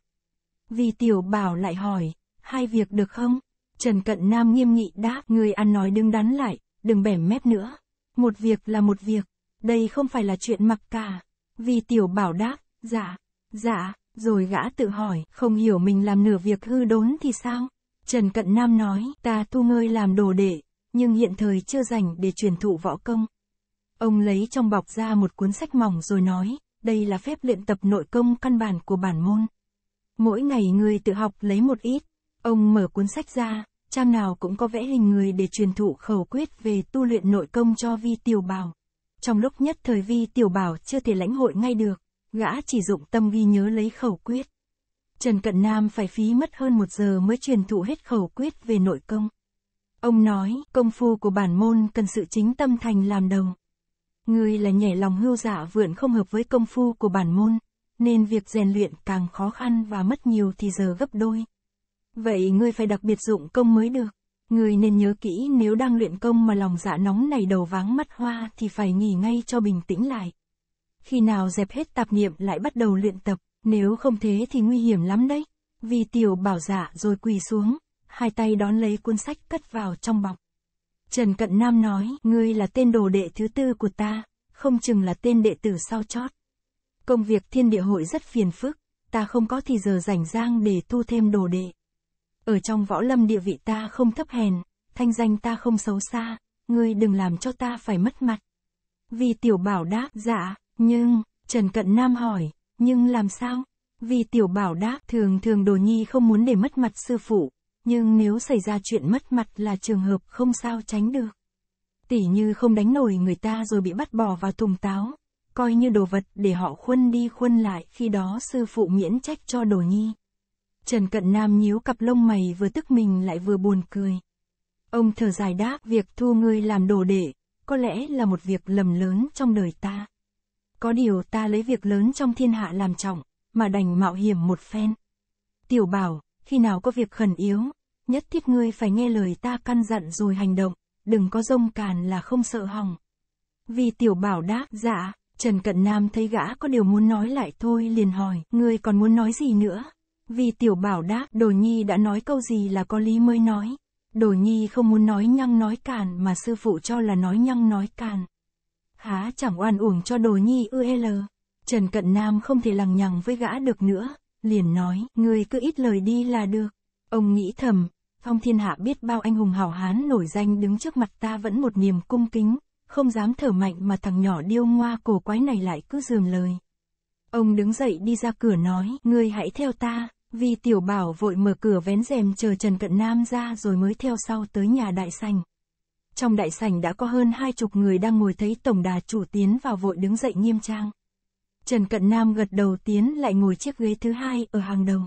Vì tiểu bảo lại hỏi, hai việc được không? Trần Cận Nam nghiêm nghị đáp, người ăn nói đừng đắn lại, đừng bẻ mép nữa. Một việc là một việc, đây không phải là chuyện mặc cả. Vì tiểu bảo đáp, dạ, dạ, rồi gã tự hỏi, không hiểu mình làm nửa việc hư đốn thì sao? Trần Cận Nam nói, ta thu ngươi làm đồ đệ, nhưng hiện thời chưa dành để truyền thụ võ công. Ông lấy trong bọc ra một cuốn sách mỏng rồi nói, đây là phép luyện tập nội công căn bản của bản môn. Mỗi ngày người tự học lấy một ít, ông mở cuốn sách ra, trang nào cũng có vẽ hình người để truyền thụ khẩu quyết về tu luyện nội công cho vi tiểu bảo. Trong lúc nhất thời vi tiểu bảo chưa thể lãnh hội ngay được, gã chỉ dụng tâm ghi nhớ lấy khẩu quyết. Trần Cận Nam phải phí mất hơn một giờ mới truyền thụ hết khẩu quyết về nội công. Ông nói, công phu của bản môn cần sự chính tâm thành làm đầu. Người là nhảy lòng hưu dạ vượn không hợp với công phu của bản môn, nên việc rèn luyện càng khó khăn và mất nhiều thì giờ gấp đôi. Vậy ngươi phải đặc biệt dụng công mới được. Ngươi nên nhớ kỹ nếu đang luyện công mà lòng dạ nóng này đầu váng mắt hoa thì phải nghỉ ngay cho bình tĩnh lại. Khi nào dẹp hết tạp niệm lại bắt đầu luyện tập. Nếu không thế thì nguy hiểm lắm đấy. Vì tiểu bảo dạ rồi quỳ xuống, hai tay đón lấy cuốn sách cất vào trong bọc. Trần Cận Nam nói, ngươi là tên đồ đệ thứ tư của ta, không chừng là tên đệ tử sau chót. Công việc thiên địa hội rất phiền phức, ta không có thì giờ rảnh rang để thu thêm đồ đệ. Ở trong võ lâm địa vị ta không thấp hèn, thanh danh ta không xấu xa, ngươi đừng làm cho ta phải mất mặt. Vì tiểu bảo đáp, dạ, nhưng, Trần Cận Nam hỏi, nhưng làm sao? Vì tiểu bảo đáp thường thường đồ nhi không muốn để mất mặt sư phụ, nhưng nếu xảy ra chuyện mất mặt là trường hợp không sao tránh được. tỷ như không đánh nổi người ta rồi bị bắt bỏ vào thùng táo, coi như đồ vật để họ khuân đi khuân lại khi đó sư phụ miễn trách cho đồ nhi. Trần Cận Nam nhíu cặp lông mày vừa tức mình lại vừa buồn cười. Ông thở dài đáp việc thu ngươi làm đồ đệ, có lẽ là một việc lầm lớn trong đời ta có điều ta lấy việc lớn trong thiên hạ làm trọng, mà đành mạo hiểm một phen. Tiểu bảo, khi nào có việc khẩn yếu, nhất thiết ngươi phải nghe lời ta căn dặn rồi hành động, đừng có rông càn là không sợ hỏng. Vì tiểu bảo đáp, dạ, Trần Cận Nam thấy gã có điều muốn nói lại thôi liền hỏi, ngươi còn muốn nói gì nữa? Vì tiểu bảo đáp, đồ nhi đã nói câu gì là có lý mới nói. Đồ nhi không muốn nói nhăng nói càn mà sư phụ cho là nói nhăng nói càn há chẳng oan uổng cho đồ nhi ư l. Trần Cận Nam không thể lằng nhằng với gã được nữa, liền nói, ngươi cứ ít lời đi là được. Ông nghĩ thầm, phong thiên hạ biết bao anh hùng hảo hán nổi danh đứng trước mặt ta vẫn một niềm cung kính, không dám thở mạnh mà thằng nhỏ điêu ngoa cổ quái này lại cứ dườm lời. Ông đứng dậy đi ra cửa nói, ngươi hãy theo ta, vì tiểu bảo vội mở cửa vén rèm chờ Trần Cận Nam ra rồi mới theo sau tới nhà đại sành. Trong đại sảnh đã có hơn hai chục người đang ngồi thấy tổng đà chủ tiến vào vội đứng dậy nghiêm trang. Trần Cận Nam gật đầu tiến lại ngồi chiếc ghế thứ hai ở hàng đầu.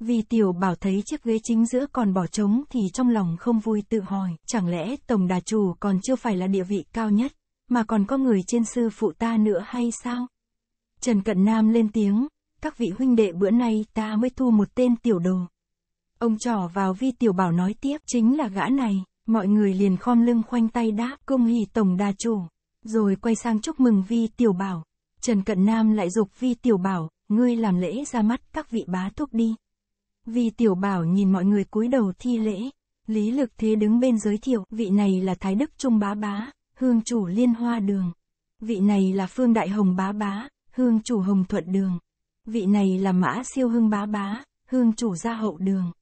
Vì tiểu bảo thấy chiếc ghế chính giữa còn bỏ trống thì trong lòng không vui tự hỏi, chẳng lẽ tổng đà chủ còn chưa phải là địa vị cao nhất, mà còn có người trên sư phụ ta nữa hay sao? Trần Cận Nam lên tiếng, các vị huynh đệ bữa nay ta mới thu một tên tiểu đồ. Ông trò vào vi tiểu bảo nói tiếp chính là gã này. Mọi người liền khom lưng khoanh tay đáp công hỷ tổng đa chủ. Rồi quay sang chúc mừng Vi Tiểu Bảo. Trần Cận Nam lại dục Vi Tiểu Bảo, ngươi làm lễ ra mắt các vị bá thúc đi. Vi Tiểu Bảo nhìn mọi người cúi đầu thi lễ. Lý Lực Thế đứng bên giới thiệu, vị này là Thái Đức Trung Bá Bá, hương chủ Liên Hoa Đường. Vị này là Phương Đại Hồng Bá Bá, hương chủ Hồng Thuận Đường. Vị này là Mã Siêu Hưng Bá Bá, hương chủ Gia Hậu Đường.